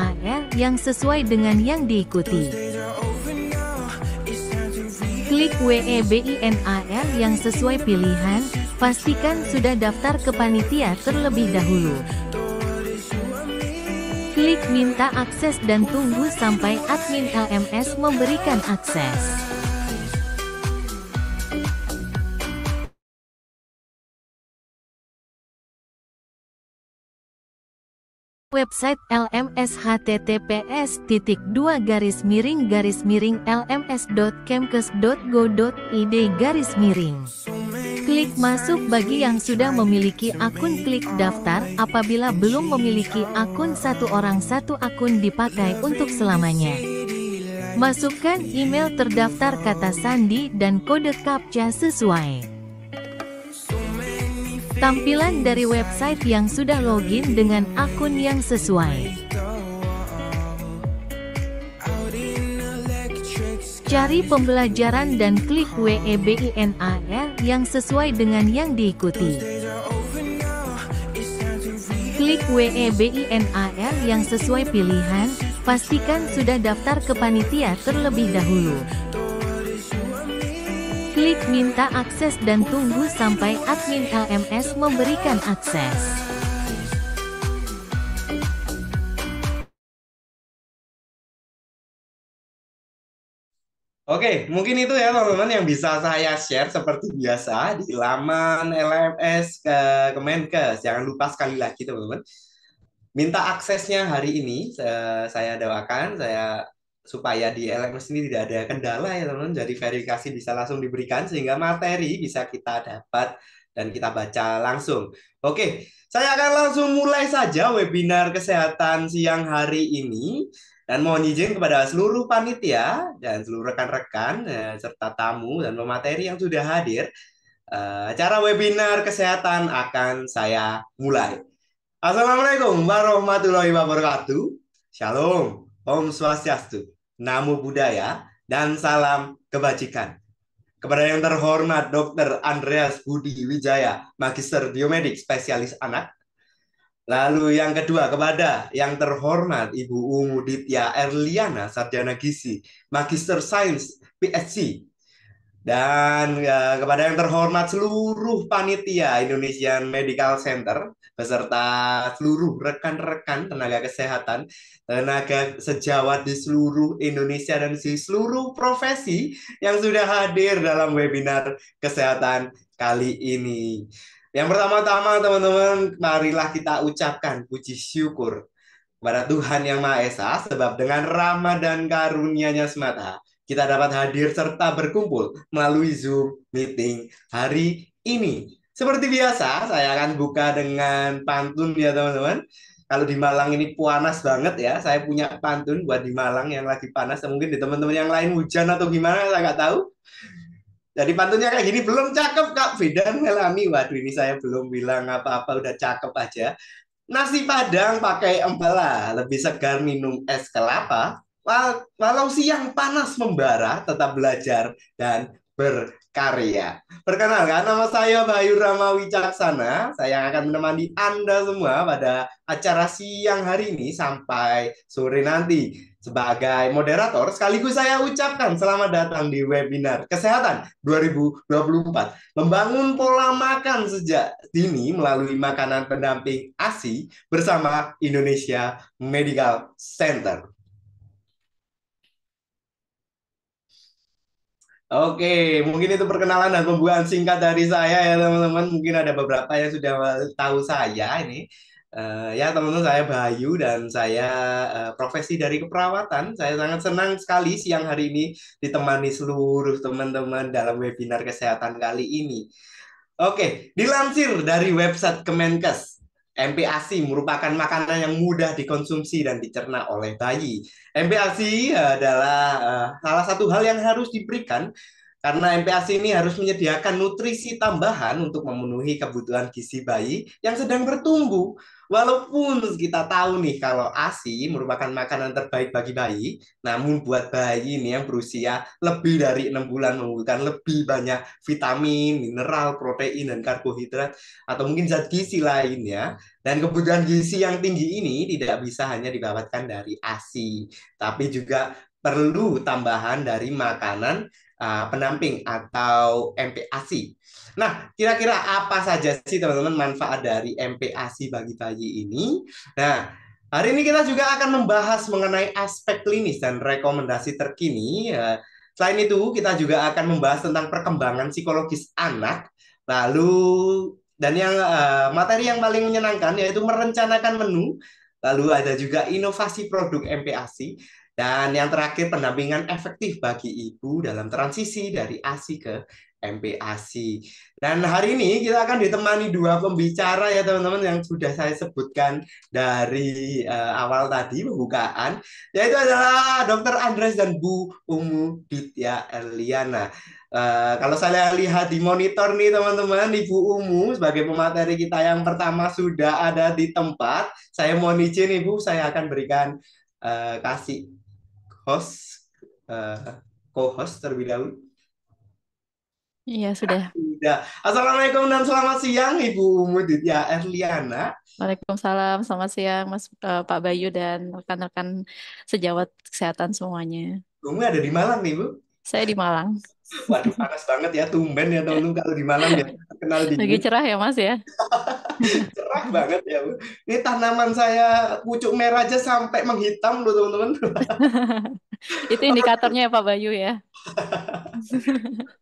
area yang sesuai dengan yang diikuti. Klik WEBINAR yang sesuai pilihan, pastikan sudah daftar ke panitia terlebih dahulu. Klik minta akses dan tunggu sampai admin LMS memberikan akses. Website LMS https titik dua garis miring garis miring id garis miring. Klik masuk bagi yang sudah memiliki akun klik daftar apabila belum memiliki akun satu orang satu akun dipakai untuk selamanya. Masukkan email terdaftar kata sandi dan kode CAPTCHA sesuai. Tampilan dari website yang sudah login dengan akun yang sesuai. Cari pembelajaran dan klik WEBINAR yang sesuai dengan yang diikuti. Klik WEBINAR yang sesuai pilihan, pastikan sudah daftar ke panitia terlebih dahulu. Klik minta akses dan tunggu sampai admin LMS memberikan akses. Oke, mungkin itu ya teman-teman yang bisa saya share seperti biasa di laman LMS ke Kemenkes. Jangan lupa sekali lagi teman-teman. Minta aksesnya hari ini, saya doakan, saya supaya di LMS ini tidak ada kendala ya teman-teman jadi verifikasi bisa langsung diberikan sehingga materi bisa kita dapat dan kita baca langsung. Oke, saya akan langsung mulai saja webinar kesehatan siang hari ini dan mohon izin kepada seluruh panitia dan seluruh rekan-rekan eh, serta tamu dan pemateri yang sudah hadir. Eh, acara webinar kesehatan akan saya mulai. Assalamualaikum warahmatullahi wabarakatuh. Shalom. Om Swastiastu namo budaya, dan salam kebajikan. Kepada yang terhormat Dr. Andreas Budi Wijaya, Magister Biomedik Spesialis Anak. Lalu yang kedua kepada yang terhormat Ibu Umu Ditya Erliana Sarjana Gisi Magister Sains PSc Dan ya, kepada yang terhormat seluruh panitia Indonesian Medical Center beserta seluruh rekan-rekan tenaga kesehatan tenaga sejawat di seluruh Indonesia dan di seluruh profesi yang sudah hadir dalam webinar kesehatan kali ini. Yang pertama-tama teman-teman, marilah kita ucapkan puji syukur kepada Tuhan Yang Maha Esa sebab dengan Ramadan karunia-Nya semata kita dapat hadir serta berkumpul melalui Zoom meeting hari ini. Seperti biasa, saya akan buka dengan pantun ya teman-teman kalau di Malang ini panas banget ya. Saya punya pantun buat di Malang yang lagi panas. Mungkin di teman-teman yang lain hujan atau gimana, saya nggak tahu. Jadi pantunnya kayak gini, belum cakep Kak Fidan ngelami. Waduh ini saya belum bilang apa-apa, udah cakep aja. Nasi padang pakai empela, lebih segar minum es kelapa. Walau siang panas membara, tetap belajar dan ber Karya. Perkenalkan, nama saya Bayu Rama Wicaksana. Saya akan menemani Anda semua pada acara siang hari ini sampai sore nanti. Sebagai moderator, sekaligus saya ucapkan selamat datang di webinar Kesehatan 2024. Membangun pola makan sejak dini melalui makanan pendamping ASI bersama Indonesia Medical Center. Oke, mungkin itu perkenalan dan pembukaan singkat dari saya ya teman-teman. Mungkin ada beberapa yang sudah tahu saya ini. Uh, ya teman-teman saya Bayu dan saya uh, profesi dari keperawatan. Saya sangat senang sekali siang hari ini ditemani seluruh teman-teman dalam webinar kesehatan kali ini. Oke, dilansir dari website Kemenkes, MPASI merupakan makanan yang mudah dikonsumsi dan dicerna oleh bayi. MPASI adalah eh, salah satu hal yang harus diberikan karena MPASI ini harus menyediakan nutrisi tambahan untuk memenuhi kebutuhan gizi bayi yang sedang bertumbuh. Walaupun kita tahu nih kalau ASI merupakan makanan terbaik bagi bayi, namun buat bayi ini yang berusia lebih dari enam bulan membutuhkan lebih banyak vitamin, mineral, protein, dan karbohidrat, atau mungkin zat gizi lainnya. Dan kebutuhan gizi yang tinggi ini tidak bisa hanya didapatkan dari ASI, tapi juga perlu tambahan dari makanan uh, penamping atau MPASI Nah, kira-kira apa saja sih teman-teman manfaat dari MPASI bagi bayi ini? Nah, hari ini kita juga akan membahas mengenai aspek klinis dan rekomendasi terkini. Eh, selain itu, kita juga akan membahas tentang perkembangan psikologis anak. Lalu dan yang eh, materi yang paling menyenangkan yaitu merencanakan menu lalu ada juga inovasi produk MPASI dan yang terakhir pendampingan efektif bagi ibu dalam transisi dari ASI ke MPAC Dan hari ini kita akan ditemani dua pembicara ya teman-teman yang sudah saya sebutkan dari uh, awal tadi pembukaan yaitu adalah Dr. Andres dan Bu Umu Ditya Eliana. Uh, kalau saya lihat di monitor nih teman-teman, Ibu Umu sebagai pemateri kita yang pertama sudah ada di tempat. Saya mohon izin Ibu, saya akan berikan uh, kasih host uh, co-host terlebih dahulu. Iya sudah. Ya. Assalamualaikum dan selamat siang Ibu ya Erliana. Waalaikumsalam, selamat siang Mas uh, Pak Bayu dan rekan-rekan sejawat kesehatan semuanya. Bumi ada di Malang nih Bu? Saya di Malang. Waduh panas banget ya, tumben ya teman kalau di Malang ya kenal di. Lagi cerah ya Mas ya. cerah banget ya Bu. Ini tanaman saya pucuk merah aja sampai menghitam loh teman-teman. Itu indikatornya ya Pak Bayu ya.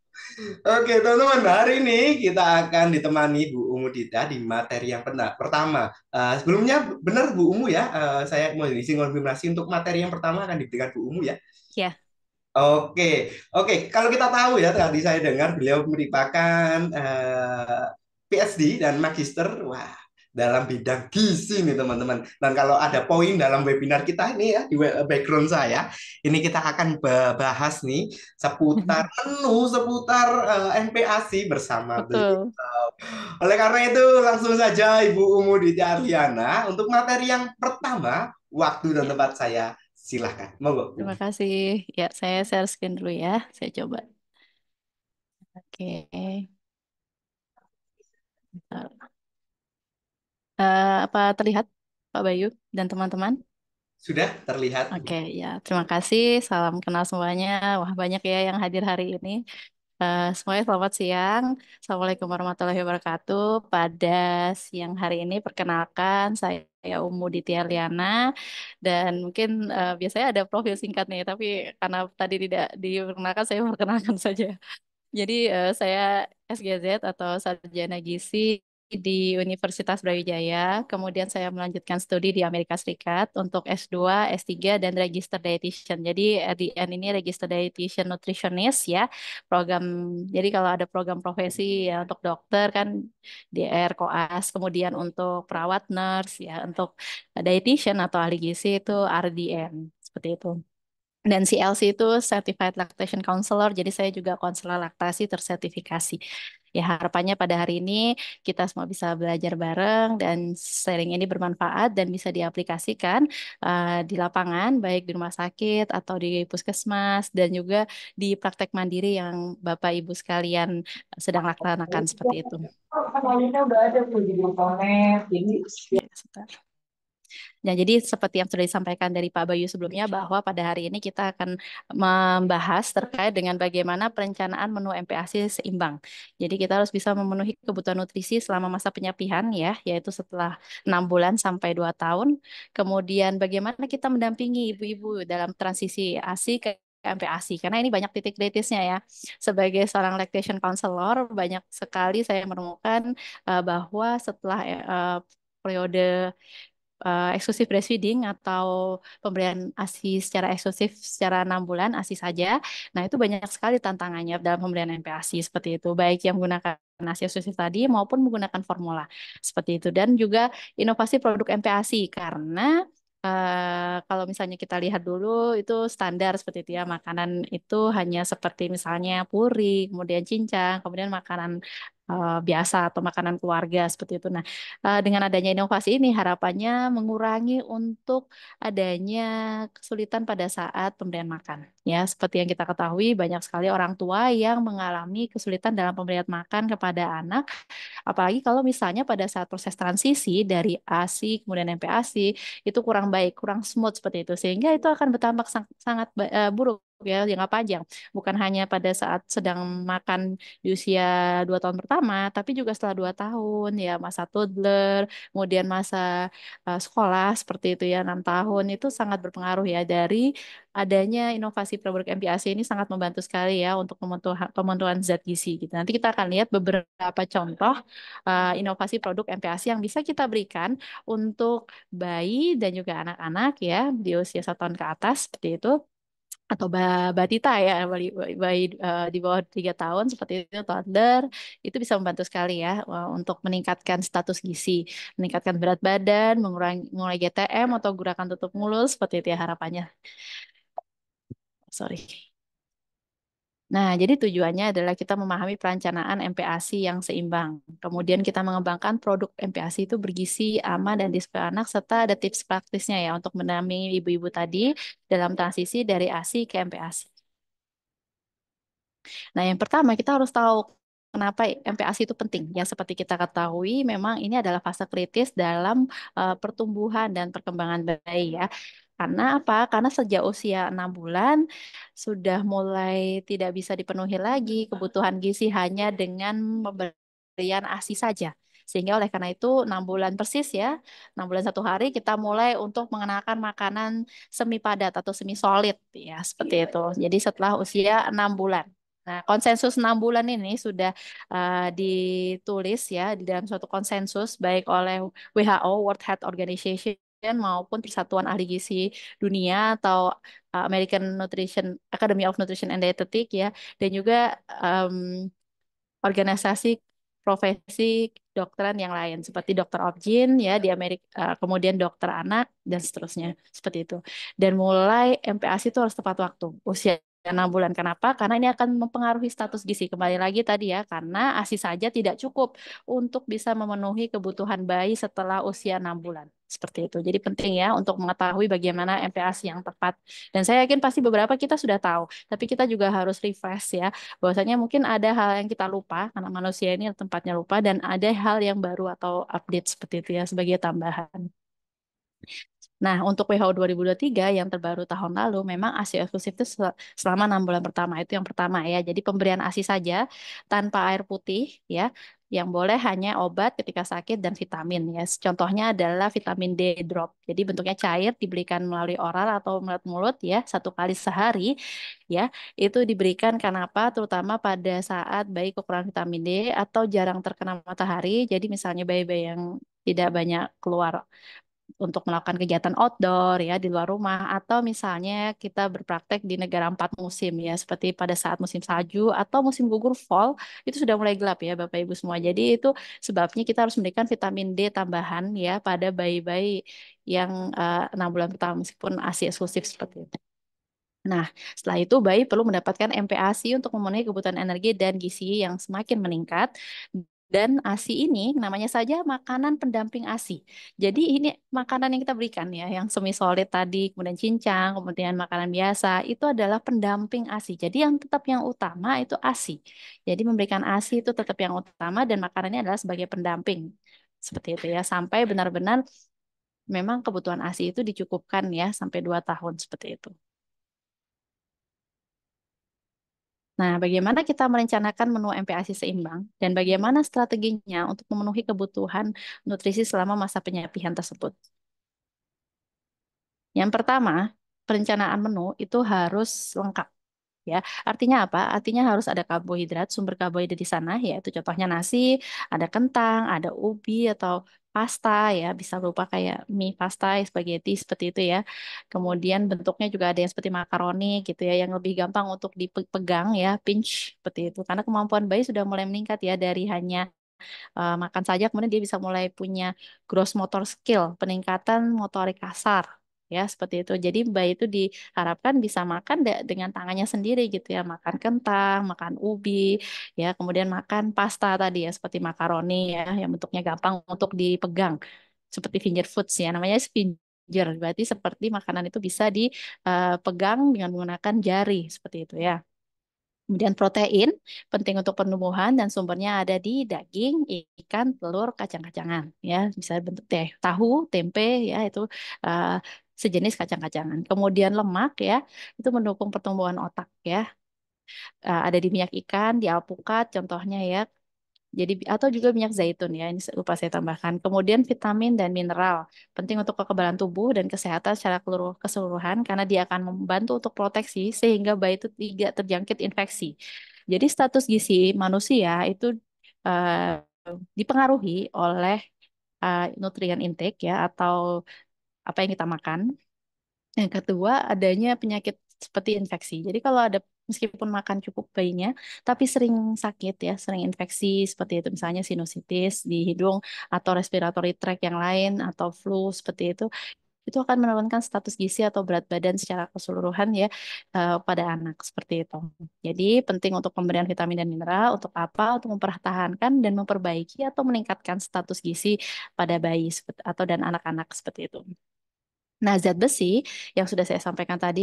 Oke, teman-teman, hari ini kita akan ditemani Bu Umu Dita di materi yang pernah, pertama. Uh, sebelumnya benar Bu Umu ya, uh, saya mau izin konfirmasi untuk materi yang pertama akan diberikan Bu Umu ya. Iya. Yeah. Oke, oke. Kalau kita tahu ya tadi saya dengar beliau merupakan uh, eh, PhD dan magister. Wah, dalam bidang gizi nih teman-teman. Dan kalau ada poin dalam webinar kita ini ya di background saya, ini kita akan bahas nih seputar menu, seputar uh, eh, MPAC bersama Betul. beliau. Oleh karena itu langsung saja Ibu Umu Diti Ariana untuk materi yang pertama, waktu dan tempat saya silahkan. Monggo. Terima kasih. Ya, saya share screen dulu ya. Saya coba. Oke. Okay. Uh, apa terlihat Pak Bayu dan teman-teman? Sudah terlihat. Oke, okay, ya. Terima kasih. Salam kenal semuanya. Wah, banyak ya yang hadir hari ini. Uh, semuanya selamat siang. Assalamualaikum warahmatullahi wabarakatuh. Pada siang hari ini perkenalkan saya Umu Ditya Liana dan mungkin uh, biasanya ada profil singkat nih, tapi karena tadi tidak diperkenalkan saya perkenalkan saja. Jadi uh, saya SGZ atau Sarjana Gizi di Universitas Brawijaya, kemudian saya melanjutkan studi di Amerika Serikat untuk S2, S3, dan register Dietitian. Jadi RDN eh, ini register Dietitian Nutritionist ya, program, jadi kalau ada program profesi ya untuk dokter kan DR, koas, kemudian untuk perawat, nurse, ya untuk eh, dietitian atau ahli gizi itu RDN, seperti itu. Dan CLC itu Certified Lactation Counselor, jadi saya juga konselor laktasi tersertifikasi. Ya harapannya pada hari ini kita semua bisa belajar bareng dan sharing ini bermanfaat dan bisa diaplikasikan uh, di lapangan baik di rumah sakit atau di puskesmas dan juga di praktek mandiri yang Bapak Ibu sekalian sedang laksanakan seperti itu. Kemarinnya udah ada tuh internet, jadi. Ya, sebentar. Nah, jadi seperti yang sudah disampaikan dari Pak Bayu sebelumnya bahwa pada hari ini kita akan membahas terkait dengan bagaimana perencanaan menu MPASI seimbang. Jadi kita harus bisa memenuhi kebutuhan nutrisi selama masa penyapihan ya, yaitu setelah 6 bulan sampai 2 tahun. Kemudian bagaimana kita mendampingi ibu-ibu dalam transisi ASI ke MPASI karena ini banyak titik kritisnya ya. Sebagai seorang lactation counselor banyak sekali saya menemukan uh, bahwa setelah uh, periode uh, eksklusif breastfeeding atau pemberian ASI secara eksklusif secara enam bulan ASI saja. Nah, itu banyak sekali tantangannya dalam pemberian MPASI seperti itu, baik yang menggunakan ASI eksklusif tadi maupun menggunakan formula seperti itu dan juga inovasi produk MPASI karena Uh, kalau misalnya kita lihat dulu itu standar seperti itu ya makanan itu hanya seperti misalnya puri kemudian cincang kemudian makanan uh, biasa atau makanan keluarga seperti itu. Nah, uh, dengan adanya inovasi ini harapannya mengurangi untuk adanya kesulitan pada saat pemberian makan. Ya, seperti yang kita ketahui banyak sekali orang tua yang mengalami kesulitan dalam pemberian makan kepada anak, apalagi kalau misalnya pada saat proses transisi dari ASI kemudian MPASI itu kurang baik, kurang smooth seperti itu sehingga itu akan bertambah sangat, eh, buruk ya jangka panjang. Bukan hanya pada saat sedang makan di usia dua tahun pertama, tapi juga setelah dua tahun ya masa toddler, kemudian masa uh, sekolah seperti itu ya enam tahun itu sangat berpengaruh ya dari adanya inovasi produk MPAC ini sangat membantu sekali ya untuk pemenuhan zat gizi gitu. Nanti kita akan lihat beberapa contoh uh, inovasi produk MPAC yang bisa kita berikan untuk bayi dan juga anak-anak ya di usia satu tahun ke atas seperti itu atau batita ya bayi, bayi uh, di bawah tiga tahun seperti itu toddler itu bisa membantu sekali ya untuk meningkatkan status gizi, meningkatkan berat badan, mengurangi mengurangi GTM atau gerakan tutup mulut seperti itu ya harapannya. Sorry. Nah, jadi tujuannya adalah kita memahami perencanaan MPASI yang seimbang. Kemudian kita mengembangkan produk MPASI itu bergizi, aman, dan disiplin anak, serta ada tips praktisnya ya untuk mendampingi ibu-ibu tadi dalam transisi dari ASI ke MPASI. Nah, yang pertama kita harus tahu kenapa MPASI itu penting. yang seperti kita ketahui, memang ini adalah fase kritis dalam uh, pertumbuhan dan perkembangan bayi ya. Karena apa? Karena sejak usia enam bulan sudah mulai tidak bisa dipenuhi lagi kebutuhan gizi hanya dengan pemberian ASI saja. Sehingga oleh karena itu enam bulan persis ya, enam bulan satu hari kita mulai untuk mengenakan makanan semi padat atau semi solid ya seperti iya, itu. Iya. Jadi setelah usia enam bulan. Nah, konsensus enam bulan ini sudah uh, ditulis ya di dalam suatu konsensus baik oleh WHO World Health Organization maupun Persatuan Ahli Gizi Dunia atau uh, American Nutrition Academy of Nutrition and Dietetics ya dan juga um, organisasi profesi dokteran yang lain seperti dokter objin ya di Amerika uh, kemudian dokter anak dan seterusnya seperti itu dan mulai MPASI itu harus tepat waktu usia enam bulan. Kenapa? Karena ini akan mempengaruhi status gizi. Kembali lagi tadi ya, karena ASI saja tidak cukup untuk bisa memenuhi kebutuhan bayi setelah usia enam bulan. Seperti itu. Jadi penting ya untuk mengetahui bagaimana MPASI yang tepat. Dan saya yakin pasti beberapa kita sudah tahu, tapi kita juga harus refresh ya. Bahwasanya mungkin ada hal yang kita lupa, karena manusia ini tempatnya lupa, dan ada hal yang baru atau update seperti itu ya sebagai tambahan. Nah, untuk WHO 2023 yang terbaru tahun lalu, memang ASI eksklusif itu selama enam bulan pertama itu yang pertama ya. Jadi pemberian ASI saja tanpa air putih ya, yang boleh hanya obat ketika sakit dan vitamin ya. Contohnya adalah vitamin D drop. Jadi bentuknya cair diberikan melalui oral atau melalui mulut ya satu kali sehari ya. Itu diberikan karena apa? Terutama pada saat bayi kekurangan vitamin D atau jarang terkena matahari. Jadi misalnya bayi-bayi yang tidak banyak keluar untuk melakukan kegiatan outdoor ya di luar rumah atau misalnya kita berpraktek di negara empat musim ya seperti pada saat musim salju atau musim gugur fall itu sudah mulai gelap ya Bapak Ibu semua. Jadi itu sebabnya kita harus memberikan vitamin D tambahan ya pada bayi-bayi yang eh, enam uh, bulan pertama meskipun ASI eksklusif seperti itu. Nah, setelah itu bayi perlu mendapatkan MPASI untuk memenuhi kebutuhan energi dan gizi yang semakin meningkat dan ASI ini namanya saja makanan pendamping ASI. Jadi ini makanan yang kita berikan ya, yang semi solid tadi, kemudian cincang, kemudian makanan biasa, itu adalah pendamping ASI. Jadi yang tetap yang utama itu ASI. Jadi memberikan ASI itu tetap yang utama dan makanannya adalah sebagai pendamping. Seperti itu ya, sampai benar-benar memang kebutuhan ASI itu dicukupkan ya sampai dua tahun seperti itu. Nah, bagaimana kita merencanakan menu MPASI seimbang dan bagaimana strateginya untuk memenuhi kebutuhan nutrisi selama masa penyapihan tersebut? Yang pertama, perencanaan menu itu harus lengkap. Ya, artinya apa? Artinya harus ada karbohidrat, sumber karbohidrat di sana, yaitu contohnya nasi, ada kentang, ada ubi atau pasta ya, bisa berupa kayak mie pasta, spaghetti seperti itu ya. Kemudian bentuknya juga ada yang seperti makaroni gitu ya, yang lebih gampang untuk dipegang ya, pinch seperti itu. Karena kemampuan bayi sudah mulai meningkat ya dari hanya uh, makan saja, kemudian dia bisa mulai punya gross motor skill, peningkatan motorik kasar ya seperti itu. Jadi bayi itu diharapkan bisa makan dengan tangannya sendiri gitu ya, makan kentang, makan ubi, ya kemudian makan pasta tadi ya seperti makaroni ya yang bentuknya gampang untuk dipegang seperti finger foods ya namanya finger berarti seperti makanan itu bisa dipegang eh, dengan menggunakan jari seperti itu ya. Kemudian protein penting untuk penumbuhan dan sumbernya ada di daging, ikan, telur, kacang-kacangan ya, bisa bentuk teh, tahu, tempe ya itu uh, sejenis kacang-kacangan. Kemudian lemak ya, itu mendukung pertumbuhan otak ya. Uh, ada di minyak ikan, di alpukat contohnya ya. Jadi atau juga minyak zaitun ya, ini lupa saya tambahkan. Kemudian vitamin dan mineral penting untuk kekebalan tubuh dan kesehatan secara keseluruhan karena dia akan membantu untuk proteksi sehingga bayi itu tidak terjangkit infeksi. Jadi status gizi manusia itu uh, dipengaruhi oleh uh, nutrien intake ya atau apa yang kita makan. Yang kedua, adanya penyakit seperti infeksi. Jadi kalau ada meskipun makan cukup bayinya, tapi sering sakit ya, sering infeksi seperti itu misalnya sinusitis di hidung atau respiratory tract yang lain atau flu seperti itu, itu akan menurunkan status gizi atau berat badan secara keseluruhan ya eh, pada anak seperti itu. Jadi penting untuk pemberian vitamin dan mineral untuk apa? Untuk mempertahankan dan memperbaiki atau meningkatkan status gizi pada bayi atau dan anak-anak seperti itu. Nah, zat besi yang sudah saya sampaikan tadi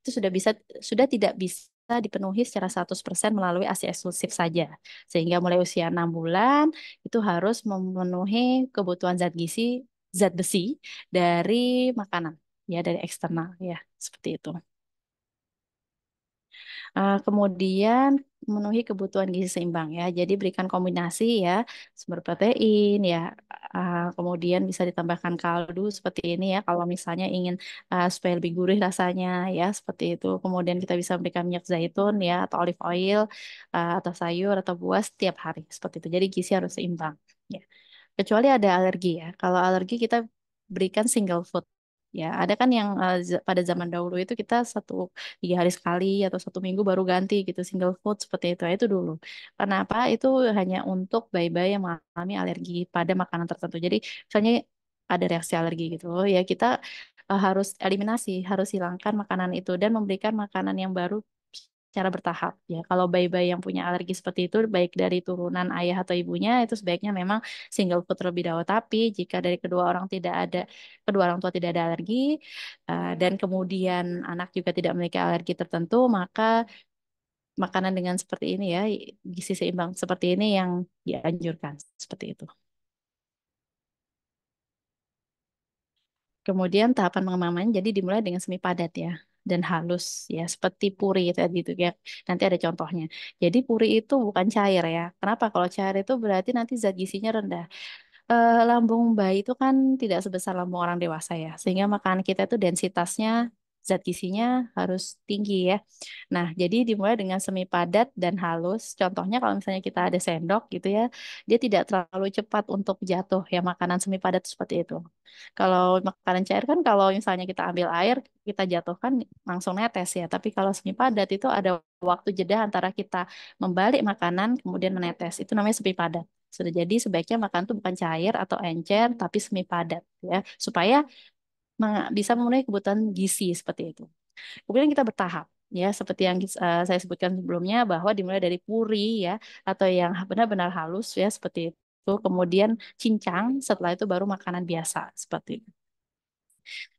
itu sudah bisa sudah tidak bisa dipenuhi secara 100% melalui ASI eksklusif saja. Sehingga mulai usia 6 bulan itu harus memenuhi kebutuhan zat gizi zat besi dari makanan ya dari eksternal ya, seperti itu. Eh, kemudian memenuhi kebutuhan gizi seimbang ya. Jadi berikan kombinasi ya sumber protein ya. Uh, kemudian bisa ditambahkan kaldu seperti ini ya kalau misalnya ingin uh, supaya lebih gurih rasanya ya seperti itu. Kemudian kita bisa memberikan minyak zaitun ya atau olive oil uh, atau sayur atau buah setiap hari seperti itu. Jadi gizi harus seimbang ya. Kecuali ada alergi ya. Kalau alergi kita berikan single food Ya, ada kan yang uh, pada zaman dahulu itu kita satu tiga hari sekali atau satu minggu baru ganti gitu single food seperti itu. itu dulu. Kenapa? Itu hanya untuk bayi-bayi yang mengalami alergi pada makanan tertentu. Jadi misalnya ada reaksi alergi gitu, ya kita uh, harus eliminasi, harus hilangkan makanan itu dan memberikan makanan yang baru cara bertahap ya. Kalau bayi-bayi yang punya alergi seperti itu baik dari turunan ayah atau ibunya itu sebaiknya memang single food terlebih dahulu. Tapi jika dari kedua orang tidak ada kedua orang tua tidak ada alergi uh, dan kemudian anak juga tidak memiliki alergi tertentu maka makanan dengan seperti ini ya gizi seimbang seperti ini yang dianjurkan seperti itu. Kemudian tahapan pengemaman jadi dimulai dengan semi padat ya dan halus ya seperti puri tadi itu ya nanti ada contohnya jadi puri itu bukan cair ya kenapa kalau cair itu berarti nanti zat gizinya rendah eh, lambung bayi itu kan tidak sebesar lambung orang dewasa ya sehingga makanan kita itu densitasnya zat gizinya harus tinggi ya. Nah, jadi dimulai dengan semi padat dan halus. Contohnya kalau misalnya kita ada sendok gitu ya, dia tidak terlalu cepat untuk jatuh ya makanan semi padat seperti itu. Kalau makanan cair kan kalau misalnya kita ambil air, kita jatuhkan langsung netes ya. Tapi kalau semi padat itu ada waktu jeda antara kita membalik makanan kemudian menetes. Itu namanya semi padat. Sudah jadi sebaiknya makan tuh bukan cair atau encer tapi semi padat ya supaya Nah, bisa memenuhi kebutuhan gizi seperti itu. Kemudian kita bertahap ya seperti yang uh, saya sebutkan sebelumnya bahwa dimulai dari puri ya atau yang benar-benar halus ya seperti itu. Kemudian cincang, setelah itu baru makanan biasa seperti itu.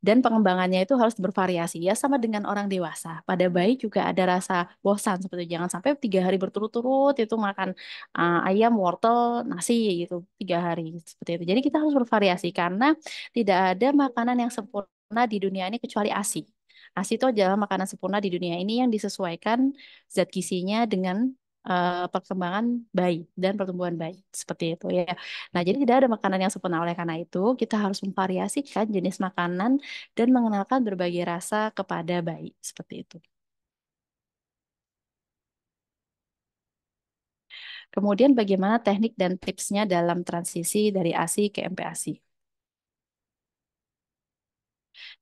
Dan pengembangannya itu harus bervariasi ya sama dengan orang dewasa. Pada bayi juga ada rasa bosan seperti jangan sampai tiga hari berturut-turut itu makan uh, ayam, wortel, nasi gitu tiga hari seperti itu. Jadi kita harus bervariasi karena tidak ada makanan yang sempurna di dunia ini kecuali ASI. ASI itu adalah makanan sempurna di dunia ini yang disesuaikan zat gizinya dengan uh, perkembangan bayi dan pertumbuhan bayi seperti itu ya. Nah, jadi tidak ada makanan yang sempurna oleh karena itu kita harus memvariasikan jenis makanan dan mengenalkan berbagai rasa kepada bayi seperti itu. Kemudian bagaimana teknik dan tipsnya dalam transisi dari ASI ke MPASI?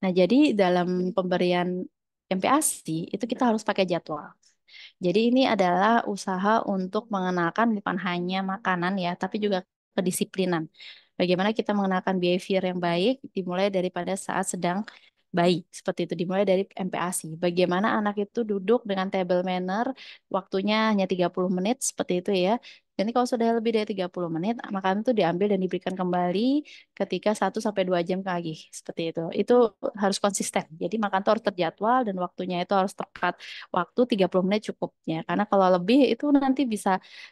Nah, jadi dalam pemberian MPASI itu kita harus pakai jadwal. Jadi ini adalah usaha untuk mengenalkan bukan hanya makanan ya, tapi juga kedisiplinan. Bagaimana kita mengenalkan behavior yang baik dimulai daripada saat sedang bayi seperti itu dimulai dari MPASI. Bagaimana anak itu duduk dengan table manner, waktunya hanya 30 menit seperti itu ya. Nanti kalau sudah lebih dari 30 menit, makanan itu diambil dan diberikan kembali ketika 1 sampai 2 jam lagi. Seperti itu. Itu harus konsisten. Jadi makan itu harus terjadwal dan waktunya itu harus tepat. Waktu 30 menit cukupnya. Karena kalau lebih itu nanti bisa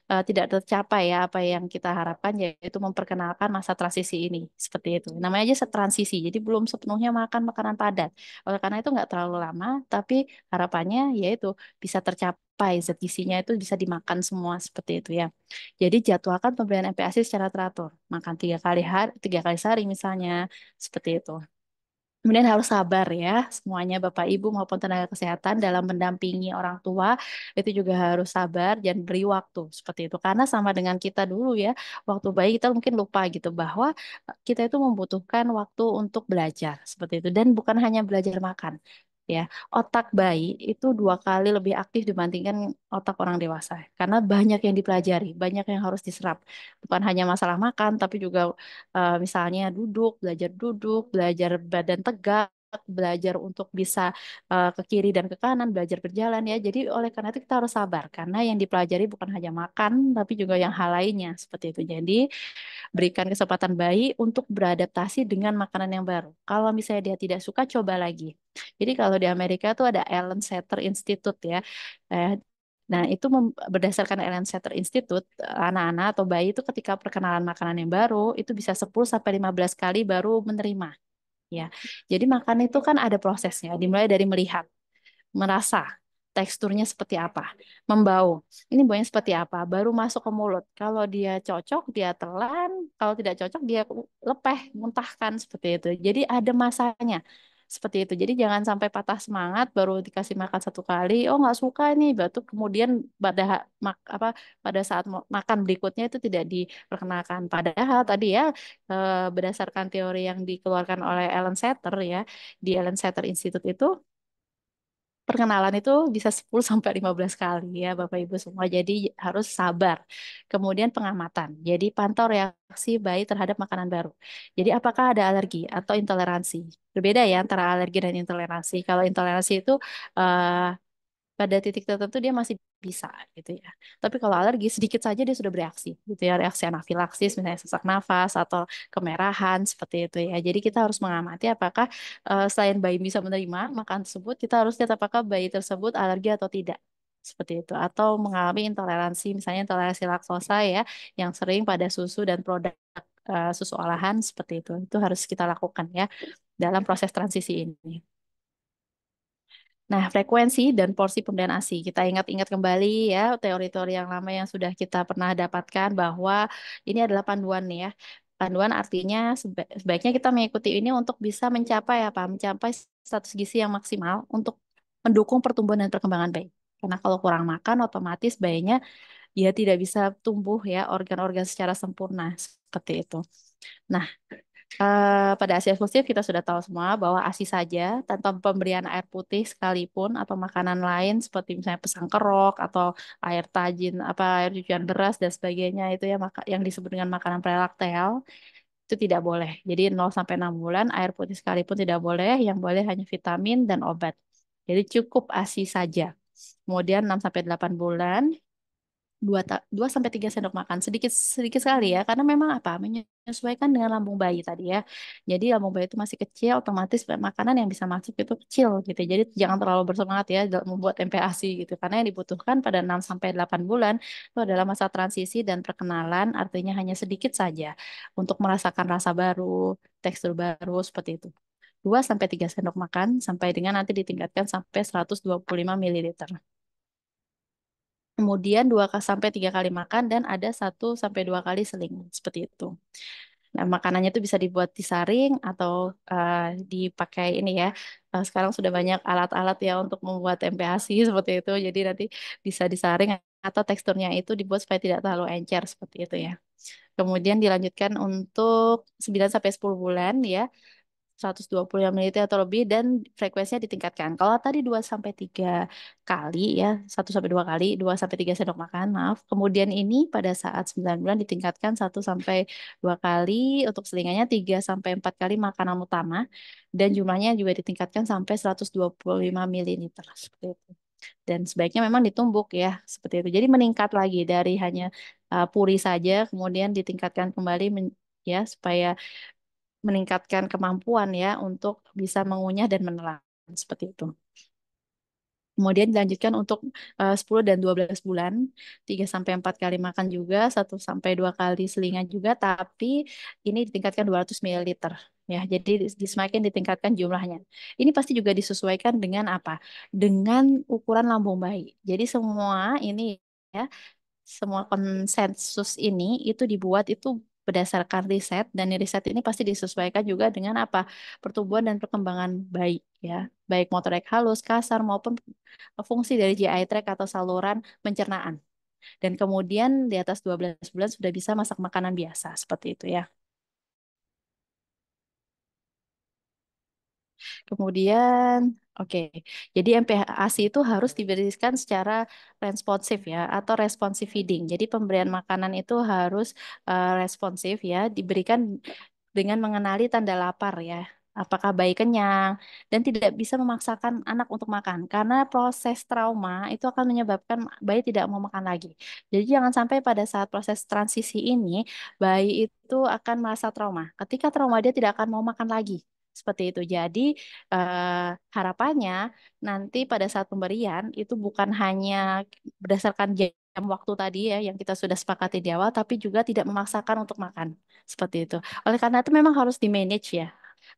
uh, tidak tercapai ya apa yang kita harapkan yaitu memperkenalkan masa transisi ini. Seperti itu. Namanya aja transisi. Jadi belum sepenuhnya makan makanan padat. Oleh karena itu nggak terlalu lama, tapi harapannya yaitu bisa tercapai tercapai zat gizinya itu bisa dimakan semua seperti itu ya. Jadi jadwalkan pemberian MPAC secara teratur, makan tiga kali hari, tiga kali sehari misalnya seperti itu. Kemudian harus sabar ya semuanya Bapak Ibu maupun tenaga kesehatan dalam mendampingi orang tua itu juga harus sabar dan beri waktu seperti itu karena sama dengan kita dulu ya waktu bayi kita mungkin lupa gitu bahwa eh, kita itu membutuhkan waktu untuk belajar seperti itu dan bukan hanya belajar makan ya otak bayi itu dua kali lebih aktif dibandingkan otak orang dewasa karena banyak yang dipelajari banyak yang harus diserap bukan hanya masalah makan tapi juga uh, misalnya duduk belajar duduk belajar badan tegak belajar untuk bisa uh, ke kiri dan ke kanan belajar berjalan ya jadi oleh karena itu kita harus sabar karena yang dipelajari bukan hanya makan tapi juga yang hal lainnya seperti itu jadi berikan kesempatan bayi untuk beradaptasi dengan makanan yang baru kalau misalnya dia tidak suka coba lagi jadi kalau di Amerika tuh ada Ellen Setter Institute ya. Eh, Nah, itu berdasarkan Ellen Setter Institute, eh, anak-anak atau bayi itu ketika perkenalan makanan yang baru, itu bisa 10 sampai 15 kali baru menerima. Ya. Jadi makan itu kan ada prosesnya, dimulai dari melihat, merasa, teksturnya seperti apa, membau. Ini baunya seperti apa, baru masuk ke mulut. Kalau dia cocok, dia telan, kalau tidak cocok dia lepeh, muntahkan seperti itu. Jadi ada masanya seperti itu. Jadi jangan sampai patah semangat baru dikasih makan satu kali, oh nggak suka nih batuk. Kemudian pada mak, apa pada saat makan berikutnya itu tidak diperkenalkan Padahal tadi ya eh, berdasarkan teori yang dikeluarkan oleh Alan Setter ya di Alan Setter Institute itu perkenalan itu bisa 10 sampai 15 kali ya Bapak Ibu semua. Jadi harus sabar. Kemudian pengamatan. Jadi pantau reaksi bayi terhadap makanan baru. Jadi apakah ada alergi atau intoleransi? Berbeda ya antara alergi dan intoleransi. Kalau intoleransi itu uh, pada titik tertentu dia masih bisa gitu ya. Tapi kalau alergi sedikit saja dia sudah bereaksi gitu ya, reaksi anafilaksis misalnya sesak nafas atau kemerahan seperti itu ya. Jadi kita harus mengamati apakah uh, selain bayi bisa menerima makan tersebut, kita harus lihat apakah bayi tersebut alergi atau tidak seperti itu atau mengalami intoleransi misalnya intoleransi laktosa ya yang sering pada susu dan produk uh, susu olahan seperti itu. Itu harus kita lakukan ya dalam proses transisi ini. Nah, frekuensi dan porsi pemberian ASI. Kita ingat-ingat kembali ya teori-teori yang lama yang sudah kita pernah dapatkan bahwa ini adalah panduan nih ya. Panduan artinya sebaiknya kita mengikuti ini untuk bisa mencapai apa? Mencapai status gizi yang maksimal untuk mendukung pertumbuhan dan perkembangan bayi. Karena kalau kurang makan otomatis bayinya ya tidak bisa tumbuh ya organ-organ secara sempurna seperti itu. Nah, uh, pada ASI eksklusif kita sudah tahu semua bahwa ASI saja tanpa pemberian air putih sekalipun atau makanan lain seperti misalnya pisang kerok atau air tajin apa air cucian beras dan sebagainya itu ya maka yang disebut dengan makanan prelaktel itu tidak boleh. Jadi 0 sampai 6 bulan air putih sekalipun tidak boleh, yang boleh hanya vitamin dan obat. Jadi cukup ASI saja. Kemudian 6 sampai 8 bulan 2 2 sampai 3 sendok makan. Sedikit sedikit sekali ya karena memang apa? menyesuaikan dengan lambung bayi tadi ya. Jadi lambung bayi itu masih kecil otomatis makanan yang bisa masuk itu kecil gitu. Jadi jangan terlalu bersemangat ya dalam membuat MPASI gitu karena yang dibutuhkan pada 6 sampai 8 bulan itu adalah masa transisi dan perkenalan artinya hanya sedikit saja untuk merasakan rasa baru, tekstur baru seperti itu. 2 sampai 3 sendok makan sampai dengan nanti ditingkatkan sampai 125 ml kemudian dua sampai tiga kali makan dan ada satu sampai dua kali seling seperti itu. Nah, makanannya itu bisa dibuat disaring atau uh, dipakai ini ya. Uh, sekarang sudah banyak alat-alat ya untuk membuat MPASI seperti itu. Jadi nanti bisa disaring atau teksturnya itu dibuat supaya tidak terlalu encer seperti itu ya. Kemudian dilanjutkan untuk 9 sampai 10 bulan ya. 120 ml atau lebih dan frekuensinya ditingkatkan. Kalau tadi 2 sampai 3 kali ya, 1 sampai 2 kali, 2 sampai 3 sendok makan, maaf. Kemudian ini pada saat 9 bulan ditingkatkan 1 sampai 2 kali untuk selingannya 3 sampai 4 kali makanan utama dan jumlahnya juga ditingkatkan sampai 125 ml seperti itu. Dan sebaiknya memang ditumbuk ya, seperti itu. Jadi meningkat lagi dari hanya uh, puri saja kemudian ditingkatkan kembali ya supaya meningkatkan kemampuan ya untuk bisa mengunyah dan menelan seperti itu. Kemudian dilanjutkan untuk eh, uh, 10 dan 12 bulan, 3 sampai 4 kali makan juga, 1 sampai 2 kali selingan juga, tapi ini ditingkatkan 200 ml. Ya, jadi semakin ditingkatkan jumlahnya. Ini pasti juga disesuaikan dengan apa? Dengan ukuran lambung bayi. Jadi semua ini ya semua konsensus ini itu dibuat itu berdasarkan riset dan riset ini pasti disesuaikan juga dengan apa pertumbuhan dan perkembangan bayi ya baik motorik halus kasar maupun fungsi dari GI tract atau saluran pencernaan dan kemudian di atas 12 bulan sudah bisa masak makanan biasa seperti itu ya Kemudian, oke, jadi MPAC itu harus diberikan secara responsif ya, atau responsive feeding. Jadi pemberian makanan itu harus uh, responsif ya, diberikan dengan mengenali tanda lapar ya. Apakah bayi kenyang dan tidak bisa memaksakan anak untuk makan karena proses trauma itu akan menyebabkan bayi tidak mau makan lagi. Jadi jangan sampai pada saat proses transisi ini bayi itu akan merasa trauma. Ketika trauma dia tidak akan mau makan lagi seperti itu. Jadi eh, harapannya nanti pada saat pemberian itu bukan hanya berdasarkan jam waktu tadi ya yang kita sudah sepakati di awal, tapi juga tidak memaksakan untuk makan seperti itu. Oleh karena itu memang harus di manage ya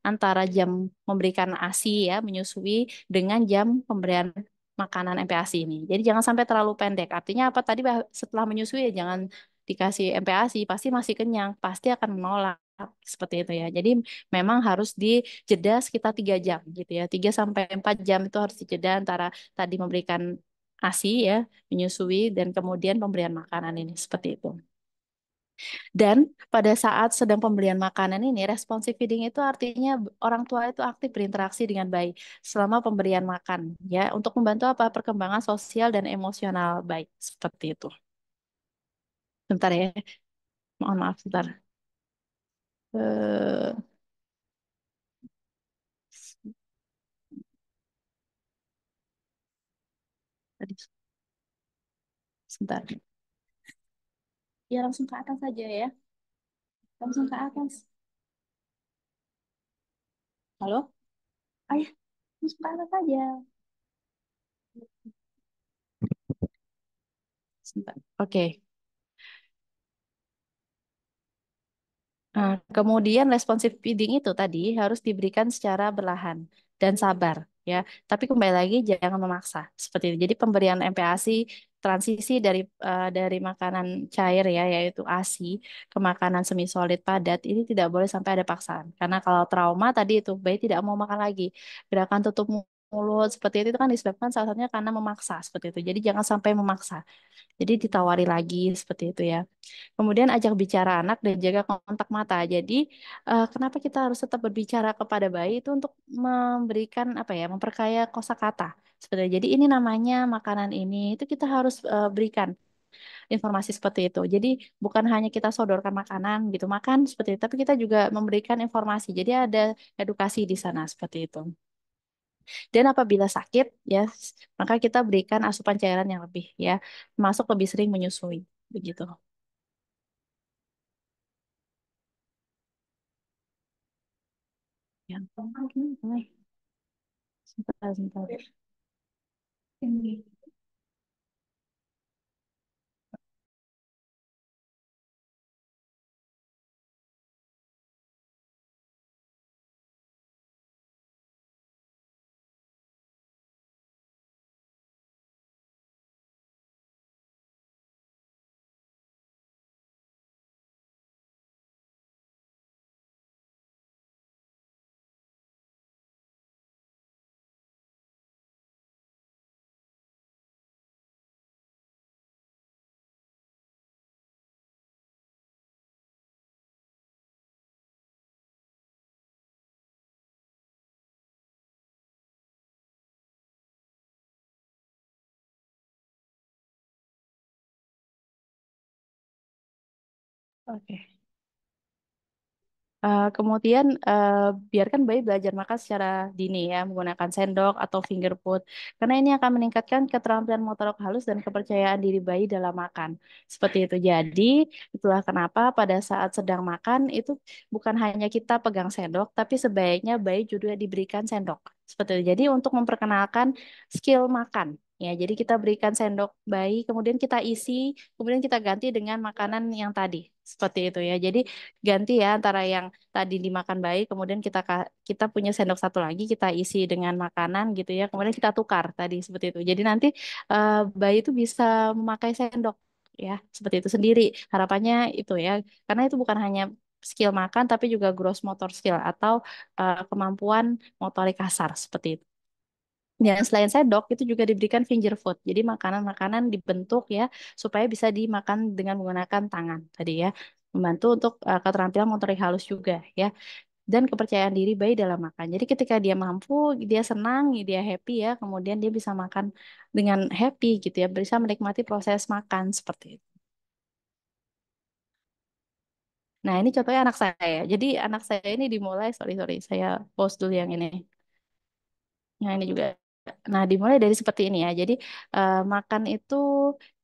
antara jam memberikan ASI ya menyusui dengan jam pemberian makanan MPASI ini. Jadi jangan sampai terlalu pendek. Artinya apa tadi setelah menyusui ya jangan dikasih MPASI pasti masih kenyang, pasti akan menolak seperti itu ya. Jadi memang harus dijeda sekitar tiga jam gitu ya. 3 sampai 4 jam itu harus dijeda antara tadi memberikan ASI ya, menyusui dan kemudian pemberian makanan ini seperti itu. Dan pada saat sedang pemberian makanan ini, responsive feeding itu artinya orang tua itu aktif berinteraksi dengan bayi selama pemberian makan, ya, untuk membantu apa perkembangan sosial dan emosional baik seperti itu. Sebentar ya, mohon maaf sebentar eh, tadi sebentar ya langsung ke atas saja ya langsung ke atas halo ayah ya, langsung ke atas saja sebentar oke okay. Nah, kemudian responsif feeding itu tadi harus diberikan secara berlahan dan sabar ya. Tapi kembali lagi jangan memaksa seperti itu. Jadi pemberian MPASI transisi dari uh, dari makanan cair ya yaitu ASI ke makanan semi solid padat ini tidak boleh sampai ada paksaan. Karena kalau trauma tadi itu bayi tidak mau makan lagi. Gerakan tutup mulut seperti itu, itu kan disebabkan salah satunya karena memaksa seperti itu. Jadi jangan sampai memaksa. Jadi ditawari lagi seperti itu ya. Kemudian ajak bicara anak dan jaga kontak mata. Jadi uh, kenapa kita harus tetap berbicara kepada bayi itu untuk memberikan apa ya, memperkaya kosakata. Seperti itu. jadi ini namanya makanan ini itu kita harus uh, berikan informasi seperti itu. Jadi bukan hanya kita sodorkan makanan gitu makan seperti itu, tapi kita juga memberikan informasi. Jadi ada edukasi di sana seperti itu. Dan apabila sakit, ya, maka kita berikan asupan cairan yang lebih, ya, masuk lebih sering menyusui, begitu. Ya. Sebentar, sebentar. Oke. Uh, kemudian uh, biarkan bayi belajar makan secara dini ya menggunakan sendok atau finger food karena ini akan meningkatkan keterampilan motorik halus dan kepercayaan diri bayi dalam makan seperti itu. Jadi itulah kenapa pada saat sedang makan itu bukan hanya kita pegang sendok tapi sebaiknya bayi juga diberikan sendok seperti itu. Jadi untuk memperkenalkan skill makan ya jadi kita berikan sendok bayi kemudian kita isi kemudian kita ganti dengan makanan yang tadi seperti itu ya. Jadi ganti ya antara yang tadi dimakan bayi, kemudian kita kita punya sendok satu lagi kita isi dengan makanan gitu ya, kemudian kita tukar tadi seperti itu. Jadi nanti uh, bayi itu bisa memakai sendok ya seperti itu sendiri. Harapannya itu ya, karena itu bukan hanya skill makan tapi juga gross motor skill atau uh, kemampuan motorik kasar seperti itu yang selain sendok itu juga diberikan finger food. Jadi makanan-makanan dibentuk ya, supaya bisa dimakan dengan menggunakan tangan tadi ya. Membantu untuk uh, keterampilan motorik halus juga ya. Dan kepercayaan diri bayi dalam makan. Jadi ketika dia mampu, dia senang, dia happy ya. Kemudian dia bisa makan dengan happy gitu ya. Bisa menikmati proses makan seperti itu. Nah ini contohnya anak saya. Jadi anak saya ini dimulai, sorry sorry, saya post dulu yang ini. Nah ini juga Nah, dimulai dari seperti ini ya. Jadi, uh, makan itu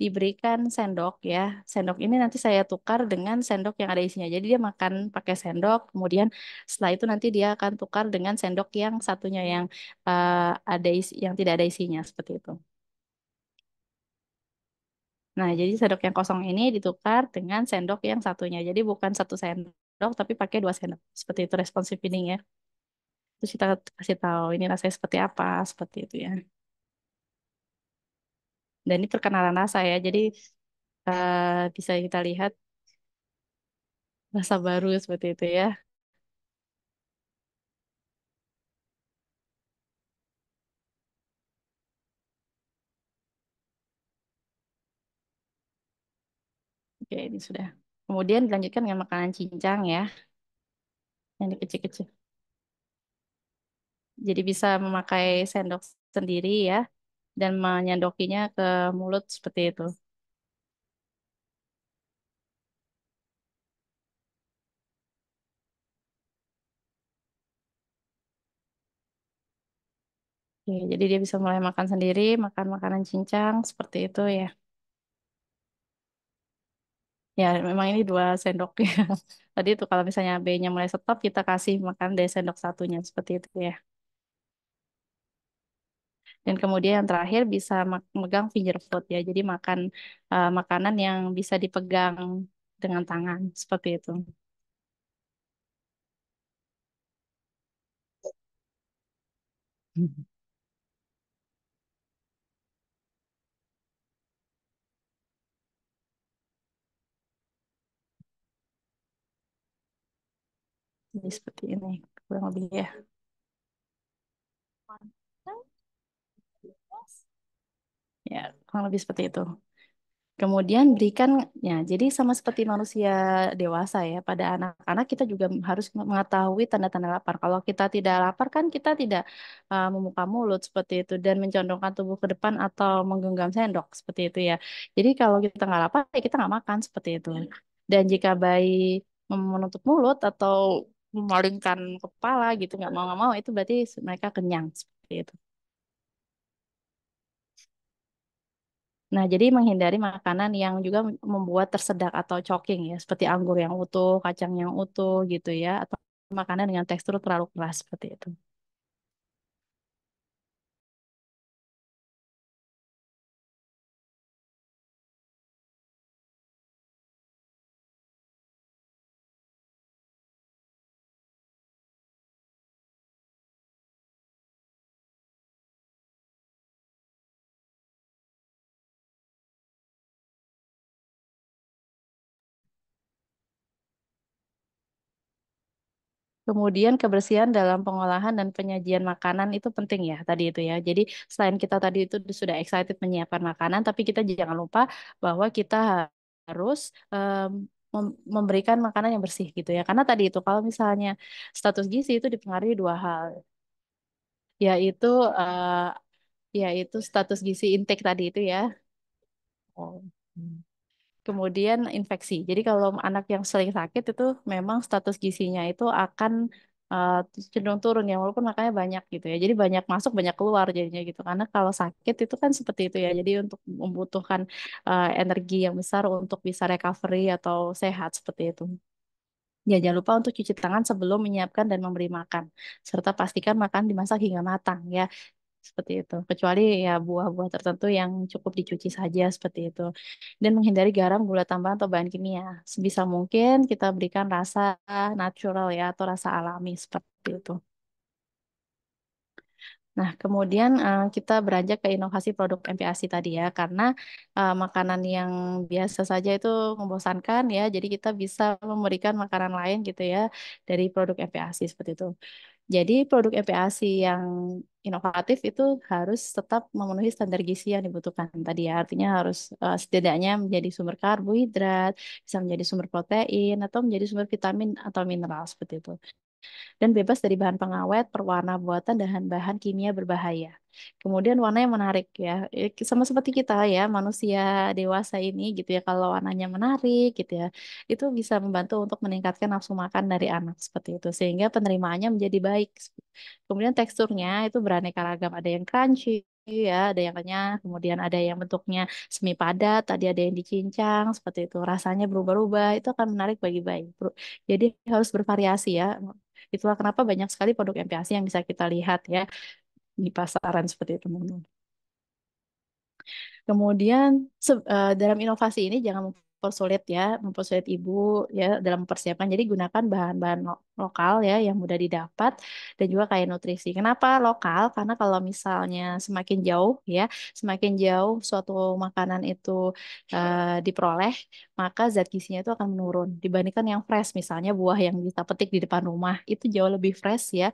diberikan sendok ya. Sendok ini nanti saya tukar dengan sendok yang ada isinya. Jadi, dia makan pakai sendok, kemudian setelah itu nanti dia akan tukar dengan sendok yang satunya yang uh, ada isi, yang tidak ada isinya seperti itu. Nah, jadi sendok yang kosong ini ditukar dengan sendok yang satunya. Jadi, bukan satu sendok tapi pakai dua sendok. Seperti itu responsif ini ya terus kita kasih tahu ini rasanya seperti apa seperti itu ya dan ini perkenalan rasa ya jadi uh, bisa kita lihat rasa baru seperti itu ya oke ini sudah kemudian dilanjutkan dengan makanan cincang ya yang kecil kecil jadi bisa memakai sendok sendiri ya dan menyendokinya ke mulut seperti itu. Ya, jadi dia bisa mulai makan sendiri, makan makanan cincang seperti itu ya. Ya, memang ini dua sendok ya. Tadi itu kalau misalnya B-nya mulai stop, kita kasih makan dari sendok satunya seperti itu ya dan kemudian yang terakhir bisa megang finger food ya jadi makan uh, makanan yang bisa dipegang dengan tangan seperti itu. Ini hmm. Jadi seperti ini kurang lebih ya. Ya, kurang lebih seperti itu. Kemudian berikan, ya, jadi sama seperti manusia dewasa ya, pada anak-anak kita juga harus mengetahui tanda-tanda lapar. Kalau kita tidak lapar kan kita tidak uh, membuka mulut seperti itu dan mencondongkan tubuh ke depan atau menggenggam sendok seperti itu ya. Jadi kalau kita nggak lapar ya kita nggak makan seperti itu. Hmm. Dan jika bayi menutup mulut atau memalingkan kepala gitu nggak mau nggak mau itu berarti mereka kenyang seperti itu. Nah, jadi menghindari makanan yang juga membuat tersedak atau choking ya, seperti anggur yang utuh, kacang yang utuh gitu ya, atau makanan dengan tekstur terlalu keras seperti itu. Kemudian kebersihan dalam pengolahan dan penyajian makanan itu penting ya tadi itu ya. Jadi selain kita tadi itu sudah excited menyiapkan makanan, tapi kita jangan lupa bahwa kita harus um, memberikan makanan yang bersih gitu ya. Karena tadi itu kalau misalnya status gizi itu dipengaruhi dua hal, yaitu uh, yaitu status gizi intake tadi itu ya. Oh. Hmm kemudian infeksi. Jadi kalau anak yang sering sakit itu memang status gizinya itu akan uh, cenderung turun ya walaupun makanya banyak gitu ya. Jadi banyak masuk banyak keluar jadinya gitu. Karena kalau sakit itu kan seperti itu ya. Jadi untuk membutuhkan uh, energi yang besar untuk bisa recovery atau sehat seperti itu. Ya, jangan lupa untuk cuci tangan sebelum menyiapkan dan memberi makan, serta pastikan makan dimasak hingga matang ya seperti itu. Kecuali ya buah-buah tertentu yang cukup dicuci saja seperti itu. Dan menghindari garam, gula tambahan atau bahan kimia. Sebisa mungkin kita berikan rasa natural ya atau rasa alami seperti itu. Nah, kemudian uh, kita beranjak ke inovasi produk MPASI tadi ya, karena uh, makanan yang biasa saja itu membosankan ya, jadi kita bisa memberikan makanan lain gitu ya dari produk MPASI seperti itu. Jadi produk MPASI e yang inovatif itu harus tetap memenuhi standar gizi yang dibutuhkan tadi ya. Artinya harus uh, setidaknya menjadi sumber karbohidrat, bisa menjadi sumber protein atau menjadi sumber vitamin atau mineral seperti itu dan bebas dari bahan pengawet, perwarna buatan, dan bahan kimia berbahaya. Kemudian warna yang menarik ya, ya, sama seperti kita ya manusia dewasa ini gitu ya kalau warnanya menarik gitu ya, itu bisa membantu untuk meningkatkan nafsu makan dari anak seperti itu sehingga penerimaannya menjadi baik. Kemudian teksturnya itu beraneka ragam, ada yang crunchy, ya ada yang kenyal kemudian ada yang bentuknya semi padat tadi ada yang dicincang seperti itu rasanya berubah-ubah itu akan menarik bagi bayi jadi harus bervariasi ya Itulah kenapa banyak sekali produk MPASI yang bisa kita lihat ya di pasaran seperti itu. Kemudian se uh, dalam inovasi ini jangan mempersulit ya, mempersulit ibu ya dalam persiapan. Jadi gunakan bahan-bahan lo lokal ya yang mudah didapat dan juga kayak nutrisi. Kenapa lokal? Karena kalau misalnya semakin jauh ya, semakin jauh suatu makanan itu uh, diperoleh, maka zat gizinya itu akan menurun dibandingkan yang fresh misalnya buah yang kita petik di depan rumah itu jauh lebih fresh ya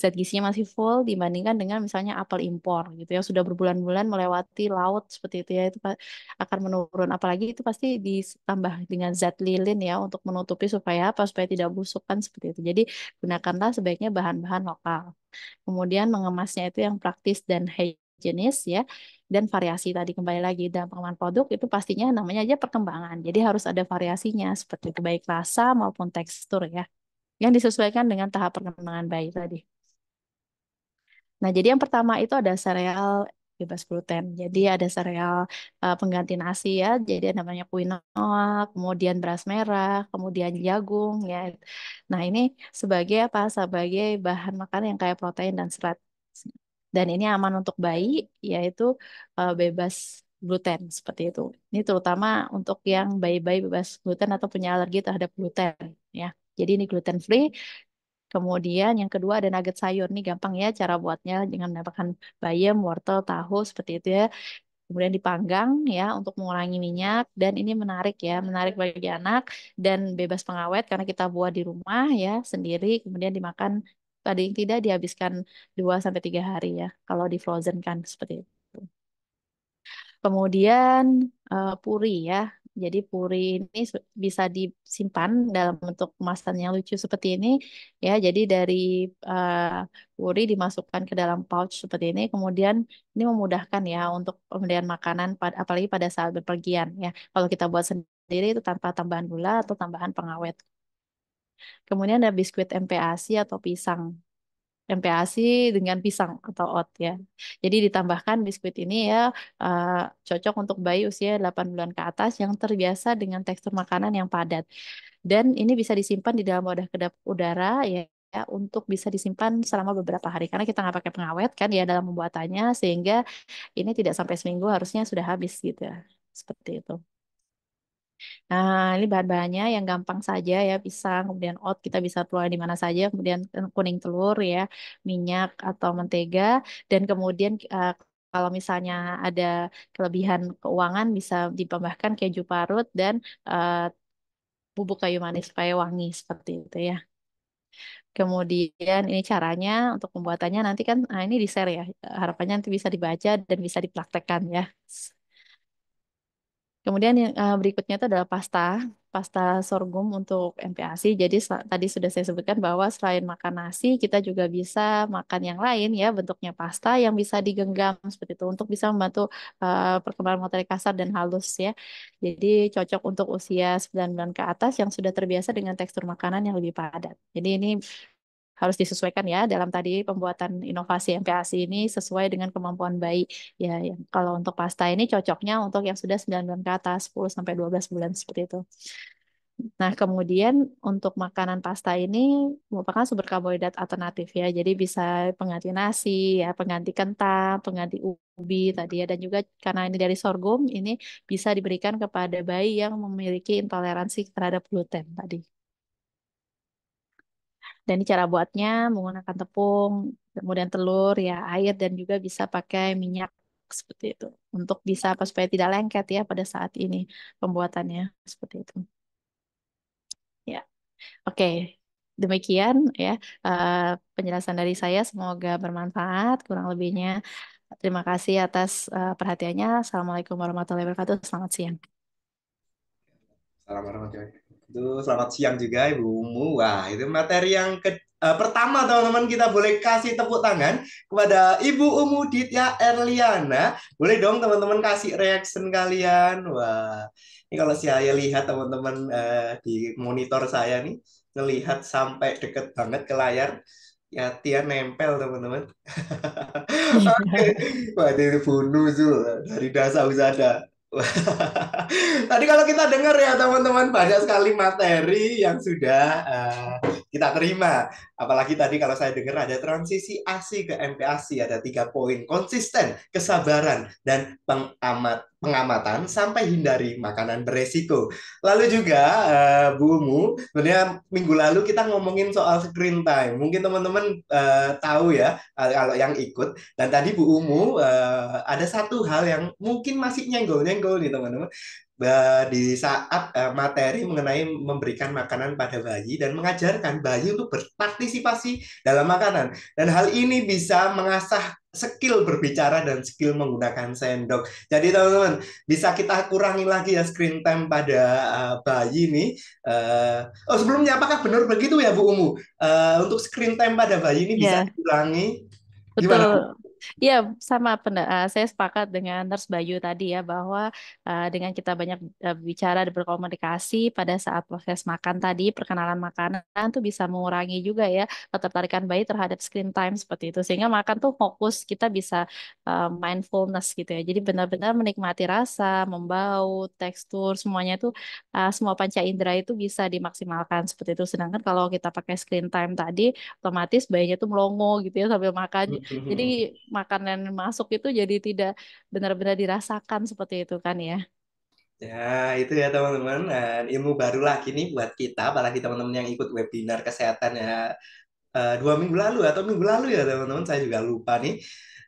zat gizinya masih full dibandingkan dengan misalnya apel impor gitu ya sudah berbulan-bulan melewati laut seperti itu ya itu akan menurun apalagi itu pasti ditambah dengan zat lilin ya untuk menutupi supaya apa supaya tidak busuk kan seperti itu jadi gunakanlah sebaiknya bahan-bahan lokal kemudian mengemasnya itu yang praktis dan higienis ya dan variasi tadi kembali lagi dalam pengembangan produk itu pastinya namanya aja perkembangan jadi harus ada variasinya seperti itu baik rasa maupun tekstur ya yang disesuaikan dengan tahap perkembangan bayi tadi. Nah, jadi yang pertama itu ada sereal bebas gluten. Jadi ada sereal uh, pengganti nasi ya. Jadi ada namanya quinoa, kemudian beras merah, kemudian jagung ya. Nah, ini sebagai apa? Sebagai bahan makanan yang kaya protein dan serat. Dan ini aman untuk bayi yaitu uh, bebas gluten seperti itu. Ini terutama untuk yang bayi-bayi bebas gluten atau punya alergi terhadap gluten ya. Jadi ini gluten free. Kemudian yang kedua ada nugget sayur nih gampang ya cara buatnya dengan menambahkan bayam, wortel, tahu seperti itu ya. Kemudian dipanggang ya untuk mengurangi minyak dan ini menarik ya, menarik bagi anak dan bebas pengawet karena kita buat di rumah ya sendiri kemudian dimakan yang tidak dihabiskan 2 3 hari ya kalau di frozen kan seperti itu. Kemudian uh, puri ya. Jadi puri ini bisa disimpan dalam bentuk kemasan yang lucu seperti ini ya. Jadi dari uh, puri dimasukkan ke dalam pouch seperti ini. Kemudian ini memudahkan ya untuk pemberian makanan apalagi pada saat berpergian, ya. Kalau kita buat sendiri itu tanpa tambahan gula atau tambahan pengawet. Kemudian ada biskuit MPASI atau pisang. MPASI dengan pisang atau oat ya. Jadi ditambahkan biskuit ini ya uh, cocok untuk bayi usia 8 bulan ke atas yang terbiasa dengan tekstur makanan yang padat. Dan ini bisa disimpan di dalam wadah kedap udara ya ya untuk bisa disimpan selama beberapa hari karena kita nggak pakai pengawet kan ya dalam pembuatannya sehingga ini tidak sampai seminggu harusnya sudah habis gitu ya seperti itu. Nah, ini bahan-bahannya yang gampang saja ya, pisang, kemudian oat kita bisa tuang di mana saja, kemudian kuning telur ya, minyak atau mentega, dan kemudian uh, kalau misalnya ada kelebihan keuangan bisa ditambahkan keju parut dan uh, bubuk kayu manis supaya wangi seperti itu ya. Kemudian ini caranya untuk pembuatannya nanti kan nah ini di share ya. Harapannya nanti bisa dibaca dan bisa dipraktekkan ya. Kemudian yang uh, berikutnya itu adalah pasta, pasta sorghum untuk MPASI. Jadi tadi sudah saya sebutkan bahwa selain makan nasi, kita juga bisa makan yang lain ya bentuknya pasta yang bisa digenggam seperti itu untuk bisa membantu uh, perkembangan materi kasar dan halus ya. Jadi cocok untuk usia 9 bulan ke atas yang sudah terbiasa dengan tekstur makanan yang lebih padat. Jadi ini harus disesuaikan ya dalam tadi pembuatan inovasi MPAC ini sesuai dengan kemampuan bayi. Ya, yang, kalau untuk pasta ini cocoknya untuk yang sudah 9 bulan ke atas, 10 sampai 12 bulan seperti itu. Nah, kemudian untuk makanan pasta ini merupakan sumber karbohidrat alternatif ya. Jadi bisa pengganti nasi, ya, pengganti kentang, pengganti ubi tadi ya dan juga karena ini dari sorghum ini bisa diberikan kepada bayi yang memiliki intoleransi terhadap gluten tadi. Dan ini cara buatnya menggunakan tepung, kemudian telur, ya air, dan juga bisa pakai minyak seperti itu. Untuk bisa apa supaya tidak lengket ya pada saat ini pembuatannya seperti itu. Ya, oke. Okay demikian ya uh, penjelasan dari saya semoga bermanfaat kurang lebihnya terima kasih atas uh, perhatiannya assalamualaikum warahmatullahi wabarakatuh selamat siang Assalamualaikum warahmatullahi wabarakatuh itu selamat siang juga Ibu Umu. Wah, itu materi yang ke, uh, pertama teman-teman kita boleh kasih tepuk tangan kepada Ibu Umu Ditya Erliana. Boleh dong teman-teman kasih reaction kalian. Wah, ini kalau saya lihat teman-teman uh, di monitor saya nih, ngelihat sampai deket banget ke layar ya Tia nempel teman-teman. Iya. Waduh, -teman. bunuh Zul dari dasar usada. Tadi kalau kita dengar ya teman-teman banyak sekali materi yang sudah uh, kita terima. Apalagi tadi kalau saya dengar ada transisi ASI ke MPASI ada tiga poin konsisten, kesabaran dan pengamat pengamatan sampai hindari makanan beresiko. Lalu juga uh, Bu Umu, sebenarnya minggu lalu kita ngomongin soal screen time. Mungkin teman-teman uh, tahu ya eh, kalau yang ikut. Dan tadi Bu Umu uh, ada satu hal yang mungkin masih nyenggol-nyenggol nih teman-teman di saat eh, materi mengenai memberikan makanan pada bayi dan mengajarkan bayi untuk berpartisipasi dalam makanan dan hal ini bisa mengasah skill berbicara dan skill menggunakan sendok. Jadi teman-teman bisa kita kurangi lagi ya screen time pada eh, bayi ini eh, oh sebelumnya apakah benar begitu ya Bu Umu? untuk screen time pada bayi ini bisa yeah. dikurangi. Betul. Gimana? Iya, sama eh, saya sepakat dengan Nurse Bayu tadi ya bahwa eh, dengan kita banyak eh, bicara dan berkomunikasi pada saat proses makan tadi, perkenalan makanan tuh bisa mengurangi juga ya ketertarikan bayi terhadap screen time seperti itu sehingga makan tuh fokus kita bisa mindfulness gitu ya. Jadi benar-benar menikmati rasa, membau, tekstur semuanya itu semua panca indera itu bisa dimaksimalkan seperti itu. Sedangkan kalau kita pakai screen time tadi otomatis bayinya tuh melongo gitu ya sambil makan. Hmm, hmm, Jadi hmm makanan masuk itu jadi tidak benar-benar dirasakan seperti itu kan ya. Ya, itu ya teman-teman. Nah, ilmu baru lagi nih buat kita, apalagi teman-teman yang ikut webinar kesehatan ya uh, dua minggu lalu atau minggu lalu ya teman-teman. Saya juga lupa nih.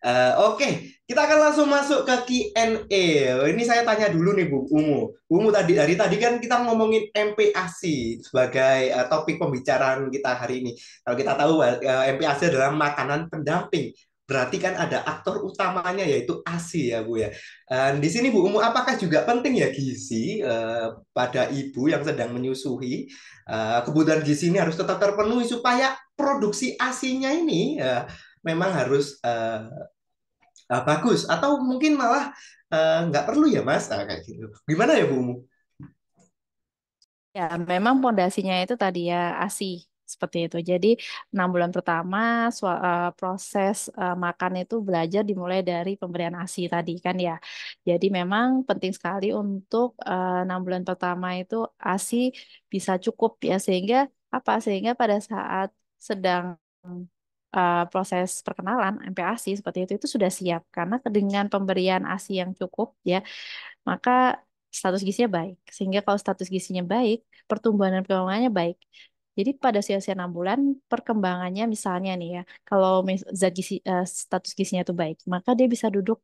Uh, Oke, okay. kita akan langsung masuk ke Q&A. Oh, ini saya tanya dulu nih Bu Ungu. Ungu tadi dari tadi kan kita ngomongin MPAC sebagai uh, topik pembicaraan kita hari ini. Kalau kita tahu uh, MPAC adalah makanan pendamping Berarti kan ada aktor utamanya yaitu ASI ya Bu ya. Dan di sini Bu Umu apakah juga penting ya gizi uh, pada ibu yang sedang menyusui uh, kebutuhan gizi ini harus tetap terpenuhi supaya produksi ASINya ini uh, memang harus uh, bagus atau mungkin malah uh, nggak perlu ya Mas uh, kayak gitu. Gimana ya Bu Umu? Ya, memang pondasinya itu tadi ya ASI seperti itu. Jadi enam bulan pertama uh, proses uh, makan itu belajar dimulai dari pemberian ASI tadi kan ya. Jadi memang penting sekali untuk eh, enam bulan pertama itu ASI bisa cukup ya sehingga apa sehingga pada saat sedang uh, proses perkenalan MPASI seperti itu itu sudah siap karena dengan pemberian ASI yang cukup ya maka status gizinya baik sehingga kalau status gizinya baik pertumbuhan dan perkembangannya baik jadi pada usia-usia 6 bulan perkembangannya misalnya nih ya, kalau zat gizi eh, status gizinya itu baik, maka dia bisa duduk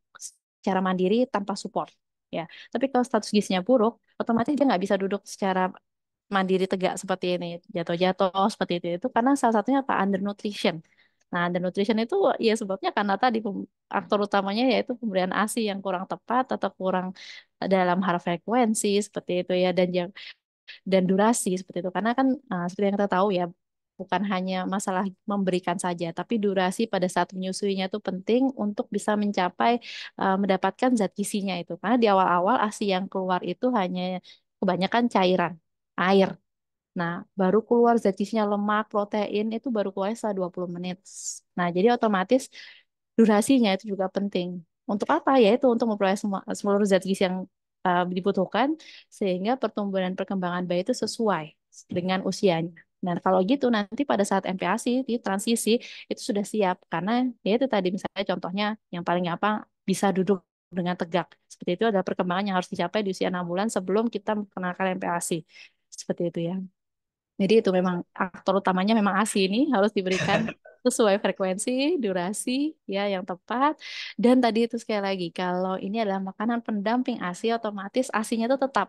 secara mandiri tanpa support ya. Tapi kalau status gizinya buruk, otomatis dia nggak bisa duduk secara mandiri tegak seperti ini, jatuh-jatuh seperti itu. Itu karena salah satunya apa? Undernutrition. Nah, undernutrition itu ya sebabnya karena tadi aktor utamanya yaitu pemberian ASI yang kurang tepat atau kurang dalam hal frekuensi seperti itu ya dan yang dan durasi seperti itu karena kan uh, seperti yang kita tahu ya bukan hanya masalah memberikan saja, tapi durasi pada saat menyusuinya itu penting untuk bisa mencapai uh, mendapatkan zat gizinya itu. Karena di awal-awal ASI yang keluar itu hanya kebanyakan cairan, air. Nah, baru keluar zat gizinya lemak, protein itu baru keluar setelah 20 menit. Nah, jadi otomatis durasinya itu juga penting. Untuk apa? ya itu untuk memperoleh semua seluruh zat gizi yang Eh, dibutuhkan sehingga pertumbuhan dan perkembangan bayi itu sesuai dengan usianya. Nah, kalau gitu nanti pada saat MPASI di transisi itu sudah siap karena ya itu tadi misalnya contohnya yang paling apa bisa duduk dengan tegak. Seperti itu adalah perkembangan yang harus dicapai di usia 6 bulan sebelum kita mengenalkan MPASI. Seperti itu ya. Jadi itu memang aktor utamanya memang ASI ini harus diberikan sesuai frekuensi, durasi ya yang tepat. Dan tadi itu sekali lagi kalau ini adalah makanan pendamping ASI otomatis ASINYA itu tetap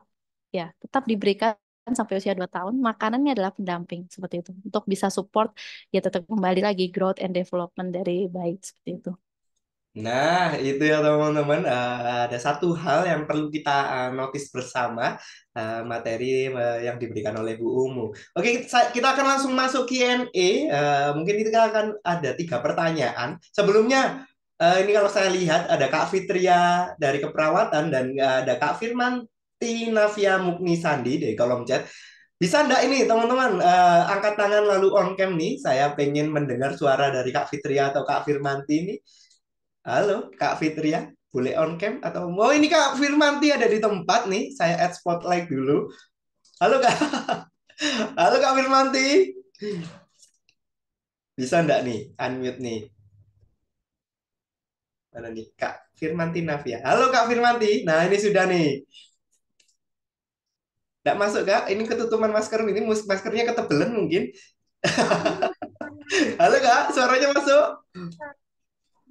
ya, tetap diberikan sampai usia 2 tahun makanannya adalah pendamping seperti itu untuk bisa support ya tetap kembali lagi growth and development dari baik seperti itu. Nah, itu ya teman-teman. Uh, ada satu hal yang perlu kita uh, notice bersama uh, materi uh, yang diberikan oleh Bu Umu. Oke, kita akan langsung masuk Q&A. Uh, mungkin kita akan ada tiga pertanyaan. Sebelumnya, uh, ini kalau saya lihat ada Kak Fitria dari keperawatan dan uh, ada Kak Firman Tinafia Mukni Sandi dari kolom chat. Bisa enggak ini teman-teman uh, angkat tangan lalu on cam nih. Saya pengen mendengar suara dari Kak Fitria atau Kak Firmanti ini. Halo, Kak Fitria, boleh on cam atau mau oh, ini Kak Firmanti ada di tempat nih, saya add spotlight dulu. Halo Kak. Halo Kak Firmanti. Bisa enggak nih unmute nih? Mana nih Kak Firmanti Navia. Halo Kak Firmanti. Nah, ini sudah nih. Enggak masuk Kak, ini ketutupan masker ini maskernya ketebelan mungkin. Halo Kak, suaranya masuk.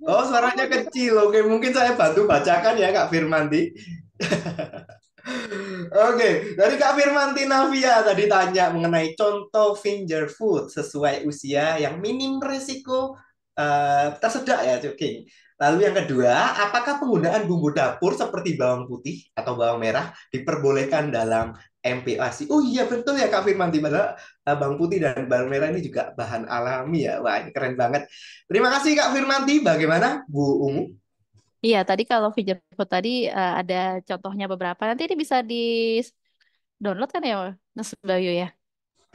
Oh, suaranya kecil. Oke, mungkin saya bantu bacakan ya Kak Firmanti. Oke, dari Kak Firmanti Navia tadi tanya mengenai contoh finger food sesuai usia yang minim resiko uh, eh, tersedak ya, Cuking. Lalu yang kedua, apakah penggunaan bumbu dapur seperti bawang putih atau bawang merah diperbolehkan dalam MPAC? Oh iya betul ya Kak Firman, dimana eh, bawang putih dan bawang merah ini juga bahan alami ya. Wah ini keren banget. Terima kasih Kak Firmanti. Bagaimana Bu Ungu? Iya, tadi kalau video food tadi eh, ada contohnya beberapa. Nanti ini bisa di download kan ya, Mas Bayu ya?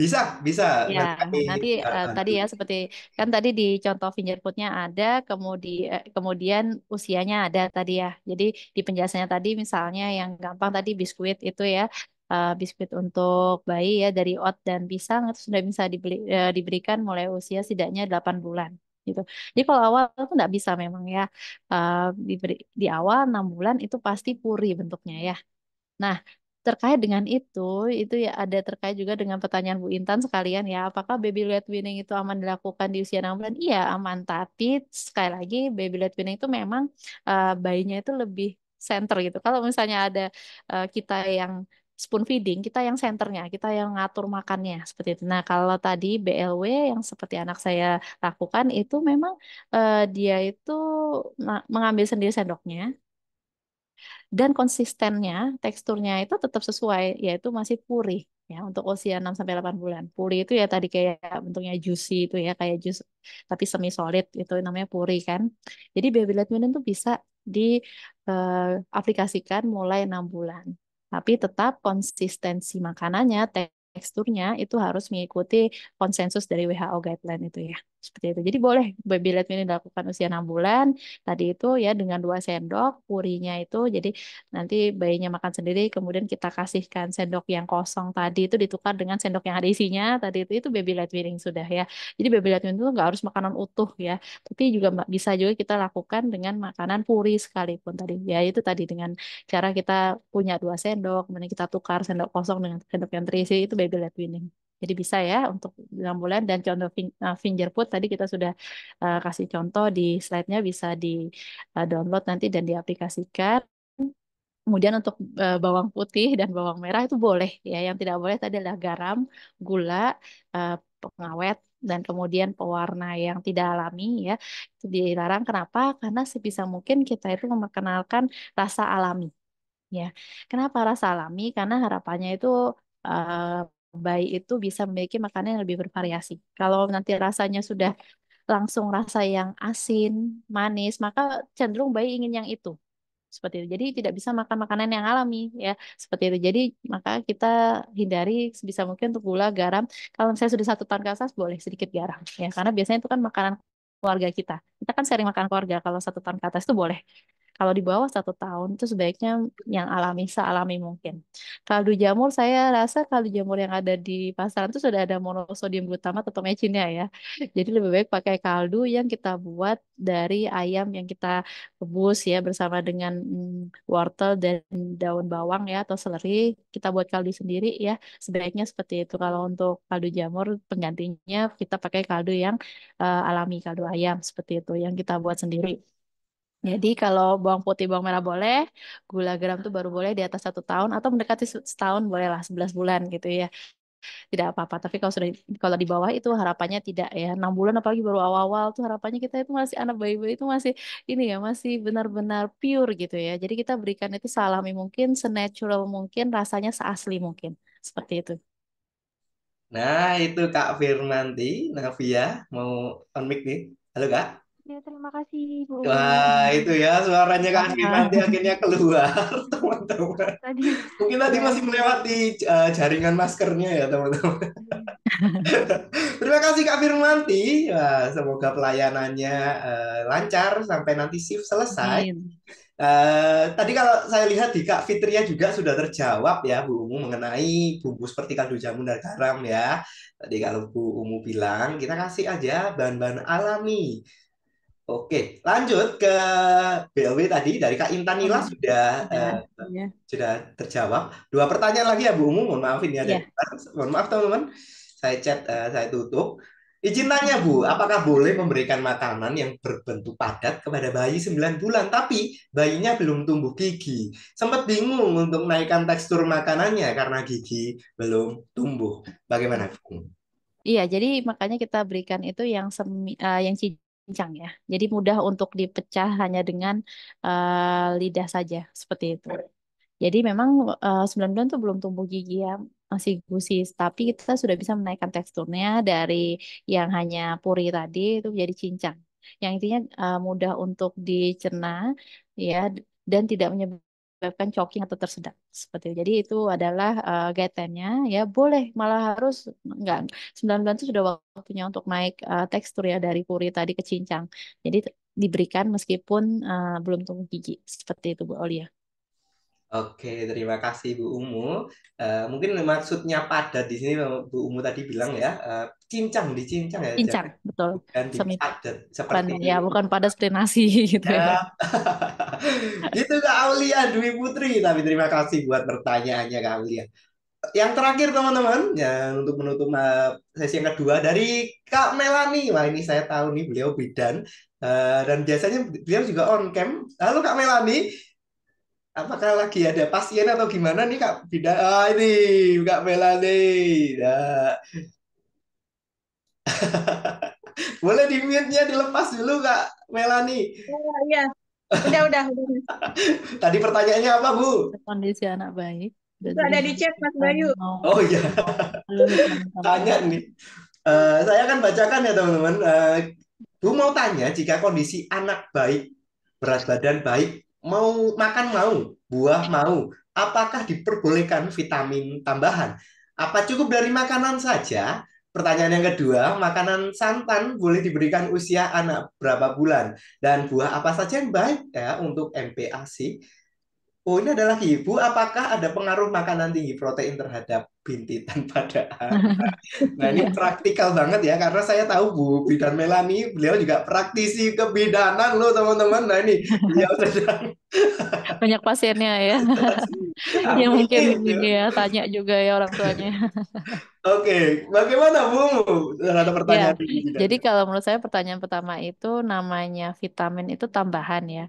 Bisa, bisa. Ya, nanti, nanti eh, uh, tadi ya seperti kan tadi di contoh fingerprintnya ada, kemudian eh, kemudian usianya ada tadi ya. Jadi di penjelasannya tadi misalnya yang gampang tadi biskuit itu ya uh, biskuit untuk bayi ya dari oat dan pisang itu sudah bisa dibeli, uh, diberikan mulai usia setidaknya 8 bulan gitu. Jadi kalau awal itu nggak bisa memang ya uh, diberi, di awal enam bulan itu pasti puri bentuknya ya. Nah, terkait dengan itu, itu ya ada terkait juga dengan pertanyaan Bu Intan sekalian ya, apakah baby led weaning itu aman dilakukan di usia 6 bulan? Iya, aman, tapi sekali lagi baby led weaning itu memang uh, bayinya itu lebih center gitu. Kalau misalnya ada uh, kita yang spoon feeding, kita yang senternya, kita yang ngatur makannya seperti itu. Nah, kalau tadi BLW yang seperti anak saya lakukan itu memang uh, dia itu nah, mengambil sendiri sendoknya, dan konsistennya teksturnya itu tetap sesuai yaitu masih puri, ya untuk usia 6 sampai 8 bulan. Puri itu ya tadi kayak bentuknya juicy itu ya kayak jus tapi semi solid itu namanya puri kan. Jadi baby led millen tuh bisa diaplikasikan eh, uh, mulai 6 bulan. Tapi tetap konsistensi makanannya, teksturnya itu harus mengikuti konsensus dari WHO guideline itu ya seperti itu. Jadi boleh baby led ini dilakukan usia 6 bulan. Tadi itu ya dengan dua sendok purinya itu jadi nanti bayinya makan sendiri kemudian kita kasihkan sendok yang kosong tadi itu ditukar dengan sendok yang ada isinya tadi itu itu baby led weaning sudah ya. Jadi baby led feeding itu nggak harus makanan utuh ya, tapi juga bisa juga kita lakukan dengan makanan puri sekalipun tadi. Ya itu tadi dengan cara kita punya dua sendok, kemudian kita tukar sendok kosong dengan sendok yang terisi itu baby led weaning. Jadi bisa ya untuk enam bulan dan contoh eh, finger put tadi kita sudah eh, kasih contoh di slide-nya bisa di eh, download nanti dan diaplikasikan. Kemudian untuk bawang putih dan bawang merah itu boleh ya. Yang tidak boleh tadi adalah garam, gula, pengawet dan kemudian pewarna yang tidak alami ya itu dilarang kenapa karena sebisa mungkin kita itu memperkenalkan rasa alami ya kenapa rasa alami karena harapannya itu uh, bayi itu bisa memiliki makanan yang lebih bervariasi. Kalau nanti rasanya sudah langsung rasa yang asin, manis, maka cenderung bayi ingin yang itu. Seperti itu. Jadi tidak bisa makan makanan yang alami ya, seperti itu. Jadi maka kita hindari sebisa mungkin untuk gula, garam. Kalau saya sudah satu tahun ke atas boleh sedikit garam ya, karena biasanya itu kan makanan keluarga kita. Kita kan sering makan keluarga. Kalau satu tahun ke atas itu boleh kalau di bawah satu tahun itu sebaiknya yang alami sealami mungkin. Kaldu jamur saya rasa kaldu jamur yang ada di pasaran itu sudah ada monosodium glutamat atau mecinnya ya. Jadi lebih baik pakai kaldu yang kita buat dari ayam yang kita rebus ya bersama dengan mm, wortel dan daun bawang ya atau seleri kita buat kaldu sendiri ya sebaiknya seperti itu kalau untuk kaldu jamur penggantinya kita pakai kaldu yang uh, alami kaldu ayam seperti itu yang kita buat sendiri jadi kalau bawang putih, bawang merah boleh, gula garam tuh baru boleh di atas satu tahun atau mendekati setahun bolehlah lah 11 bulan gitu ya. Tidak apa-apa, tapi kalau sudah kalau di bawah itu harapannya tidak ya. 6 bulan apalagi baru awal-awal tuh harapannya kita itu masih anak bayi-bayi itu masih ini ya, masih benar-benar pure gitu ya. Jadi kita berikan itu salami mungkin, senatural mungkin, rasanya seasli mungkin. Seperti itu. Nah, itu Kak Firmanti, Navia, mau on mic nih. Halo, Kak. Ya, terima kasih Bu. Wah, itu ya suaranya Kak Andin nanti akhirnya keluar, teman-teman. Tadi, Mungkin tadi masih melewati uh, jaringan maskernya ya, teman-teman. Iya. terima kasih Kak Firmanti. Wah, semoga pelayanannya uh, lancar sampai nanti shift selesai. Uh, tadi kalau saya lihat di Kak Fitria juga sudah terjawab ya Bu Umu mengenai bumbu seperti kaldu jamu dan garam ya. Tadi kalau Bu Umu bilang kita kasih aja bahan-bahan alami Oke, lanjut ke BLW tadi dari Kak Intanila hmm. sudah ya, uh, ya. sudah terjawab. Dua pertanyaan lagi ya Bu Umum, mohon maaf ini ada. Ya. Mohon maaf teman-teman. Saya chat uh, saya tutup. Izin tanya Bu, apakah boleh memberikan makanan yang berbentuk padat kepada bayi 9 bulan tapi bayinya belum tumbuh gigi? Sempat bingung untuk naikkan tekstur makanannya karena gigi belum tumbuh. Bagaimana Bu? Iya, jadi makanya kita berikan itu yang semi, uh, yang cici pincang ya. Jadi mudah untuk dipecah hanya dengan uh, lidah saja seperti itu. Jadi memang uh, eh, 9 bulan itu belum tumbuh gigi ya masih gusis, tapi kita sudah bisa menaikkan teksturnya dari yang hanya puri tadi itu menjadi cincang. Yang intinya uh, mudah untuk dicerna ya dan tidak menyebabkan menyebabkan choking atau tersedak seperti itu. Jadi itu adalah uh, eh, guideline ya boleh malah harus enggak bulan itu sudah waktunya untuk naik uh, tekstur ya dari puri tadi ke cincang. Jadi diberikan meskipun uh, belum tumbuh gigi seperti itu Bu Olia. Oke, terima kasih Bu Umu. Uh, mungkin maksudnya pada di sini Bu Umu tadi bilang ya, uh, cincang di cincang ya. Cincang, betul. Dan di padat seperti bukan, ya, bukan pada seperti nasi gitu ya. ya. itu Kak Aulia Dwi Putri. Tapi terima kasih buat pertanyaannya Kak Aulia. Yang terakhir teman-teman, yang untuk menutup eh, sesi yang kedua dari Kak Melani. Wah ini saya tahu nih beliau bidan eh, dan biasanya beliau juga on cam. Halo Kak Melani, apakah lagi ada pasien atau gimana nih kak Bidan? ah, ini kak Melani nah. boleh di mute-nya dilepas dulu kak Melani iya, iya. Udah, udah. udah Tadi pertanyaannya apa, Bu? Kondisi anak baik. Itu ada di chat Mas Bayu. Oh iya. Tanya nih. Uh, saya akan bacakan ya teman-teman. Uh, Bu mau tanya jika kondisi anak baik, berat badan baik, mau makan mau, buah mau, apakah diperbolehkan vitamin tambahan? Apa cukup dari makanan saja Pertanyaan yang kedua, makanan santan boleh diberikan usia anak berapa bulan dan buah apa saja yang baik ya untuk MPASI oh ini adalah ibu, apakah ada pengaruh makanan tinggi protein terhadap bintitan pada anak? Nah ini iya. praktikal banget ya, karena saya tahu Bu Bidan Melani, beliau juga praktisi kebidanan loh teman-teman. Nah ini beliau sedang banyak pasiennya ya. ya mungkin ini ya tanya juga ya orang tuanya. Oke, bagaimana Bu? Ada pertanyaan. Ya. Jadi kalau menurut saya pertanyaan pertama itu namanya vitamin itu tambahan ya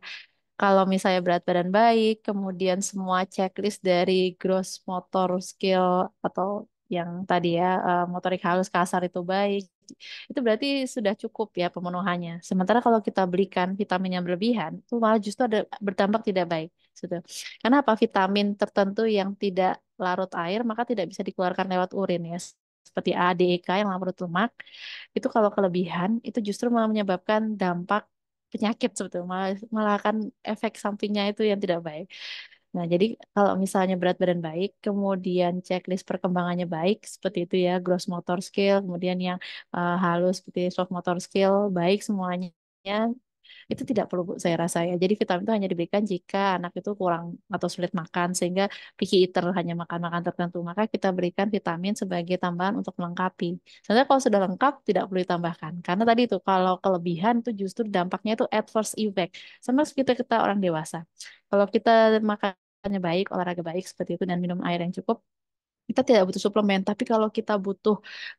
kalau misalnya berat badan baik, kemudian semua checklist dari gross motor skill atau yang tadi ya eh, motorik halus kasar itu baik, itu berarti sudah cukup ya pemenuhannya. Sementara kalau kita berikan vitamin yang berlebihan, itu malah justru ada berdampak tidak baik. Sudah. Gitu. Karena apa vitamin tertentu yang tidak larut air maka tidak bisa dikeluarkan lewat urin ya seperti A, D, E, K yang larut lemak itu kalau kelebihan itu justru malah menyebabkan dampak penyakit sebetulnya malah, malah akan efek sampingnya itu yang tidak baik Nah, jadi kalau misalnya berat badan baik, kemudian checklist perkembangannya baik, seperti itu ya, gross motor skill, kemudian yang uh, halus seperti soft motor skill, baik semuanya itu tidak perlu saya rasa ya. Jadi vitamin itu hanya diberikan jika anak itu kurang atau sulit makan sehingga picky eater hanya makan-makan tertentu, maka kita berikan vitamin sebagai tambahan untuk melengkapi. Sebenarnya kalau sudah lengkap tidak perlu ditambahkan karena tadi itu kalau kelebihan itu justru dampaknya itu adverse effect. Sama seperti kita orang dewasa. Kalau kita makan baik, olahraga baik seperti itu dan minum air yang cukup, kita tidak butuh suplemen, tapi kalau kita butuh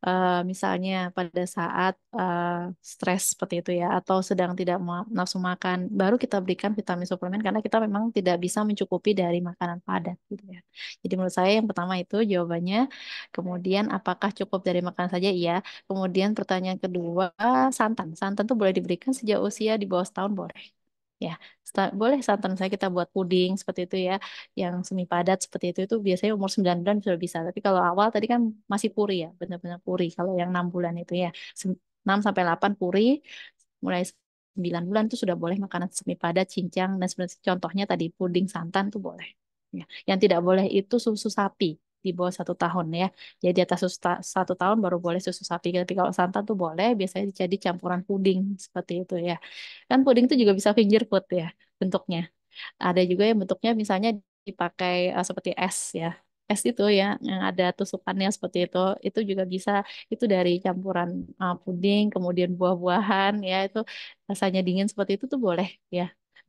uh, misalnya pada saat uh, stres seperti itu ya atau sedang tidak nafsu makan, baru kita berikan vitamin suplemen karena kita memang tidak bisa mencukupi dari makanan padat gitu ya. Jadi menurut saya yang pertama itu jawabannya. Kemudian apakah cukup dari makan saja? Iya. Kemudian pertanyaan kedua, santan. Santan tuh boleh diberikan sejak usia di bawah setahun boleh ya boleh santan saya kita buat puding seperti itu ya yang semi padat seperti itu itu biasanya umur 9 bulan sudah bisa tapi kalau awal tadi kan masih puri ya benar-benar puri kalau yang enam bulan itu ya 6 sampai delapan puri mulai 9 bulan itu sudah boleh makanan semi padat cincang dan sebenarnya contohnya tadi puding santan tuh boleh ya yang tidak boleh itu susu sapi di bawah satu tahun ya. Jadi di atas satu tahun baru boleh susu sapi. Tapi kalau santan tuh boleh, biasanya jadi campuran puding seperti itu ya. Kan puding itu juga bisa finger food ya bentuknya. Ada juga yang bentuknya misalnya dipakai uh, seperti es ya. Es itu ya yang ada tusukannya seperti itu, itu juga bisa itu dari campuran uh, puding, kemudian buah-buahan ya itu rasanya dingin seperti itu tuh boleh ya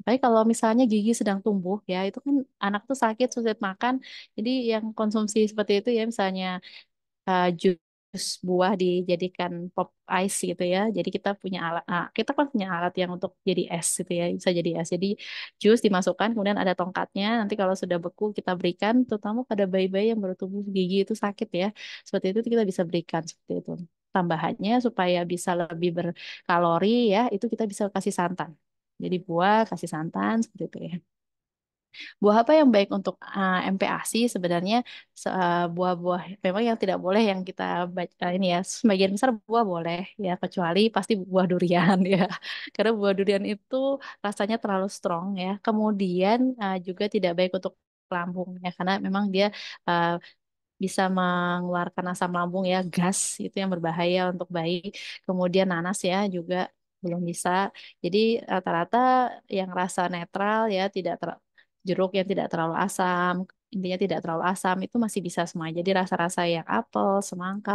tapi kalau misalnya gigi sedang tumbuh ya, itu kan anak tuh sakit, sulit makan. Jadi yang konsumsi seperti itu ya misalnya uh, jus buah dijadikan pop ice gitu ya. Jadi kita punya alat, nah, kita kan punya alat yang untuk jadi es gitu ya, bisa jadi es. Jadi jus dimasukkan, kemudian ada tongkatnya. Nanti kalau sudah beku kita berikan, terutama pada bayi-bayi yang baru tumbuh gigi itu sakit ya. Seperti itu kita bisa berikan seperti itu tambahannya supaya bisa lebih berkalori ya itu kita bisa kasih santan jadi buah kasih santan seperti itu ya. Buah apa yang baik untuk uh, eh, MPASI sebenarnya eh, buah-buah memang yang tidak boleh yang kita baca eh, ini ya sebagian besar buah boleh ya kecuali pasti buah durian ya karena buah durian itu rasanya terlalu strong ya kemudian uh, juga tidak baik untuk lambung ya karena memang dia uh, bisa mengeluarkan asam lambung ya gas itu yang berbahaya untuk bayi kemudian nanas ya juga belum bisa. Jadi rata-rata yang rasa netral ya tidak ter jeruk yang tidak terlalu asam, intinya tidak terlalu asam itu masih bisa semua. Jadi rasa-rasa yang apel, semangka,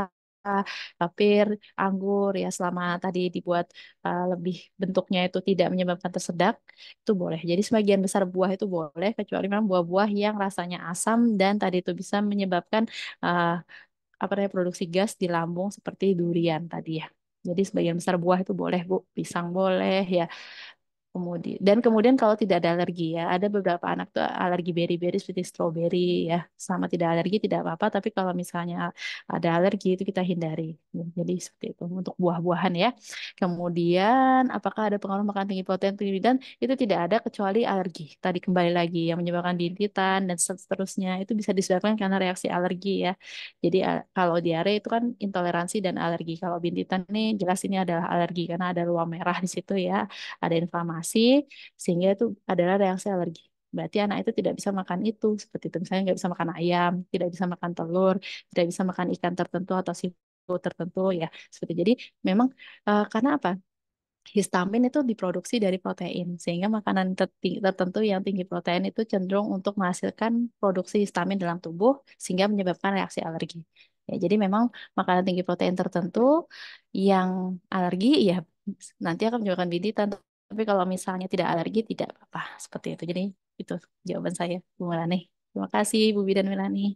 papir, anggur ya selama tadi dibuat uh, lebih bentuknya itu tidak menyebabkan tersedak itu boleh. Jadi sebagian besar buah itu boleh kecuali memang buah-buah yang rasanya asam dan tadi itu bisa menyebabkan uh, apa namanya produksi gas di lambung seperti durian tadi ya. Jadi sebagian besar buah itu boleh Bu, pisang boleh ya, kemudian dan kemudian kalau tidak ada alergi ya ada beberapa anak tuh alergi beri-beri seperti stroberi ya sama tidak alergi tidak apa-apa tapi kalau misalnya ada alergi itu kita hindari jadi seperti itu untuk buah-buahan ya kemudian apakah ada pengaruh makan tinggi protein tinggi dan itu tidak ada kecuali alergi tadi kembali lagi yang menyebabkan dintitan dan seterusnya itu bisa disebabkan karena reaksi alergi ya jadi eh, kalau diare itu kan intoleransi dan alergi kalau bintitan ini jelas ini adalah alergi karena ada ruam merah di situ ya ada inflamasi inflamasi sehingga itu adalah reaksi alergi berarti anak itu tidak bisa makan itu seperti itu misalnya nggak bisa makan ayam tidak bisa makan telur tidak bisa makan ikan tertentu atau seafood tertentu ya seperti jadi memang uh, karena apa histamin itu diproduksi dari protein sehingga makanan tertentu yang tinggi protein itu cenderung untuk menghasilkan produksi histamin dalam tubuh sehingga menyebabkan reaksi alergi ya jadi memang makanan tinggi protein tertentu yang alergi ya nanti akan menyebabkan bintitan tapi kalau misalnya tidak alergi, tidak apa-apa. Seperti itu. Jadi itu jawaban saya, Bu Melani. Terima kasih, Bu Bidan Melani.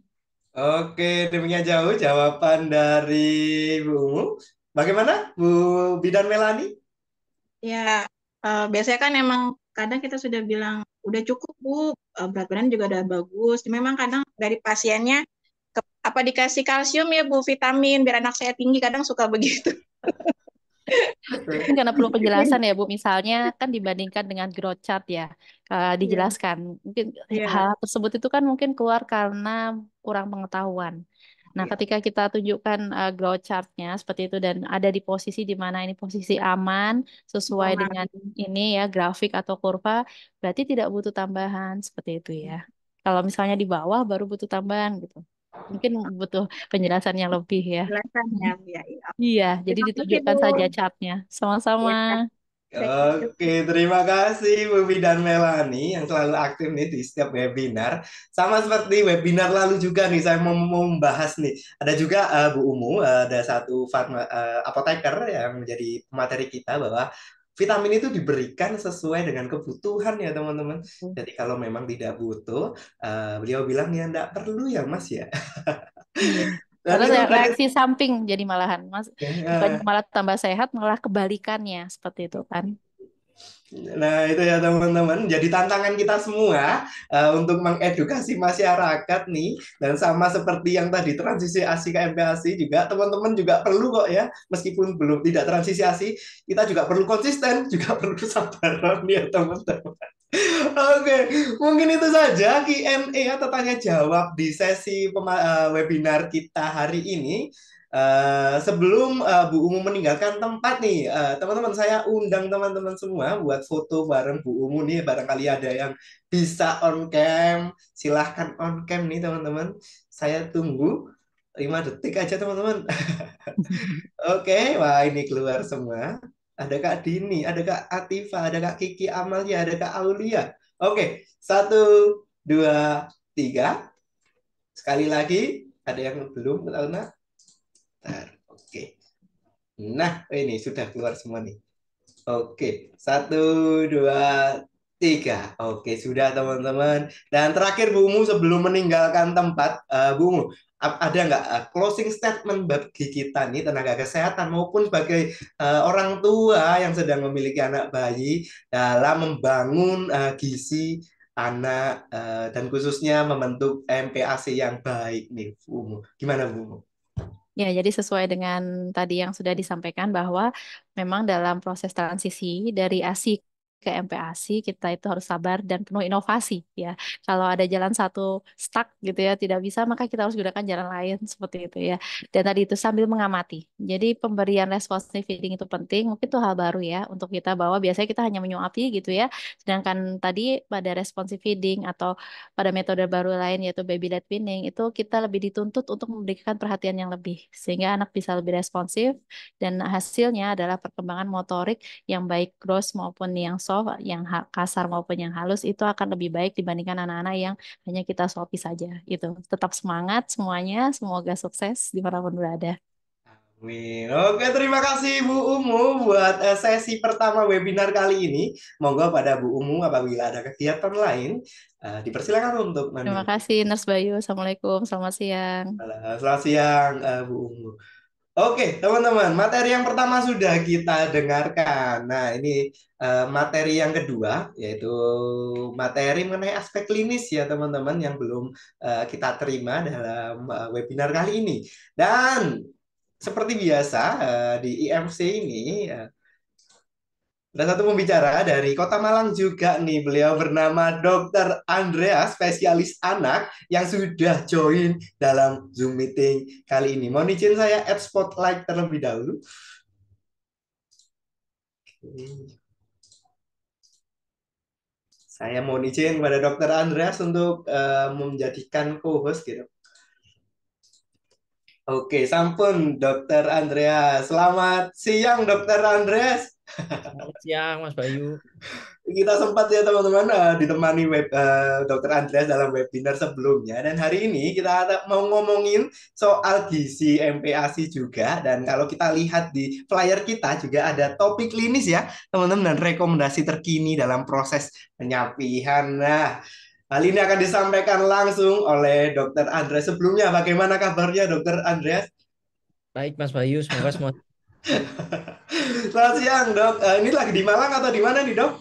Oke, demikian jauh jawaban dari Bu Bagaimana, Bu Bidan Melani? Ya, uh, biasanya kan emang kadang kita sudah bilang, udah cukup, Bu. Eh, berat badan juga udah bagus. Memang kadang dari pasiennya, apa dikasih kalsium ya, Bu, vitamin, biar anak saya tinggi. Kadang suka begitu. Kan karena perlu penjelasan ya Bu, misalnya kan dibandingkan dengan growth chart ya, uh, dijelaskan. Mungkin yeah. hal tersebut itu kan mungkin keluar karena kurang pengetahuan. Nah, yeah. ketika kita tunjukkan uh, growth chartnya seperti itu dan ada di posisi di mana ini posisi aman sesuai aman. dengan ini ya grafik atau kurva, berarti tidak butuh tambahan seperti itu ya. Kalau misalnya di bawah baru butuh tambahan gitu. Mungkin butuh penjelasan yang lebih ya. Penjelasannya ya. Iya, iya jadi ditunjukkan itu. saja catnya. Sama-sama. Iya. Oke, terima kasih Bubi dan Melani yang selalu aktif nih di setiap webinar. Sama seperti webinar lalu juga nih, saya mau, membahas nih. Ada juga uh, Bu Umu, uh, ada satu farma, uh, apoteker ya, yang menjadi materi kita bahwa vitamin itu diberikan sesuai dengan kebutuhan ya teman-teman. Jadi kalau memang tidak butuh, uh, beliau bilang ya tidak perlu ya mas ya. Iya. Nah, Karena ya, reaksi samping jadi malahan mas, ya. malah tambah sehat, malah kebalikannya seperti itu kan. Nah, itu ya teman-teman. Jadi tantangan kita semua uh, untuk mengedukasi masyarakat nih dan sama seperti yang tadi transisi ASI ke MPASI juga teman-teman juga perlu kok ya. Meskipun belum tidak transisi ASI, kita juga perlu konsisten, juga perlu kesabaran ya teman-teman. Oke, mungkin itu saja Q&A atau tanya jawab di sesi eh, webinar kita hari ini. Uh, sebelum uh, Bu Umu meninggalkan tempat nih, teman eh, teman-teman saya undang teman-teman semua buat foto bareng Bu Umu nih, barangkali ada yang bisa on cam, silahkan on cam nih teman-teman. Saya tunggu lima detik aja teman-teman. Oke, okay, wah ini keluar semua. Ada Kak Dini, ada Kak Atifa, ada Kak Kiki Amalia, ada Kak Aulia. Oke, okay, satu, dua, tiga. Sekali lagi, ada yang belum, Kak Nah, oh ini sudah keluar semua nih. Oke, satu, dua, tiga. Oke, sudah teman-teman. Dan terakhir Bu sebelum meninggalkan tempat, uh, eh, Bu ada nggak uh, closing statement bagi kita nih tenaga kesehatan maupun sebagai uh, orang tua yang sedang memiliki anak bayi dalam membangun uh, gizi anak uh, dan khususnya membentuk MPAC yang baik nih Bu Gimana Bu Ya, jadi sesuai dengan tadi yang sudah disampaikan bahwa memang dalam proses transisi dari ASIK ke MPAC kita itu harus sabar dan penuh inovasi ya. Kalau ada jalan satu stuck gitu ya tidak bisa maka kita harus gunakan jalan lain seperti itu ya. Dan tadi itu sambil mengamati. Jadi pemberian responsive feeding itu penting. Mungkin itu hal baru ya untuk kita bahwa biasanya kita hanya menyuapi gitu ya. Sedangkan tadi pada responsive feeding atau pada metode baru lain yaitu baby led weaning itu kita lebih dituntut untuk memberikan perhatian yang lebih sehingga anak bisa lebih responsif dan hasilnya adalah perkembangan motorik yang baik gross maupun yang soft, yang kasar maupun yang halus itu akan lebih baik dibandingkan anak-anak yang hanya kita sopi saja Itu Tetap semangat semuanya, semoga sukses di dimanapun berada. Amin. Oke, terima kasih Bu Umu buat eh, sesi pertama webinar kali ini. Monggo pada Bu Umu apabila ada kegiatan lain uh, dipersilakan untuk mandi. Terima kasih Nurse Bayu. Assalamualaikum. Selamat siang. Selamat siang uh, Bu Umu. Oke, teman-teman, materi yang pertama sudah kita dengarkan. Nah, ini eh, materi yang kedua, yaitu materi mengenai aspek klinis ya, teman-teman, yang belum eh, kita terima dalam eh, webinar kali ini. Dan seperti biasa, di IMC ini ada satu pembicara dari Kota Malang juga nih, beliau bernama Dr. Andrea, spesialis anak yang sudah join dalam Zoom meeting kali ini. Mau izin saya add spotlight terlebih dahulu. Oke. Saya mau izin kepada Dr. Andreas untuk eh, menjadikan co-host gitu. Oke, sampun Dr. Andreas. Selamat siang Dr. Andreas. Selamat siang Mas Bayu. Kita sempat ya teman-teman eh, ditemani web uh, Dokter Andreas dalam webinar sebelumnya dan hari ini kita mau ngomongin soal gizi MPASI juga dan kalau kita lihat di flyer kita juga ada topik klinis ya teman-teman dan rekomendasi terkini dalam proses penyapihan. Nah, Hal ini akan disampaikan langsung oleh Dokter Andreas. Sebelumnya, bagaimana kabarnya Dokter Andreas? Baik, Mas Bayu. Semoga semua Selamat siang dok. Uh, ini lagi di Malang atau di mana nih dok?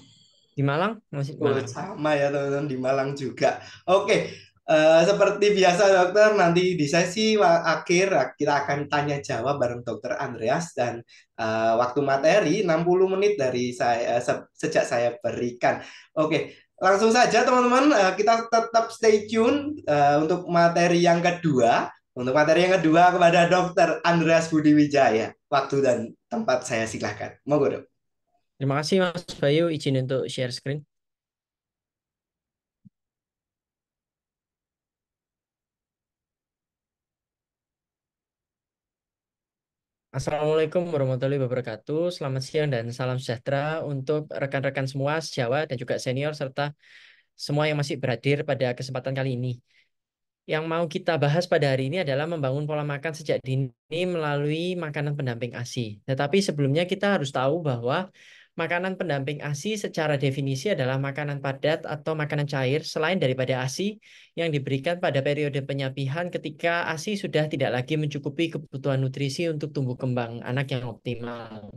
Di Malang masih. Di Malang. Oh, sama ya teman-teman di Malang juga. Oke. Uh, seperti biasa dokter nanti di sesi akhir eh, kita akan tanya jawab bareng dokter Andreas dan uh, waktu materi 60 menit dari saya se sejak saya berikan. Oke, langsung saja teman-teman kita tetap stay tune untuk materi yang kedua untuk materi yang kedua kepada Dr. Andreas Budi Wijaya. Waktu dan tempat saya silahkan. Mau dok. Terima kasih Mas Bayu. Izin untuk share screen. Assalamualaikum warahmatullahi wabarakatuh. Selamat siang dan salam sejahtera untuk rekan-rekan semua sejawat dan juga senior serta semua yang masih berhadir pada kesempatan kali ini yang mau kita bahas pada hari ini adalah membangun pola makan sejak dini melalui makanan pendamping ASI. Tetapi sebelumnya kita harus tahu bahwa makanan pendamping ASI secara definisi adalah makanan padat atau makanan cair selain daripada ASI yang diberikan pada periode penyapihan ketika ASI sudah tidak lagi mencukupi kebutuhan nutrisi untuk tumbuh kembang anak yang optimal.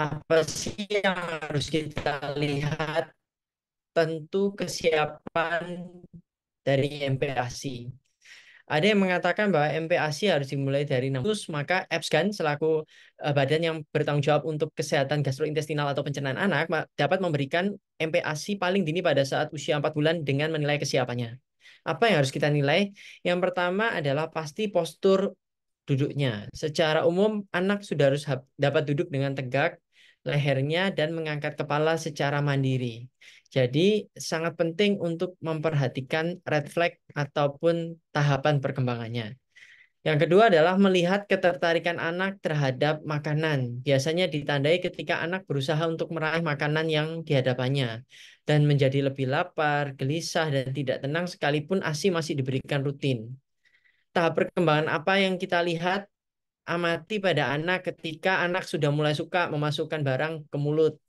Apa sih yang harus kita lihat tentu kesiapan dari MPAC. Ada yang mengatakan bahwa MPAC harus dimulai dari 600, maka EPSGAN selaku eh, badan yang bertanggung jawab untuk kesehatan gastrointestinal atau pencernaan anak dapat memberikan MPAC paling dini pada saat usia 4 bulan dengan menilai kesiapannya. Apa yang harus kita nilai? Yang pertama adalah pasti postur duduknya. Secara umum anak sudah harus dapat duduk dengan tegak, lehernya dan mengangkat kepala secara mandiri. Jadi sangat penting untuk memperhatikan red flag ataupun tahapan perkembangannya. Yang kedua adalah melihat ketertarikan anak terhadap makanan. Biasanya ditandai ketika anak berusaha untuk meraih makanan yang dihadapannya dan menjadi lebih lapar, gelisah, dan tidak tenang sekalipun ASI masih diberikan rutin. Tahap perkembangan apa yang kita lihat amati pada anak ketika anak sudah mulai suka memasukkan barang ke mulut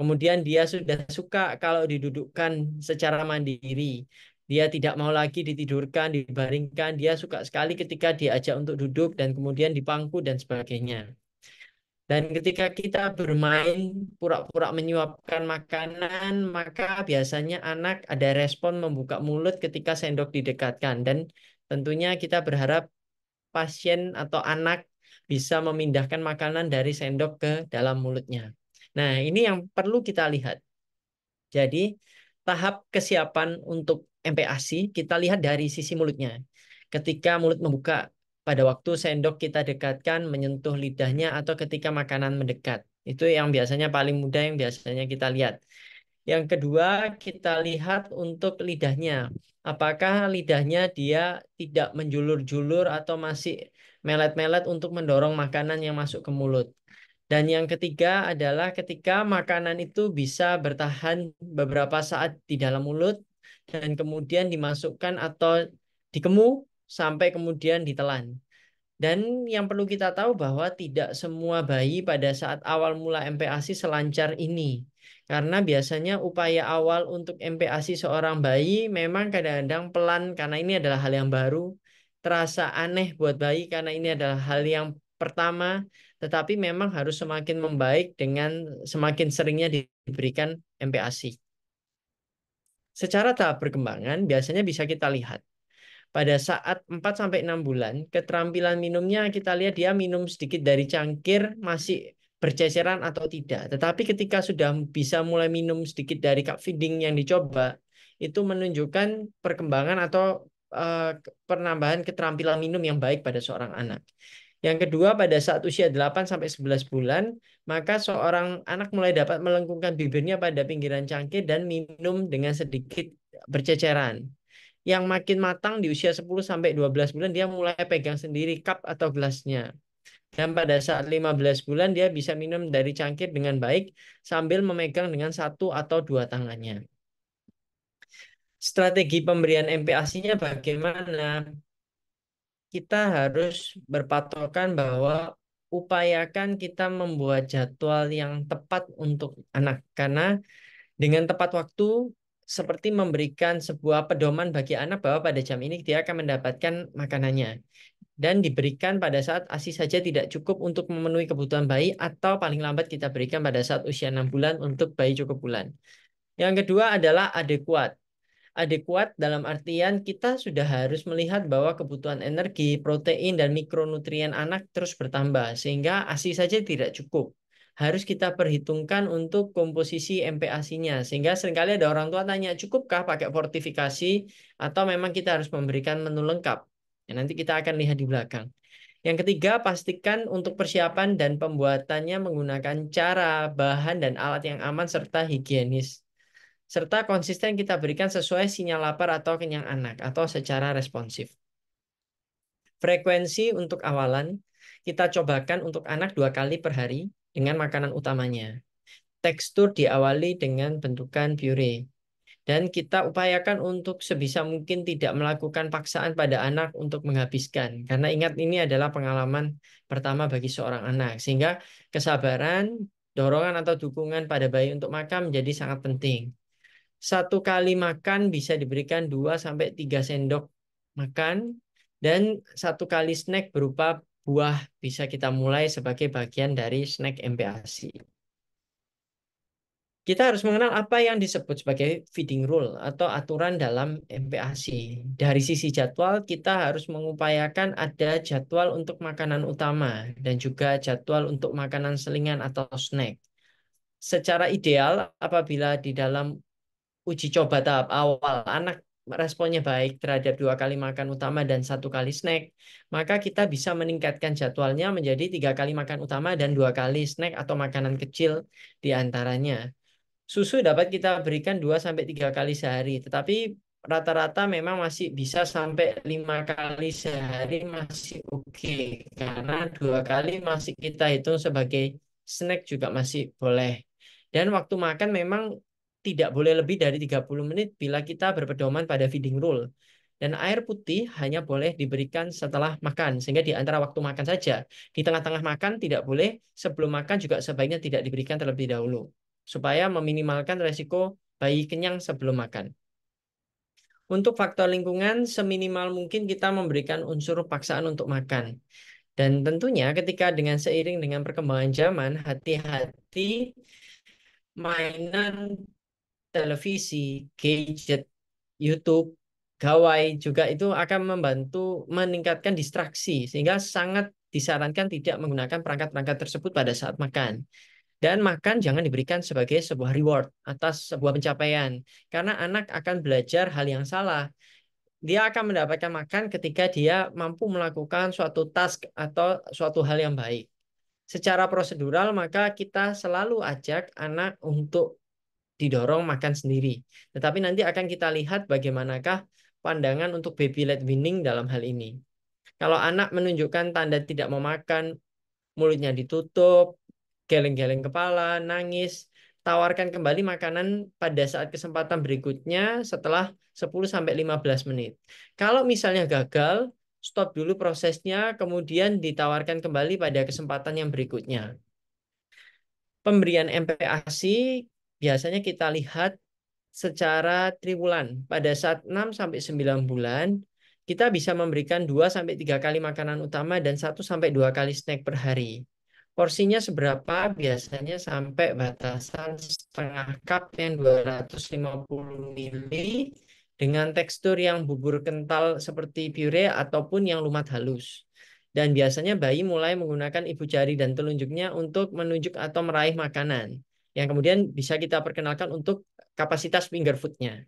Kemudian dia sudah suka kalau didudukkan secara mandiri. Dia tidak mau lagi ditidurkan, dibaringkan. Dia suka sekali ketika diajak untuk duduk dan kemudian dipangku dan sebagainya. Dan ketika kita bermain pura-pura menyuapkan makanan, maka biasanya anak ada respon membuka mulut ketika sendok didekatkan. Dan tentunya kita berharap pasien atau anak bisa memindahkan makanan dari sendok ke dalam mulutnya. Nah, ini yang perlu kita lihat. Jadi, tahap kesiapan untuk MPAC kita lihat dari sisi mulutnya. Ketika mulut membuka, pada waktu sendok kita dekatkan menyentuh lidahnya atau ketika makanan mendekat. Itu yang biasanya paling mudah yang biasanya kita lihat. Yang kedua, kita lihat untuk lidahnya. Apakah lidahnya dia tidak menjulur-julur atau masih melet-melet untuk mendorong makanan yang masuk ke mulut. Dan yang ketiga adalah ketika makanan itu bisa bertahan beberapa saat di dalam mulut dan kemudian dimasukkan atau dikemu sampai kemudian ditelan. Dan yang perlu kita tahu bahwa tidak semua bayi pada saat awal mula MPASI selancar ini. Karena biasanya upaya awal untuk MPASI seorang bayi memang kadang-kadang pelan karena ini adalah hal yang baru. Terasa aneh buat bayi karena ini adalah hal yang pertama tetapi memang harus semakin membaik dengan semakin seringnya diberikan MPASI. Secara tahap perkembangan biasanya bisa kita lihat pada saat 4 sampai 6 bulan keterampilan minumnya kita lihat dia minum sedikit dari cangkir masih berceceran atau tidak. Tetapi ketika sudah bisa mulai minum sedikit dari cup feeding yang dicoba itu menunjukkan perkembangan atau uh, penambahan keterampilan minum yang baik pada seorang anak. Yang kedua, pada saat usia 8 sampai 11 bulan, maka seorang anak mulai dapat melengkungkan bibirnya pada pinggiran cangkir dan minum dengan sedikit berceceran. Yang makin matang di usia 10 sampai 12 bulan dia mulai pegang sendiri cup atau gelasnya. Dan pada saat 15 bulan dia bisa minum dari cangkir dengan baik sambil memegang dengan satu atau dua tangannya strategi pemberian MPASI-nya bagaimana? kita harus berpatokan bahwa upayakan kita membuat jadwal yang tepat untuk anak karena dengan tepat waktu seperti memberikan sebuah pedoman bagi anak bahwa pada jam ini dia akan mendapatkan makanannya dan diberikan pada saat ASI saja tidak cukup untuk memenuhi kebutuhan bayi atau paling lambat kita berikan pada saat usia 6 bulan untuk bayi cukup bulan. Yang kedua adalah adekuat adekuat dalam artian kita sudah harus melihat bahwa kebutuhan energi, protein, dan mikronutrien anak terus bertambah sehingga ASI saja tidak cukup. Harus kita perhitungkan untuk komposisi MPASI-nya sehingga seringkali ada orang tua tanya cukupkah pakai fortifikasi atau memang kita harus memberikan menu lengkap. Ya, nanti kita akan lihat di belakang. Yang ketiga, pastikan untuk persiapan dan pembuatannya menggunakan cara, bahan, dan alat yang aman serta higienis serta konsisten kita berikan sesuai sinyal lapar atau kenyang anak atau secara responsif. Frekuensi untuk awalan kita cobakan untuk anak dua kali per hari dengan makanan utamanya. Tekstur diawali dengan bentukan puree. Dan kita upayakan untuk sebisa mungkin tidak melakukan paksaan pada anak untuk menghabiskan. Karena ingat ini adalah pengalaman pertama bagi seorang anak. Sehingga kesabaran, dorongan atau dukungan pada bayi untuk makan menjadi sangat penting satu kali makan bisa diberikan 2 sampai 3 sendok makan dan satu kali snack berupa buah bisa kita mulai sebagai bagian dari snack mpac Kita harus mengenal apa yang disebut sebagai feeding rule atau aturan dalam mpac Dari sisi jadwal, kita harus mengupayakan ada jadwal untuk makanan utama dan juga jadwal untuk makanan selingan atau snack secara ideal apabila di dalam uji coba tahap awal anak responnya baik terhadap dua kali makan utama dan satu kali snack, maka kita bisa meningkatkan jadwalnya menjadi tiga kali makan utama dan dua kali snack atau makanan kecil di antaranya. Susu dapat kita berikan dua sampai tiga kali sehari, tetapi rata-rata memang masih bisa sampai lima kali sehari masih oke okay. karena dua kali masih kita hitung sebagai snack juga masih boleh dan waktu makan memang tidak boleh lebih dari 30 menit bila kita berpedoman pada feeding rule. Dan air putih hanya boleh diberikan setelah makan, sehingga di antara waktu makan saja. Di tengah-tengah makan tidak boleh, sebelum makan juga sebaiknya tidak diberikan terlebih dahulu. Supaya meminimalkan resiko bayi kenyang sebelum makan. Untuk faktor lingkungan, seminimal mungkin kita memberikan unsur paksaan untuk makan. Dan tentunya ketika dengan seiring dengan perkembangan zaman, hati-hati mainan televisi, gadget, YouTube, gawai juga itu akan membantu meningkatkan distraksi sehingga sangat disarankan tidak menggunakan perangkat-perangkat tersebut pada saat makan. Dan makan jangan diberikan sebagai sebuah reward atas sebuah pencapaian karena anak akan belajar hal yang salah. Dia akan mendapatkan makan ketika dia mampu melakukan suatu task atau suatu hal yang baik. Secara prosedural maka kita selalu ajak anak untuk didorong makan sendiri. Tetapi nanti akan kita lihat bagaimanakah pandangan untuk baby led winning dalam hal ini. Kalau anak menunjukkan tanda tidak mau makan, mulutnya ditutup, geleng-geleng kepala, nangis, tawarkan kembali makanan pada saat kesempatan berikutnya setelah 10 15 menit. Kalau misalnya gagal, stop dulu prosesnya, kemudian ditawarkan kembali pada kesempatan yang berikutnya. Pemberian MPASI biasanya kita lihat secara triwulan. Pada saat 6 sampai 9 bulan, kita bisa memberikan 2 sampai 3 kali makanan utama dan 1 sampai 2 kali snack per hari. Porsinya seberapa? Biasanya sampai batasan setengah cup yang 250 ml dengan tekstur yang bubur kental seperti puree ataupun yang lumat halus dan biasanya bayi mulai menggunakan ibu jari dan telunjuknya untuk menunjuk atau meraih makanan yang kemudian bisa kita perkenalkan untuk kapasitas finger foodnya.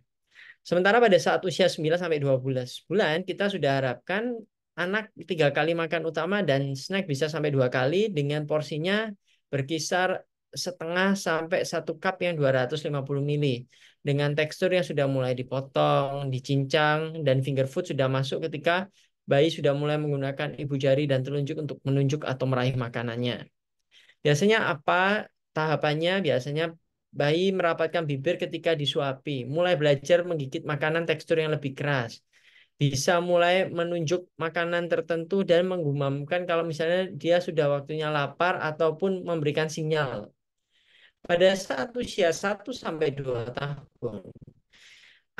Sementara pada saat usia 9 sampai 12 bulan kita sudah harapkan anak tiga kali makan utama dan snack bisa sampai dua kali dengan porsinya berkisar setengah sampai satu cup yang 250 ml dengan tekstur yang sudah mulai dipotong, dicincang, dan finger food sudah masuk ketika bayi sudah mulai menggunakan ibu jari dan telunjuk untuk menunjuk atau meraih makanannya. Biasanya apa Tahapannya biasanya bayi merapatkan bibir ketika disuapi, mulai belajar menggigit makanan tekstur yang lebih keras, bisa mulai menunjuk makanan tertentu dan menggumamkan kalau misalnya dia sudah waktunya lapar ataupun memberikan sinyal. Pada saat usia 1 sampai 2 tahun,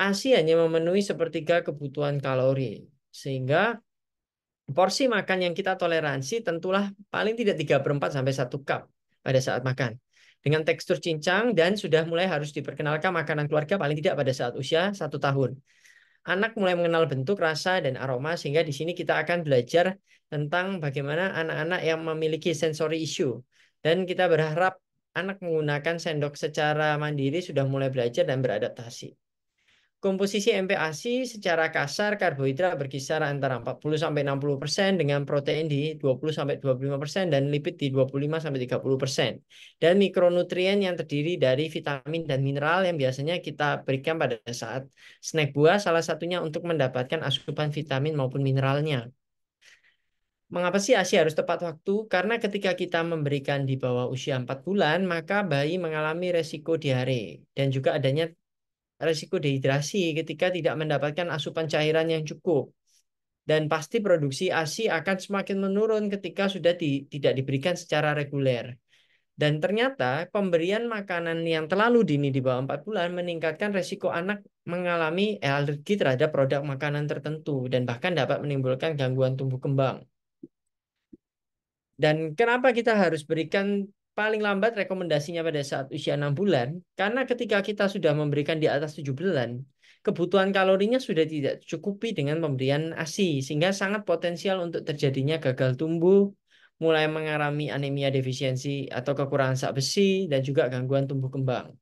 ASI hanya memenuhi sepertiga kebutuhan kalori. Sehingga porsi makan yang kita toleransi tentulah paling tidak 3 per 4 sampai 1 cup pada saat makan dengan tekstur cincang dan sudah mulai harus diperkenalkan makanan keluarga paling tidak pada saat usia satu tahun. Anak mulai mengenal bentuk, rasa, dan aroma sehingga di sini kita akan belajar tentang bagaimana anak-anak yang memiliki sensory issue dan kita berharap anak menggunakan sendok secara mandiri sudah mulai belajar dan beradaptasi. Komposisi MPASI secara kasar karbohidrat berkisar antara 40 sampai 60% persen dengan protein di 20 sampai 25% persen dan lipid di 25 sampai 30%. persen Dan mikronutrien yang terdiri dari vitamin dan mineral yang biasanya kita berikan pada saat snack buah salah satunya untuk mendapatkan asupan vitamin maupun mineralnya. Mengapa sih ASI harus tepat waktu? Karena ketika kita memberikan di bawah usia 4 bulan, maka bayi mengalami resiko diare dan juga adanya resiko dehidrasi ketika tidak mendapatkan asupan cairan yang cukup. Dan pasti produksi ASI akan semakin menurun ketika sudah di, tidak diberikan secara reguler. Dan ternyata pemberian makanan yang terlalu dini di bawah 4 bulan meningkatkan resiko anak mengalami alergi terhadap produk makanan tertentu dan bahkan dapat menimbulkan gangguan tumbuh kembang. Dan kenapa kita harus berikan paling lambat rekomendasinya pada saat usia 6 bulan karena ketika kita sudah memberikan di atas 7 bulan kebutuhan kalorinya sudah tidak cukupi dengan pemberian ASI sehingga sangat potensial untuk terjadinya gagal tumbuh mulai mengalami anemia defisiensi atau kekurangan zat besi dan juga gangguan tumbuh kembang.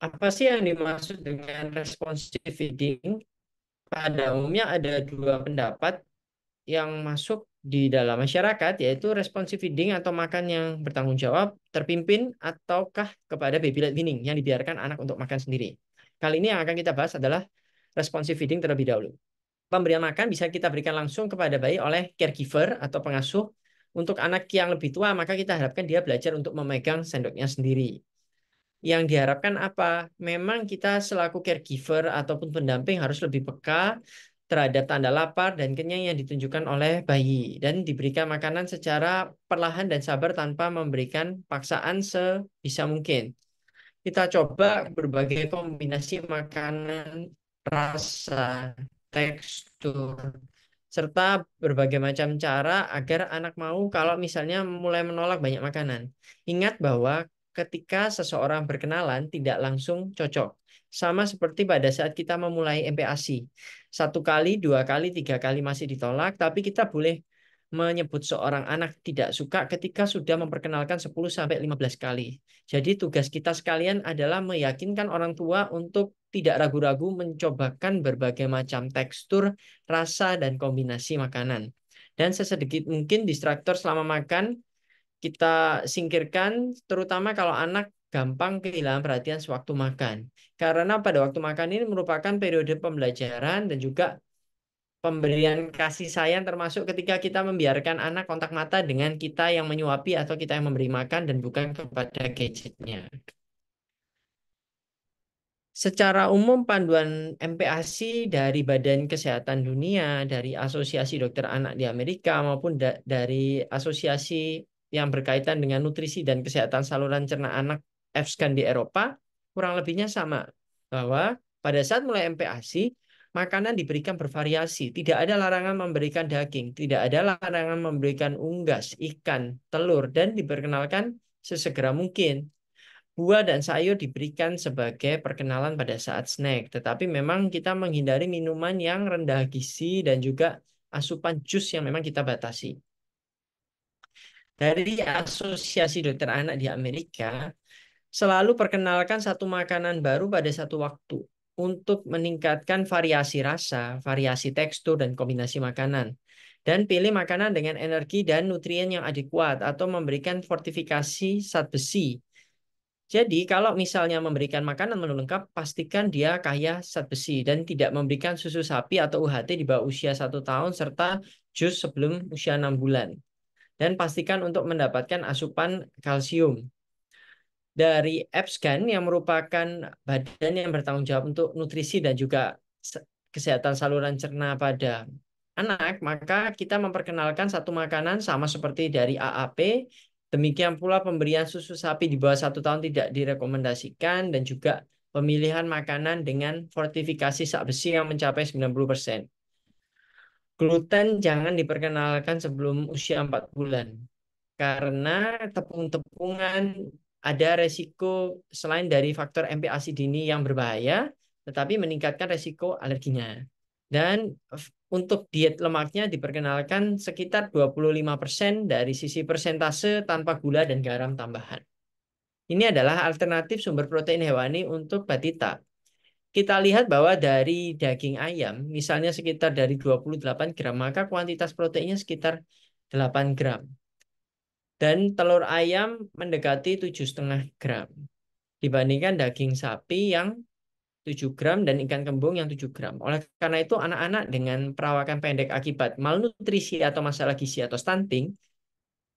Apa sih yang dimaksud dengan responsive feeding? Pada umumnya ada dua pendapat yang masuk di dalam masyarakat yaitu responsive feeding atau makan yang bertanggung jawab terpimpin ataukah kepada baby led weaning yang dibiarkan anak untuk makan sendiri. Kali ini yang akan kita bahas adalah responsive feeding terlebih dahulu. Pemberian makan bisa kita berikan langsung kepada bayi oleh caregiver atau pengasuh. Untuk anak yang lebih tua maka kita harapkan dia belajar untuk memegang sendoknya sendiri. Yang diharapkan apa? Memang kita selaku caregiver ataupun pendamping harus lebih peka terhadap tanda lapar dan kenyang yang ditunjukkan oleh bayi dan diberikan makanan secara perlahan dan sabar tanpa memberikan paksaan sebisa mungkin. Kita coba berbagai kombinasi makanan, rasa, tekstur, serta berbagai macam cara agar anak mau kalau misalnya mulai menolak banyak makanan. Ingat bahwa ketika seseorang berkenalan tidak langsung cocok. Sama seperti pada saat kita memulai MPAC, Satu kali, dua kali, tiga kali masih ditolak, tapi kita boleh menyebut seorang anak tidak suka ketika sudah memperkenalkan 10 sampai 15 kali. Jadi tugas kita sekalian adalah meyakinkan orang tua untuk tidak ragu-ragu mencobakan berbagai macam tekstur, rasa dan kombinasi makanan. Dan sesedikit mungkin distraktor selama makan kita singkirkan terutama kalau anak gampang kehilangan perhatian sewaktu makan. Karena pada waktu makan ini merupakan periode pembelajaran dan juga pemberian kasih sayang termasuk ketika kita membiarkan anak kontak mata dengan kita yang menyuapi atau kita yang memberi makan dan bukan kepada gadgetnya. Secara umum panduan MPAC dari Badan Kesehatan Dunia, dari Asosiasi Dokter Anak di Amerika maupun da dari asosiasi yang berkaitan dengan nutrisi dan kesehatan saluran cerna anak F-scan di Eropa kurang lebihnya sama bahwa pada saat mulai MPASI makanan diberikan bervariasi, tidak ada larangan memberikan daging, tidak ada larangan memberikan unggas, ikan, telur dan diperkenalkan sesegera mungkin. Buah dan sayur diberikan sebagai perkenalan pada saat snack, tetapi memang kita menghindari minuman yang rendah gizi dan juga asupan jus yang memang kita batasi. Dari Asosiasi Dokter Anak di Amerika, Selalu perkenalkan satu makanan baru pada satu waktu untuk meningkatkan variasi rasa, variasi tekstur, dan kombinasi makanan. Dan pilih makanan dengan energi dan nutrien yang adekuat atau memberikan fortifikasi zat besi. Jadi kalau misalnya memberikan makanan menu lengkap, pastikan dia kaya zat besi dan tidak memberikan susu sapi atau UHT di bawah usia satu tahun serta jus sebelum usia enam bulan. Dan pastikan untuk mendapatkan asupan kalsium dari EBSCAN yang merupakan badan yang bertanggung jawab untuk nutrisi dan juga kesehatan saluran cerna pada anak, maka kita memperkenalkan satu makanan sama seperti dari AAP. Demikian pula pemberian susu sapi di bawah satu tahun tidak direkomendasikan dan juga pemilihan makanan dengan fortifikasi zat besi yang mencapai 90%. Gluten jangan diperkenalkan sebelum usia 4 bulan karena tepung-tepungan ada resiko selain dari faktor MPAC dini yang berbahaya, tetapi meningkatkan resiko alerginya. Dan untuk diet lemaknya diperkenalkan sekitar 25% dari sisi persentase tanpa gula dan garam tambahan. Ini adalah alternatif sumber protein hewani untuk batita. Kita lihat bahwa dari daging ayam, misalnya sekitar dari 28 gram, maka kuantitas proteinnya sekitar 8 gram dan telur ayam mendekati 7,5 gram dibandingkan daging sapi yang 7 gram dan ikan kembung yang 7 gram. Oleh karena itu anak-anak dengan perawakan pendek akibat malnutrisi atau masalah gizi atau stunting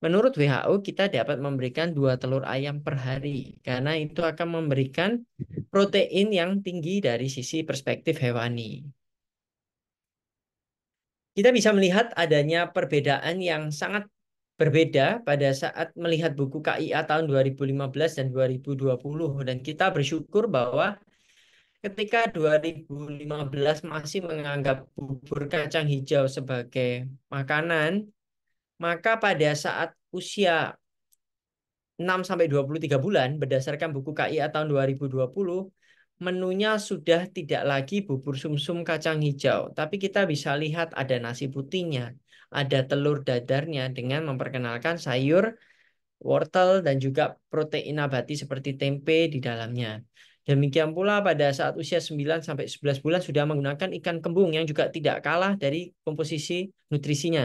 menurut WHO kita dapat memberikan dua telur ayam per hari karena itu akan memberikan protein yang tinggi dari sisi perspektif hewani. Kita bisa melihat adanya perbedaan yang sangat berbeda pada saat melihat buku KIA tahun 2015 dan 2020 dan kita bersyukur bahwa ketika 2015 masih menganggap bubur kacang hijau sebagai makanan maka pada saat usia 6 sampai 23 bulan berdasarkan buku KIA tahun 2020 menunya sudah tidak lagi bubur sumsum -sum kacang hijau, tapi kita bisa lihat ada nasi putihnya, ada telur dadarnya dengan memperkenalkan sayur, wortel, dan juga protein abadi seperti tempe di dalamnya. Demikian pula pada saat usia 9 sampai 11 bulan sudah menggunakan ikan kembung yang juga tidak kalah dari komposisi nutrisinya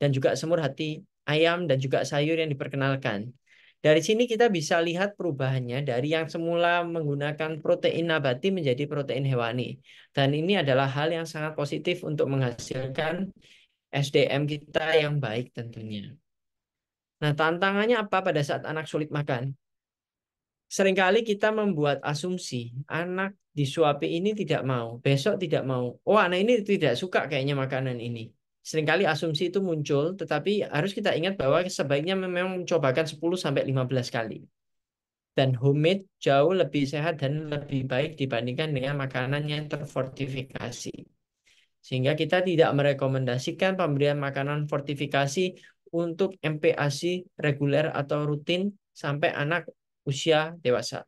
dan juga semur hati ayam dan juga sayur yang diperkenalkan. Dari sini kita bisa lihat perubahannya dari yang semula menggunakan protein nabati menjadi protein hewani. Dan ini adalah hal yang sangat positif untuk menghasilkan SDM kita yang baik tentunya. Nah, tantangannya apa pada saat anak sulit makan? Seringkali kita membuat asumsi anak disuapi ini tidak mau, besok tidak mau. Oh, anak ini tidak suka kayaknya makanan ini seringkali asumsi itu muncul, tetapi harus kita ingat bahwa sebaiknya memang mencobakan 10 15 kali. Dan homemade jauh lebih sehat dan lebih baik dibandingkan dengan makanan yang terfortifikasi. Sehingga kita tidak merekomendasikan pemberian makanan fortifikasi untuk MPAC reguler atau rutin sampai anak usia dewasa.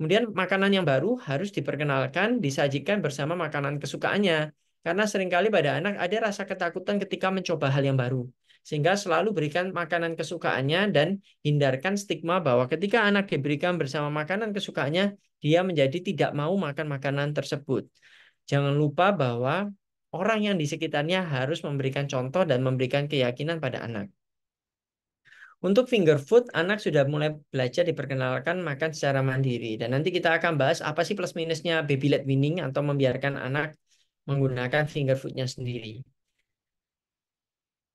Kemudian makanan yang baru harus diperkenalkan, disajikan bersama makanan kesukaannya karena seringkali pada anak ada rasa ketakutan ketika mencoba hal yang baru. Sehingga selalu berikan makanan kesukaannya dan hindarkan stigma bahwa ketika anak diberikan bersama makanan kesukaannya, dia menjadi tidak mau makan makanan tersebut. Jangan lupa bahwa orang yang di sekitarnya harus memberikan contoh dan memberikan keyakinan pada anak. Untuk finger food, anak sudah mulai belajar diperkenalkan makan secara mandiri. Dan nanti kita akan bahas apa sih plus minusnya baby led weaning atau membiarkan anak menggunakan finger foodnya sendiri.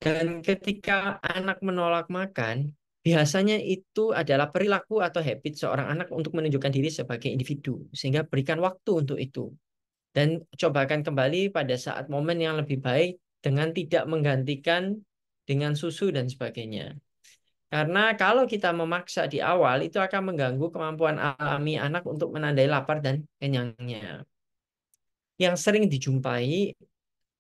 Dan ketika anak menolak makan, biasanya itu adalah perilaku atau habit seorang anak untuk menunjukkan diri sebagai individu, sehingga berikan waktu untuk itu. Dan cobakan kembali pada saat momen yang lebih baik dengan tidak menggantikan dengan susu dan sebagainya. Karena kalau kita memaksa di awal, itu akan mengganggu kemampuan alami anak untuk menandai lapar dan kenyangnya yang sering dijumpai,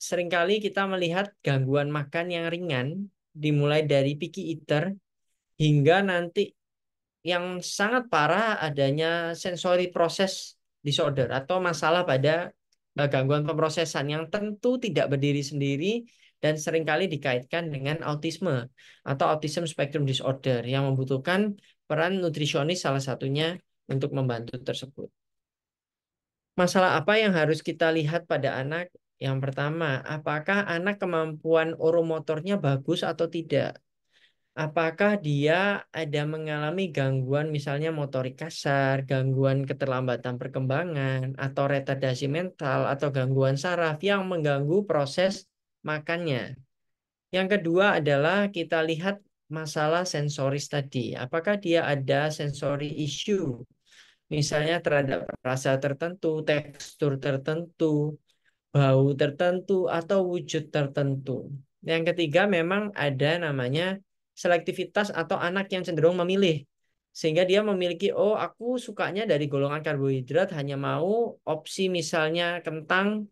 seringkali kita melihat gangguan makan yang ringan, dimulai dari picky eater, hingga nanti yang sangat parah adanya sensory process disorder atau masalah pada eh, gangguan pemrosesan yang tentu tidak berdiri sendiri dan seringkali dikaitkan dengan autisme atau autism spectrum disorder yang membutuhkan peran nutrisionis salah satunya untuk membantu tersebut masalah apa yang harus kita lihat pada anak? Yang pertama, apakah anak kemampuan oromotornya bagus atau tidak? Apakah dia ada mengalami gangguan misalnya motorik kasar, gangguan keterlambatan perkembangan, atau retardasi mental, atau gangguan saraf yang mengganggu proses makannya? Yang kedua adalah kita lihat masalah sensoris tadi. Apakah dia ada sensori issue? misalnya terhadap rasa tertentu, tekstur tertentu, bau tertentu, atau wujud tertentu. Yang ketiga memang ada namanya selektivitas atau anak yang cenderung memilih. Sehingga dia memiliki, oh aku sukanya dari golongan karbohidrat hanya mau opsi misalnya kentang,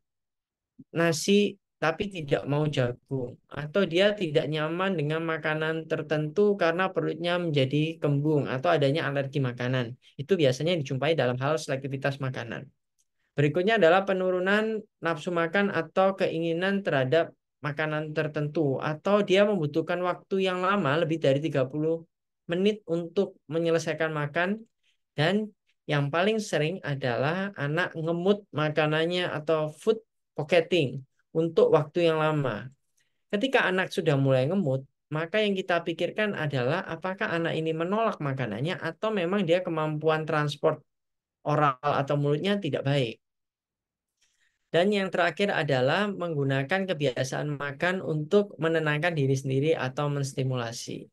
nasi, tapi tidak mau jagung atau dia tidak nyaman dengan makanan tertentu karena perutnya menjadi kembung atau adanya alergi makanan. Itu biasanya dijumpai dalam hal selektivitas makanan. Berikutnya adalah penurunan nafsu makan atau keinginan terhadap makanan tertentu atau dia membutuhkan waktu yang lama lebih dari 30 menit untuk menyelesaikan makan dan yang paling sering adalah anak ngemut makanannya atau food pocketing untuk waktu yang lama. Ketika anak sudah mulai ngemut, maka yang kita pikirkan adalah apakah anak ini menolak makanannya atau memang dia kemampuan transport oral atau mulutnya tidak baik. Dan yang terakhir adalah menggunakan kebiasaan makan untuk menenangkan diri sendiri atau menstimulasi.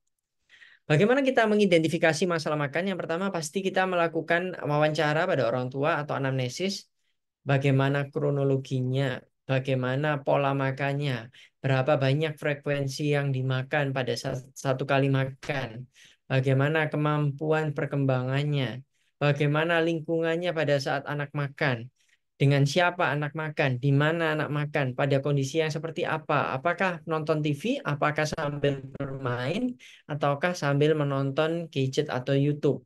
Bagaimana kita mengidentifikasi masalah makan? Yang pertama pasti kita melakukan wawancara pada orang tua atau anamnesis. Bagaimana kronologinya? bagaimana pola makannya, berapa banyak frekuensi yang dimakan pada satu kali makan, bagaimana kemampuan perkembangannya, bagaimana lingkungannya pada saat anak makan, dengan siapa anak makan, di mana anak makan, pada kondisi yang seperti apa, apakah nonton TV, apakah sambil bermain, ataukah sambil menonton gadget atau YouTube.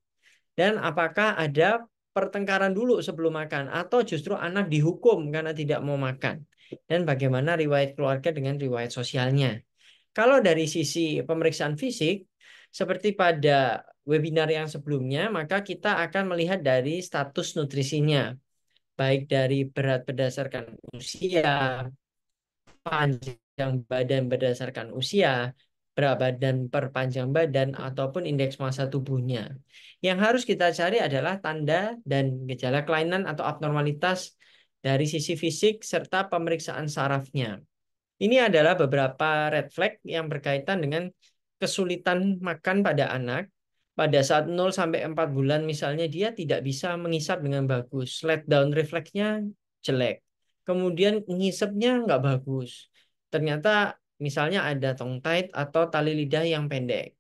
Dan apakah ada pertengkaran dulu sebelum makan atau justru anak dihukum karena tidak mau makan dan bagaimana riwayat keluarga dengan riwayat sosialnya. Kalau dari sisi pemeriksaan fisik seperti pada webinar yang sebelumnya maka kita akan melihat dari status nutrisinya baik dari berat berdasarkan usia, panjang badan berdasarkan usia, berat badan per badan ataupun indeks massa tubuhnya. Yang harus kita cari adalah tanda dan gejala kelainan atau abnormalitas dari sisi fisik serta pemeriksaan sarafnya. Ini adalah beberapa red flag yang berkaitan dengan kesulitan makan pada anak pada saat 0 sampai 4 bulan misalnya dia tidak bisa mengisap dengan bagus. Let down refleksnya jelek. Kemudian ngisapnya nggak bagus. Ternyata Misalnya ada tight atau tali lidah yang pendek.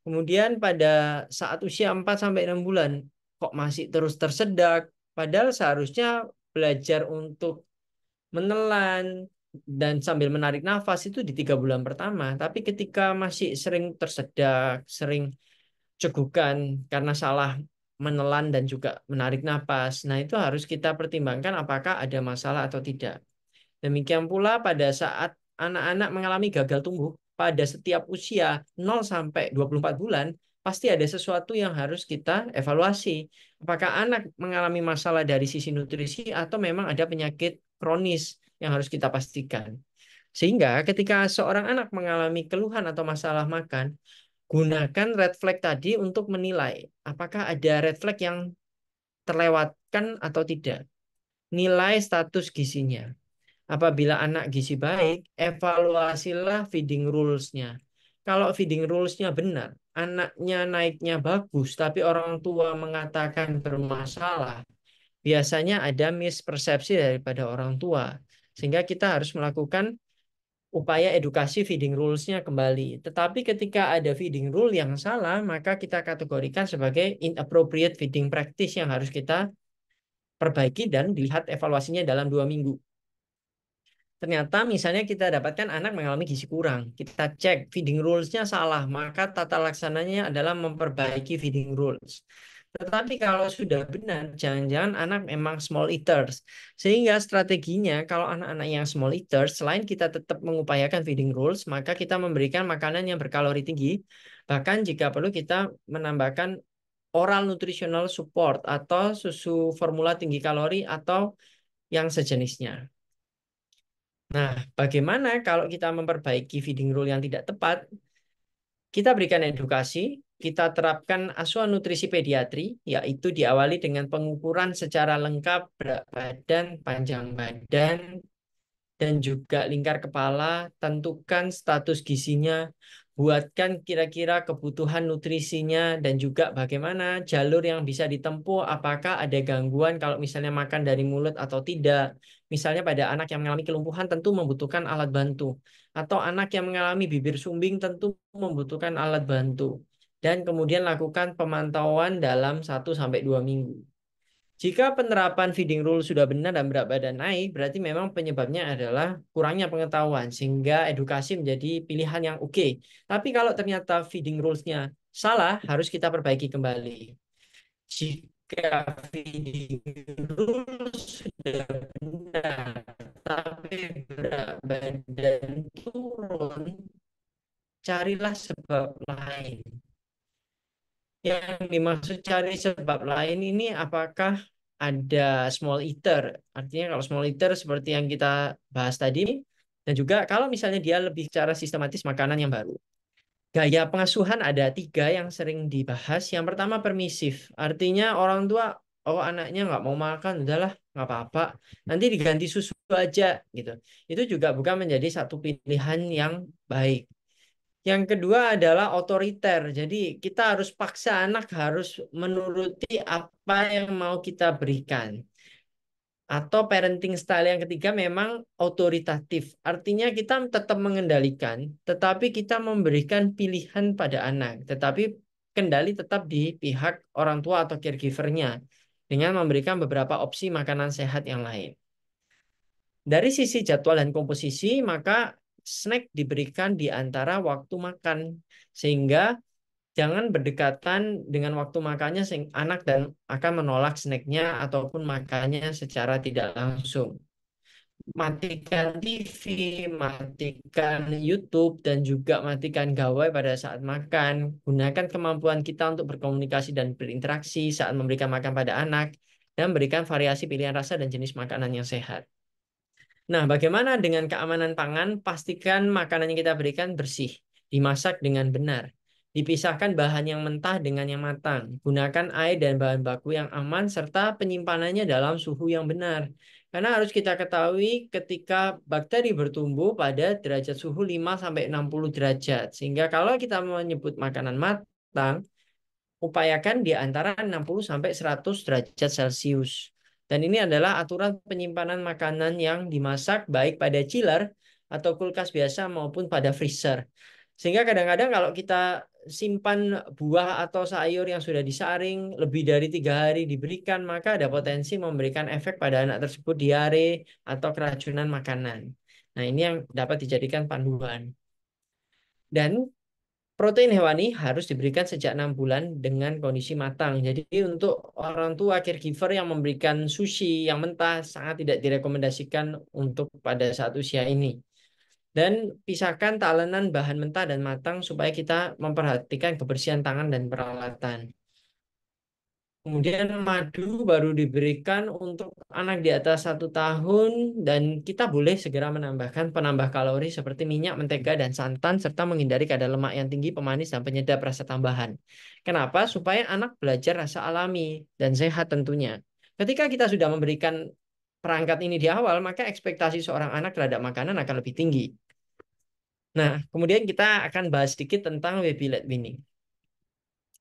Kemudian pada saat usia 4 sampai 6 bulan kok masih terus tersedak padahal seharusnya belajar untuk menelan dan sambil menarik nafas itu di tiga bulan pertama. Tapi ketika masih sering tersedak, sering cegukan karena salah menelan dan juga menarik nafas. Nah itu harus kita pertimbangkan apakah ada masalah atau tidak. Demikian pula pada saat anak-anak mengalami gagal tumbuh pada setiap usia 0 sampai 24 bulan, pasti ada sesuatu yang harus kita evaluasi. Apakah anak mengalami masalah dari sisi nutrisi atau memang ada penyakit kronis yang harus kita pastikan. Sehingga ketika seorang anak mengalami keluhan atau masalah makan, gunakan red flag tadi untuk menilai apakah ada red flag yang terlewatkan atau tidak. Nilai status gizinya. Apabila anak gizi baik, evaluasilah feeding rules-nya. Kalau feeding rules-nya benar, anaknya naiknya bagus, tapi orang tua mengatakan bermasalah, biasanya ada mispersepsi daripada orang tua. Sehingga kita harus melakukan upaya edukasi feeding rules-nya kembali. Tetapi ketika ada feeding rule yang salah, maka kita kategorikan sebagai inappropriate feeding practice yang harus kita perbaiki dan dilihat evaluasinya dalam dua minggu ternyata misalnya kita dapatkan anak mengalami gizi kurang, kita cek feeding rules-nya salah, maka tata laksananya adalah memperbaiki feeding rules. Tetapi kalau sudah benar, jangan-jangan anak memang small eaters. Sehingga strateginya kalau anak-anak yang small eaters, selain kita tetap mengupayakan feeding rules, maka kita memberikan makanan yang berkalori tinggi. Bahkan jika perlu kita menambahkan oral nutritional support atau susu formula tinggi kalori atau yang sejenisnya. Nah, bagaimana kalau kita memperbaiki feeding rule yang tidak tepat? Kita berikan edukasi, kita terapkan asuhan nutrisi pediatri, yaitu diawali dengan pengukuran secara lengkap berat badan, panjang badan, dan juga lingkar kepala, tentukan status gizinya, buatkan kira-kira kebutuhan nutrisinya dan juga bagaimana jalur yang bisa ditempuh, apakah ada gangguan kalau misalnya makan dari mulut atau tidak. Misalnya pada anak yang mengalami kelumpuhan tentu membutuhkan alat bantu. Atau anak yang mengalami bibir sumbing tentu membutuhkan alat bantu. Dan kemudian lakukan pemantauan dalam 1-2 minggu. Jika penerapan feeding rule sudah benar dan berat badan naik, berarti memang penyebabnya adalah kurangnya pengetahuan sehingga edukasi menjadi pilihan yang oke. Okay. Tapi kalau ternyata feeding rules-nya salah, harus kita perbaiki kembali. Jika feeding rules sudah benar, tapi berat badan turun, carilah sebab lain yang dimaksud cari sebab lain ini apakah ada small eater. Artinya kalau small eater seperti yang kita bahas tadi, dan juga kalau misalnya dia lebih cara sistematis makanan yang baru. Gaya pengasuhan ada tiga yang sering dibahas. Yang pertama permisif, artinya orang tua, oh anaknya nggak mau makan, udahlah nggak apa-apa. Nanti diganti susu aja gitu. Itu juga bukan menjadi satu pilihan yang baik. Yang kedua adalah otoriter. Jadi kita harus paksa anak harus menuruti apa yang mau kita berikan. Atau parenting style yang ketiga memang otoritatif. Artinya kita tetap mengendalikan, tetapi kita memberikan pilihan pada anak. Tetapi kendali tetap di pihak orang tua atau caregivernya dengan memberikan beberapa opsi makanan sehat yang lain. Dari sisi jadwal dan komposisi, maka snack diberikan di antara waktu makan sehingga jangan berdekatan dengan waktu makannya sing anak dan akan menolak snacknya ataupun makannya secara tidak langsung. Matikan TV, matikan YouTube, dan juga matikan gawai pada saat makan. Gunakan kemampuan kita untuk berkomunikasi dan berinteraksi saat memberikan makan pada anak, dan berikan variasi pilihan rasa dan jenis makanan yang sehat. Nah, bagaimana dengan keamanan pangan? Pastikan makanan yang kita berikan bersih, dimasak dengan benar. Dipisahkan bahan yang mentah dengan yang matang. Gunakan air dan bahan baku yang aman serta penyimpanannya dalam suhu yang benar. Karena harus kita ketahui ketika bakteri bertumbuh pada derajat suhu 5 sampai 60 derajat. Sehingga kalau kita menyebut makanan matang, upayakan di antara 60 sampai 100 derajat Celcius. Dan ini adalah aturan penyimpanan makanan yang dimasak baik pada chiller atau kulkas biasa maupun pada freezer. Sehingga kadang-kadang kalau kita simpan buah atau sayur yang sudah disaring lebih dari tiga hari diberikan, maka ada potensi memberikan efek pada anak tersebut diare atau keracunan makanan. Nah ini yang dapat dijadikan panduan. Dan protein hewani harus diberikan sejak enam bulan dengan kondisi matang. Jadi untuk orang tua caregiver yang memberikan sushi yang mentah sangat tidak direkomendasikan untuk pada saat usia ini. Dan pisahkan talenan bahan mentah dan matang supaya kita memperhatikan kebersihan tangan dan peralatan. Kemudian madu baru diberikan untuk anak di atas satu tahun dan kita boleh segera menambahkan penambah kalori seperti minyak, mentega, dan santan serta menghindari kadar lemak yang tinggi, pemanis, dan penyedap rasa tambahan. Kenapa? Supaya anak belajar rasa alami dan sehat tentunya. Ketika kita sudah memberikan perangkat ini di awal, maka ekspektasi seorang anak terhadap makanan akan lebih tinggi. Nah, kemudian kita akan bahas sedikit tentang baby led weaning.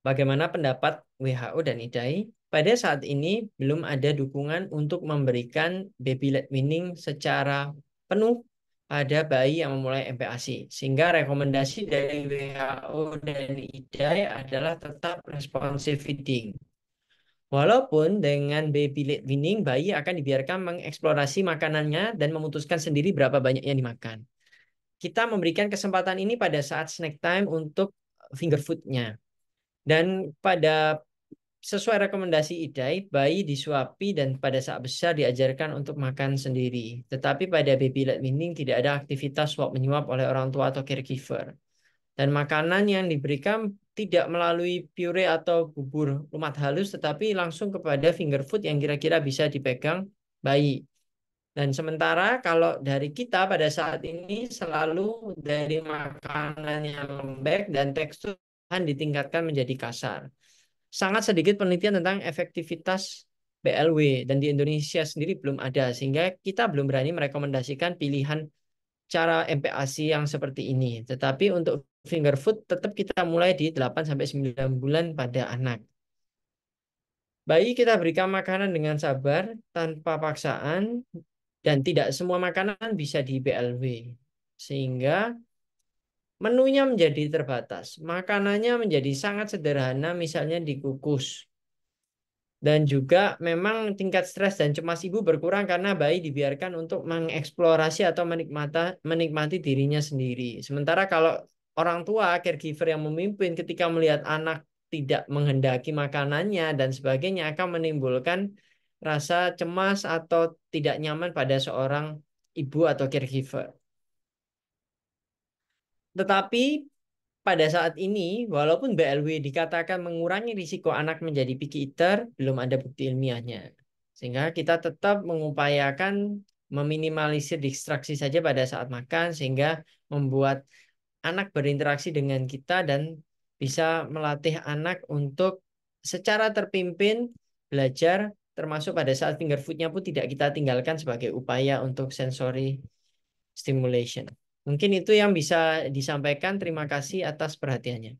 Bagaimana pendapat WHO dan IDAI? Pada saat ini belum ada dukungan untuk memberikan baby led weaning secara penuh pada bayi yang memulai MPASI. Sehingga rekomendasi dari WHO dan IDAI adalah tetap responsive feeding. Walaupun dengan baby led weaning, bayi akan dibiarkan mengeksplorasi makanannya dan memutuskan sendiri berapa banyak yang dimakan. Kita memberikan kesempatan ini pada saat snack time untuk finger foodnya. Dan pada sesuai rekomendasi IDAI, bayi disuapi dan pada saat besar diajarkan untuk makan sendiri. Tetapi pada baby led weaning tidak ada aktivitas suap menyuap oleh orang tua atau caregiver. Dan makanan yang diberikan tidak melalui pure atau bubur lumat halus, tetapi langsung kepada finger food yang kira-kira bisa dipegang bayi. Dan sementara kalau dari kita pada saat ini selalu dari makanan yang lembek dan tekstur ditingkatkan menjadi kasar. Sangat sedikit penelitian tentang efektivitas BLW dan di Indonesia sendiri belum ada sehingga kita belum berani merekomendasikan pilihan cara MPAC yang seperti ini. Tetapi untuk finger food tetap kita mulai di 8 sampai 9 bulan pada anak. Bayi kita berikan makanan dengan sabar, tanpa paksaan, dan tidak semua makanan bisa di BLW. Sehingga menunya menjadi terbatas, makanannya menjadi sangat sederhana misalnya dikukus. Dan juga memang tingkat stres dan cemas ibu berkurang karena bayi dibiarkan untuk mengeksplorasi atau menikmati, menikmati dirinya sendiri. Sementara kalau orang tua, caregiver yang memimpin ketika melihat anak tidak menghendaki makanannya dan sebagainya akan menimbulkan rasa cemas atau tidak nyaman pada seorang ibu atau caregiver. Tetapi pada saat ini, walaupun BLW dikatakan mengurangi risiko anak menjadi picky eater, belum ada bukti ilmiahnya. Sehingga kita tetap mengupayakan meminimalisir distraksi saja pada saat makan, sehingga membuat anak berinteraksi dengan kita dan bisa melatih anak untuk secara terpimpin belajar, termasuk pada saat finger foodnya pun tidak kita tinggalkan sebagai upaya untuk sensory stimulation. Mungkin itu yang bisa disampaikan. Terima kasih atas perhatiannya.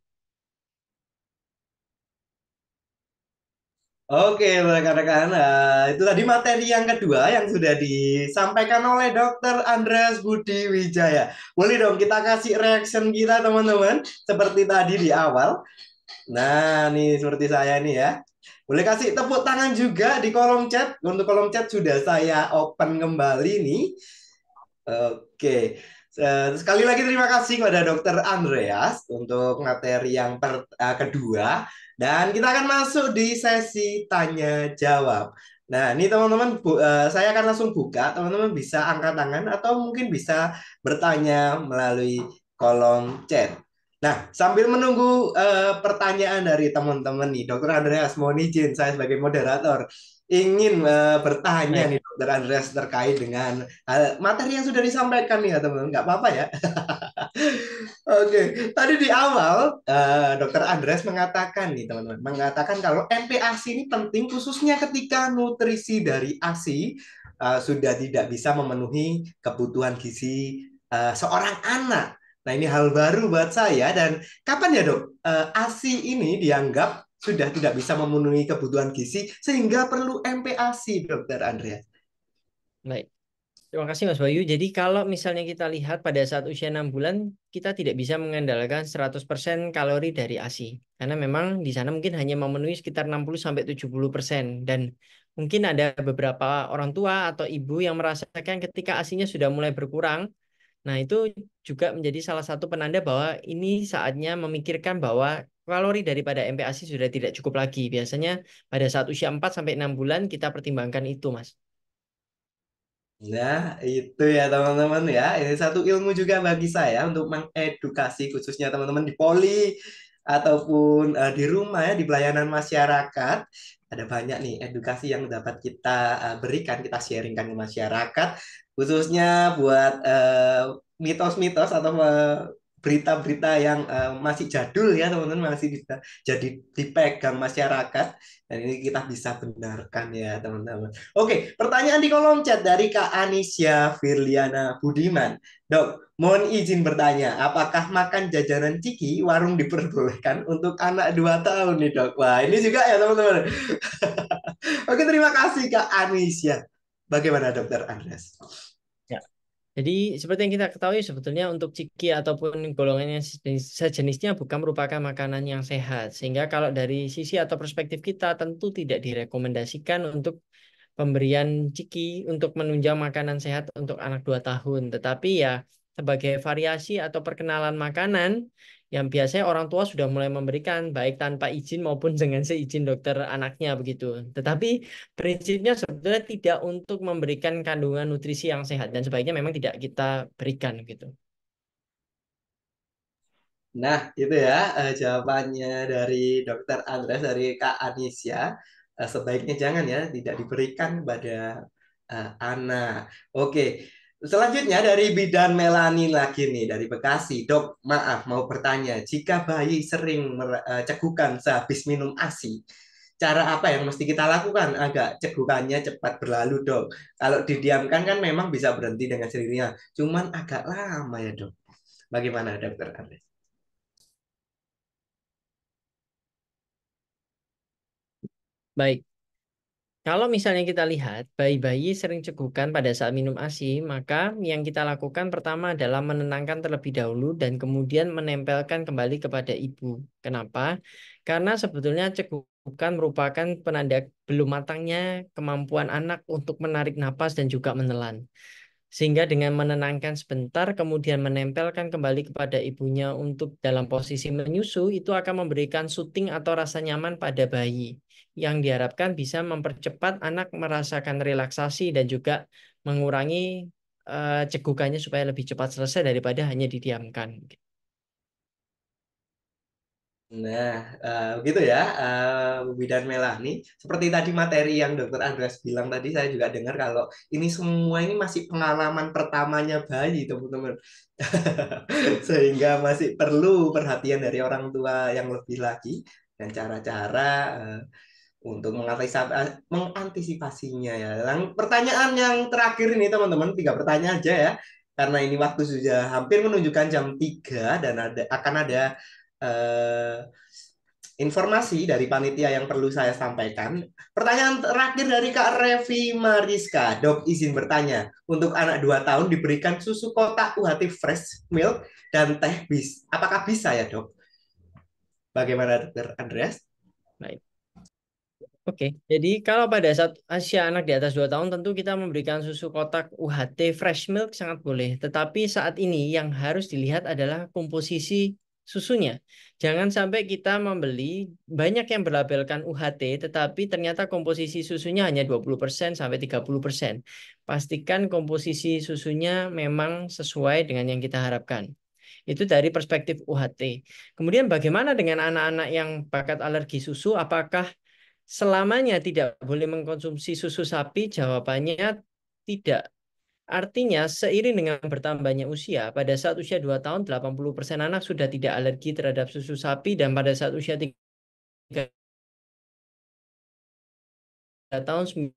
Oke, rekan-rekan. Nah, itu tadi materi yang kedua yang sudah disampaikan oleh Dr. Andreas Budi Wijaya. Boleh dong kita kasih reaction kita, teman-teman. Seperti tadi di awal. Nah, ini seperti saya ini ya. Boleh kasih tepuk tangan juga di kolom chat. Untuk kolom chat sudah saya open kembali nih. Oke. Eh, sekali lagi terima kasih kepada Dokter Andreas untuk materi yang per, uh, kedua dan kita akan masuk di sesi tanya jawab. Nah, ini teman-teman, uh, saya akan langsung buka. Teman-teman bisa angkat tangan atau mungkin bisa bertanya melalui kolom chat. Nah, sambil menunggu uh, pertanyaan dari teman-teman nih, Dokter Andreas, mohon izin saya sebagai moderator ingin uh, bertanya nih dokter Andreas terkait dengan uh, materi yang sudah disampaikan nih ya teman-teman nggak apa-apa ya oke okay. tadi di awal uh, dokter Andreas mengatakan nih teman-teman mengatakan kalau MPASI ini penting khususnya ketika nutrisi dari ASI uh, sudah tidak bisa memenuhi kebutuhan gizi uh, seorang anak nah ini hal baru buat saya dan kapan ya dok uh, ASI ini dianggap sudah tidak bisa memenuhi kebutuhan gizi sehingga perlu MPASI, Dokter Andrea. Baik. Terima kasih Mas Bayu. Jadi kalau misalnya kita lihat pada saat usia 6 bulan, kita tidak bisa mengandalkan 100% kalori dari ASI. Karena memang di sana mungkin hanya memenuhi sekitar 60-70%. Dan mungkin ada beberapa orang tua atau ibu yang merasakan ketika ASINya sudah mulai berkurang, nah itu juga menjadi salah satu penanda bahwa ini saatnya memikirkan bahwa kalori daripada MPASI sudah tidak cukup lagi. Biasanya pada saat usia 4 sampai 6 bulan kita pertimbangkan itu, Mas. Nah, itu ya teman-teman ya. Ini satu ilmu juga bagi saya untuk mengedukasi khususnya teman-teman di poli ataupun uh, di rumah ya di pelayanan masyarakat ada banyak nih edukasi yang dapat kita uh, berikan, kita sharingkan ke masyarakat, khususnya buat eh, mitos-mitos uh, mitos -mitos atau uh, berita-berita yang uh, masih jadul ya teman-teman masih bisa jadi dipegang masyarakat dan ini kita bisa benarkan ya teman-teman. Oke, pertanyaan di kolom chat dari Kak Anisya Firliana Budiman. Dok, mohon izin bertanya, apakah makan jajanan ciki warung diperbolehkan untuk anak 2 tahun nih, Dok? Wah, ini juga ya teman-teman. Oke, terima kasih Kak Anisya. Bagaimana Dokter Andres? Jadi seperti yang kita ketahui sebetulnya untuk ciki ataupun golongan yang sejenisnya bukan merupakan makanan yang sehat. Sehingga kalau dari sisi atau perspektif kita tentu tidak direkomendasikan untuk pemberian ciki untuk menunjang makanan sehat untuk anak 2 tahun. Tetapi ya sebagai variasi atau perkenalan makanan yang biasanya orang tua sudah mulai memberikan baik tanpa izin maupun dengan seizin dokter anaknya begitu. Tetapi prinsipnya sebetulnya tidak untuk memberikan kandungan nutrisi yang sehat dan sebaiknya memang tidak kita berikan gitu. Nah, itu ya eh, jawabannya dari Dokter Andres dari Kak Anisya. Eh, sebaiknya jangan ya tidak diberikan pada uh, anak. Oke. Okay. Selanjutnya dari bidan Melani lagi nih dari Bekasi. Dok, maaf mau bertanya, jika bayi sering eh, cegukan sehabis minum ASI, cara apa yang mesti kita lakukan agar cekukannya cepat berlalu, Dok? Kalau didiamkan kan memang bisa berhenti dengan sendirinya, cuman agak lama ya, Dok. Bagaimana, Dokter Baik, kalau misalnya kita lihat, bayi-bayi sering cegukan pada saat minum ASI, maka yang kita lakukan pertama adalah menenangkan terlebih dahulu dan kemudian menempelkan kembali kepada ibu. Kenapa? Karena sebetulnya cegukan merupakan penanda belum matangnya kemampuan anak untuk menarik napas dan juga menelan. Sehingga dengan menenangkan sebentar, kemudian menempelkan kembali kepada ibunya untuk dalam posisi menyusu, itu akan memberikan syuting atau rasa nyaman pada bayi yang diharapkan bisa mempercepat anak merasakan relaksasi dan juga mengurangi uh, cegukannya supaya lebih cepat selesai daripada hanya didiamkan. Nah, uh, begitu ya, uh, eh, Bidan Melani. Seperti tadi materi yang Dokter Andreas bilang tadi, saya juga dengar kalau ini semua ini masih pengalaman pertamanya bayi, teman-teman. Sehingga masih perlu perhatian dari orang tua yang lebih lagi dan cara-cara uh, untuk eh, mengantisipasinya ya. Yang pertanyaan yang terakhir ini teman-teman, tiga pertanyaan aja ya. Karena ini waktu sudah hampir menunjukkan jam 3 dan ada akan ada eh, informasi dari panitia yang perlu saya sampaikan. Pertanyaan terakhir dari Kak Revi Mariska. Dok, izin bertanya. Untuk anak 2 tahun diberikan susu kotak UHT fresh milk dan teh bis. Apakah bisa ya, Dok? Bagaimana Dokter Andreas? Baik. Oke, jadi kalau pada saat usia anak di atas 2 tahun tentu kita memberikan susu kotak UHT fresh milk sangat boleh. Tetapi saat ini yang harus dilihat adalah komposisi susunya. Jangan sampai kita membeli banyak yang berlabelkan UHT tetapi ternyata komposisi susunya hanya 20% sampai 30%. Pastikan komposisi susunya memang sesuai dengan yang kita harapkan. Itu dari perspektif UHT. Kemudian bagaimana dengan anak-anak yang bakat alergi susu? Apakah selamanya tidak boleh mengkonsumsi susu sapi, jawabannya tidak. Artinya seiring dengan bertambahnya usia, pada saat usia 2 tahun 80% anak sudah tidak alergi terhadap susu sapi dan pada saat usia 3 tahun 90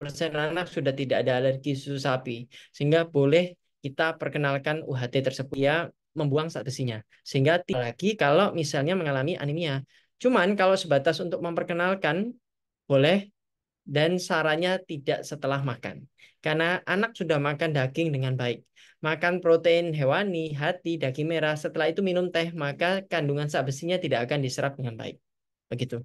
persen anak sudah tidak ada alergi susu sapi sehingga boleh kita perkenalkan UHT tersebut ya membuang zat besinya. Sehingga tidak lagi kalau misalnya mengalami anemia. Cuman kalau sebatas untuk memperkenalkan boleh dan sarannya tidak setelah makan. Karena anak sudah makan daging dengan baik. Makan protein hewani, hati, daging merah, setelah itu minum teh, maka kandungan zat besinya tidak akan diserap dengan baik. Begitu.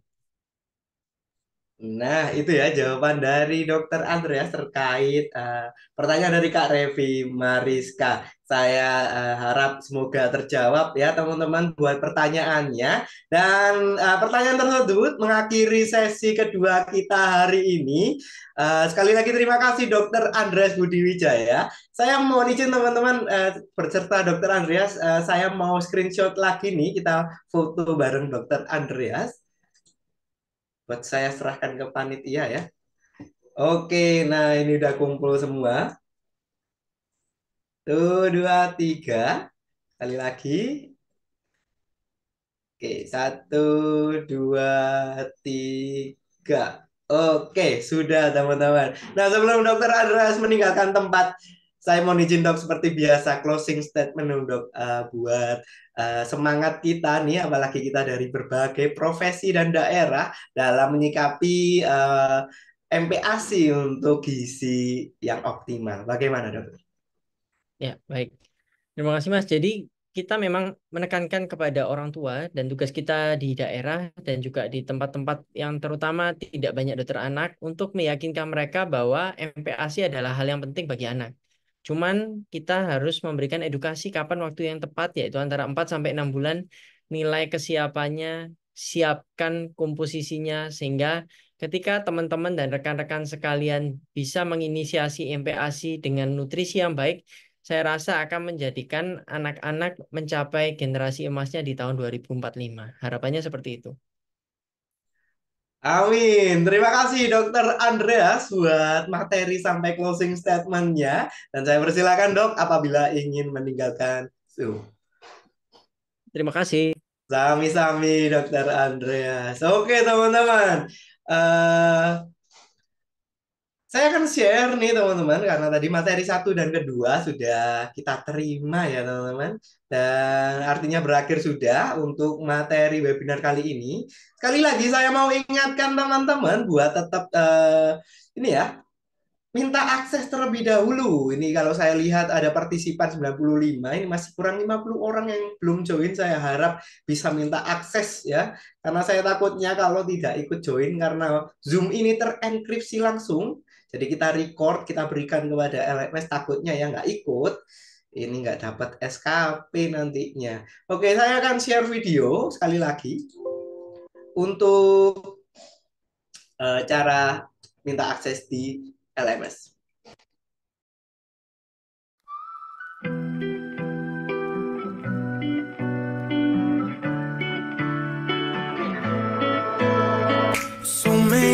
Nah, itu ya jawaban dari Dokter Andreas terkait uh, pertanyaan dari Kak Revi Mariska. Saya uh, harap semoga terjawab ya teman-teman buat pertanyaannya. Dan uh, pertanyaan tersebut mengakhiri sesi kedua kita hari ini. Uh, sekali lagi terima kasih Dokter Andreas Budi Wijaya. Saya mau izin teman-teman uh, bercerita Dokter Andreas. Uh, saya mau screenshot lagi nih kita foto bareng Dokter Andreas buat saya serahkan ke panitia ya. Oke, nah ini udah kumpul semua. Tuh, dua, tiga. Kali lagi. Oke, satu, dua, tiga. Oke, sudah teman-teman. Nah, sebelum dokter Andreas meninggalkan tempat saya mau izin dok seperti biasa closing statement untuk uh, eh, buat uh, semangat kita nih apalagi kita dari berbagai profesi dan daerah dalam menyikapi uh, eh, MPASI untuk gizi yang optimal. Bagaimana dok? Ya baik. Terima kasih mas. Jadi kita memang menekankan kepada orang tua dan tugas kita di daerah dan juga di tempat-tempat yang terutama tidak banyak dokter anak untuk meyakinkan mereka bahwa MPASI adalah hal yang penting bagi anak. Cuman kita harus memberikan edukasi kapan waktu yang tepat yaitu antara 4 sampai 6 bulan nilai kesiapannya, siapkan komposisinya sehingga ketika teman-teman dan rekan-rekan sekalian bisa menginisiasi MPASI dengan nutrisi yang baik, saya rasa akan menjadikan anak-anak mencapai generasi emasnya di tahun 2045. Harapannya seperti itu. Amin. Terima kasih Dokter Andreas buat materi sampai closing statementnya. Dan saya persilakan dok apabila ingin meninggalkan Zoom. Terima kasih. Sami-sami Dokter Andreas. Oke teman-teman. Uh, saya akan share nih teman-teman karena tadi materi satu dan kedua sudah kita terima ya teman-teman dan artinya berakhir sudah untuk materi webinar kali ini. Sekali lagi saya mau ingatkan teman-teman buat tetap uh, ini ya minta akses terlebih dahulu. Ini kalau saya lihat ada partisipan 95, ini masih kurang 50 orang yang belum join. Saya harap bisa minta akses ya. Karena saya takutnya kalau tidak ikut join karena Zoom ini terenkripsi langsung, jadi kita record, kita berikan kepada LMS, takutnya ya nggak ikut, ini nggak dapat SKP nantinya. Oke, saya akan share video sekali lagi untuk eh, cara minta akses di LMS. So many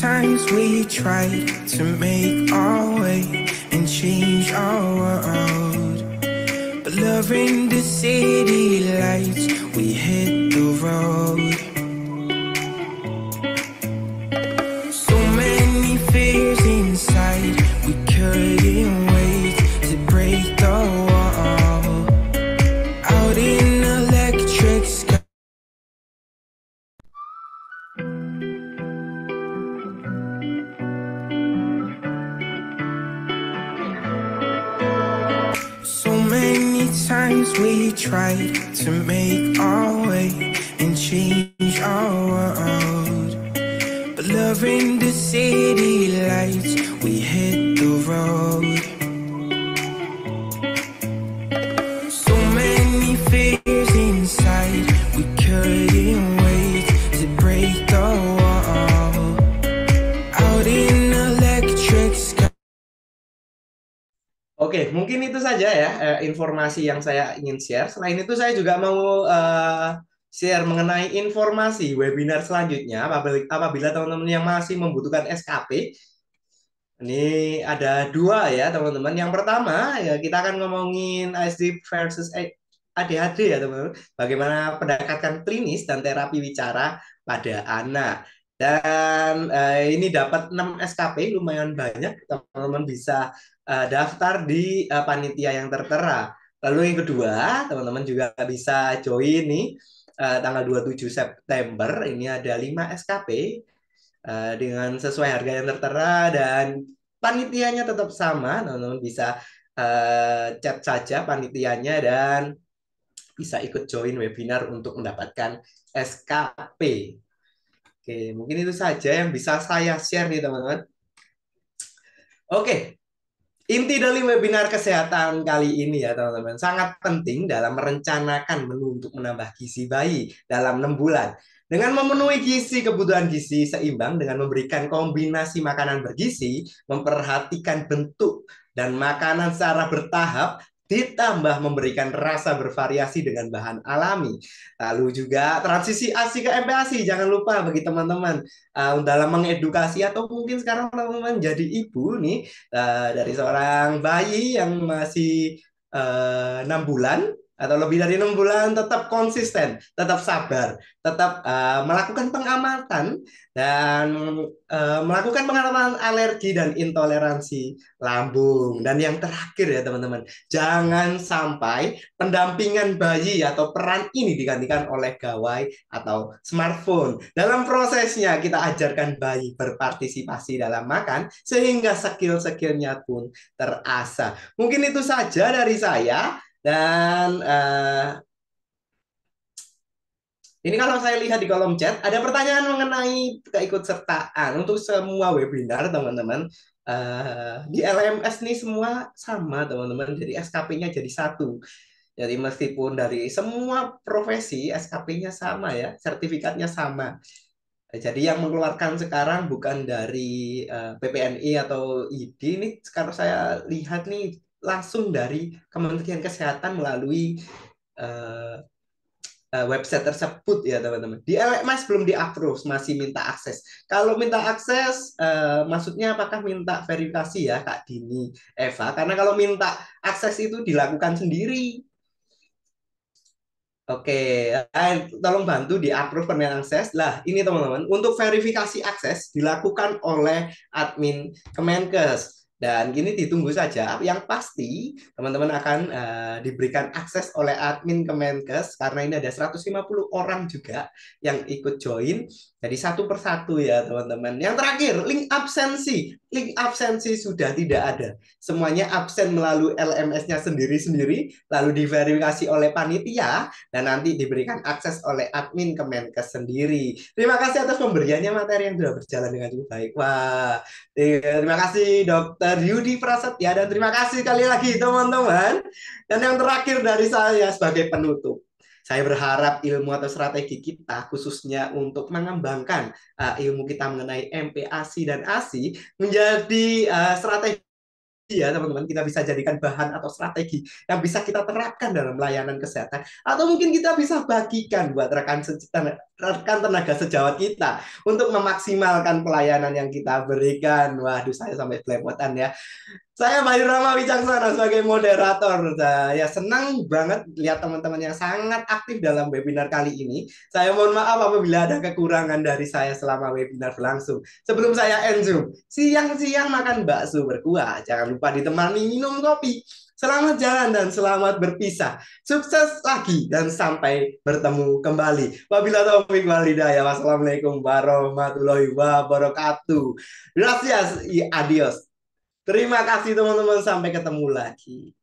Times we try to make our way and change our world. but loving the city lights, we hit the road. So many things. informasi yang saya ingin share. Selain itu saya juga mau uh, share mengenai informasi webinar selanjutnya apabila teman-teman yang masih membutuhkan SKP. Ini ada dua ya teman-teman. Yang pertama ya kita akan ngomongin ASD versus ADHD ya teman-teman. Bagaimana pendekatan klinis dan terapi bicara pada anak. Dan uh, ini dapat 6 SKP lumayan banyak. Teman-teman bisa uh, daftar di uh, panitia yang tertera. Lalu yang kedua, teman-teman juga bisa join nih uh, tanggal 27 September ini ada 5 SKP uh, eh, dengan sesuai harga yang tertera dan panitianya tetap sama, teman-teman bisa uh, chat saja panitianya dan bisa ikut join webinar untuk mendapatkan SKP. Oke, mungkin itu saja yang bisa saya share nih teman-teman. Oke, Inti dari webinar kesehatan kali ini ya teman-teman sangat penting dalam merencanakan menu untuk menambah gizi bayi dalam 6 bulan. Dengan memenuhi gizi kebutuhan gizi seimbang dengan memberikan kombinasi makanan bergizi, memperhatikan bentuk dan makanan secara bertahap ditambah memberikan rasa bervariasi dengan bahan alami. Lalu juga transisi ASI ke MPASI, jangan lupa bagi teman-teman uh, dalam mengedukasi atau mungkin sekarang teman-teman jadi ibu nih uh, dari seorang bayi yang masih eh, enam uh, bulan atau lebih dari enam bulan tetap konsisten, tetap sabar, tetap uh, melakukan pengamatan dan uh, melakukan pengamatan alergi dan intoleransi lambung. Dan yang terakhir ya teman-teman, jangan sampai pendampingan bayi atau peran ini digantikan oleh gawai atau smartphone. Dalam prosesnya kita ajarkan bayi berpartisipasi dalam makan sehingga skill-skillnya pun terasa. Mungkin itu saja dari saya. Dan uh, ini kalau saya lihat di kolom chat, ada pertanyaan mengenai keikutsertaan untuk semua webinar, teman-teman. Uh, di LMS nih semua sama, teman-teman. Jadi SKP-nya jadi satu. Jadi meskipun dari semua profesi, SKP-nya sama ya, sertifikatnya sama. Jadi yang mengeluarkan sekarang bukan dari eh, PPNI atau ID ini. kalau saya lihat nih langsung dari Kementerian Kesehatan melalui uh, uh, website tersebut ya teman-teman. Di LMS belum di approve, masih minta akses. Kalau minta akses, uh, maksudnya apakah minta verifikasi ya Kak Dini, Eva? Karena kalau minta akses itu dilakukan sendiri. Oke, okay. tolong bantu di approve permintaan akses. Lah, ini teman-teman, untuk verifikasi akses dilakukan oleh admin Kemenkes dan ini ditunggu saja, yang pasti teman-teman akan uh, diberikan akses oleh admin Kemenkes karena ini ada 150 orang juga yang ikut join jadi satu persatu ya teman-teman. Yang terakhir, link absensi. Link absensi sudah tidak ada. Semuanya absen melalui LMS-nya sendiri-sendiri, lalu diverifikasi oleh panitia, dan nanti diberikan akses oleh admin Kemenkes sendiri. Terima kasih atas pemberiannya materi yang sudah berjalan dengan cukup baik. Wah, terima kasih Dr. Yudi Prasetya, dan terima kasih sekali lagi teman-teman. Dan yang terakhir dari saya sebagai penutup, saya berharap ilmu atau strategi kita khususnya untuk mengembangkan uh, ilmu kita mengenai MPASI dan ASI menjadi uh, strategi ya teman-teman kita bisa jadikan bahan atau strategi yang bisa kita terapkan dalam layanan kesehatan atau mungkin kita bisa bagikan buat rekan rekan tenaga sejawat kita untuk memaksimalkan pelayanan yang kita berikan waduh saya sampai belepotan ya saya Bayu Rama Wicaksana sebagai moderator. Saya nah, senang banget lihat teman-teman yang sangat aktif dalam webinar kali ini. Saya mohon maaf apabila ada kekurangan dari saya selama webinar berlangsung. Sebelum saya end Zoom, siang-siang makan bakso berkuah. Jangan lupa ditemani minum kopi. Selamat jalan dan selamat berpisah. Sukses lagi dan sampai bertemu kembali. Wabila taufik wal Wassalamualaikum warahmatullahi wabarakatuh. Gracias y adios. Terima kasih teman-teman sampai ketemu lagi.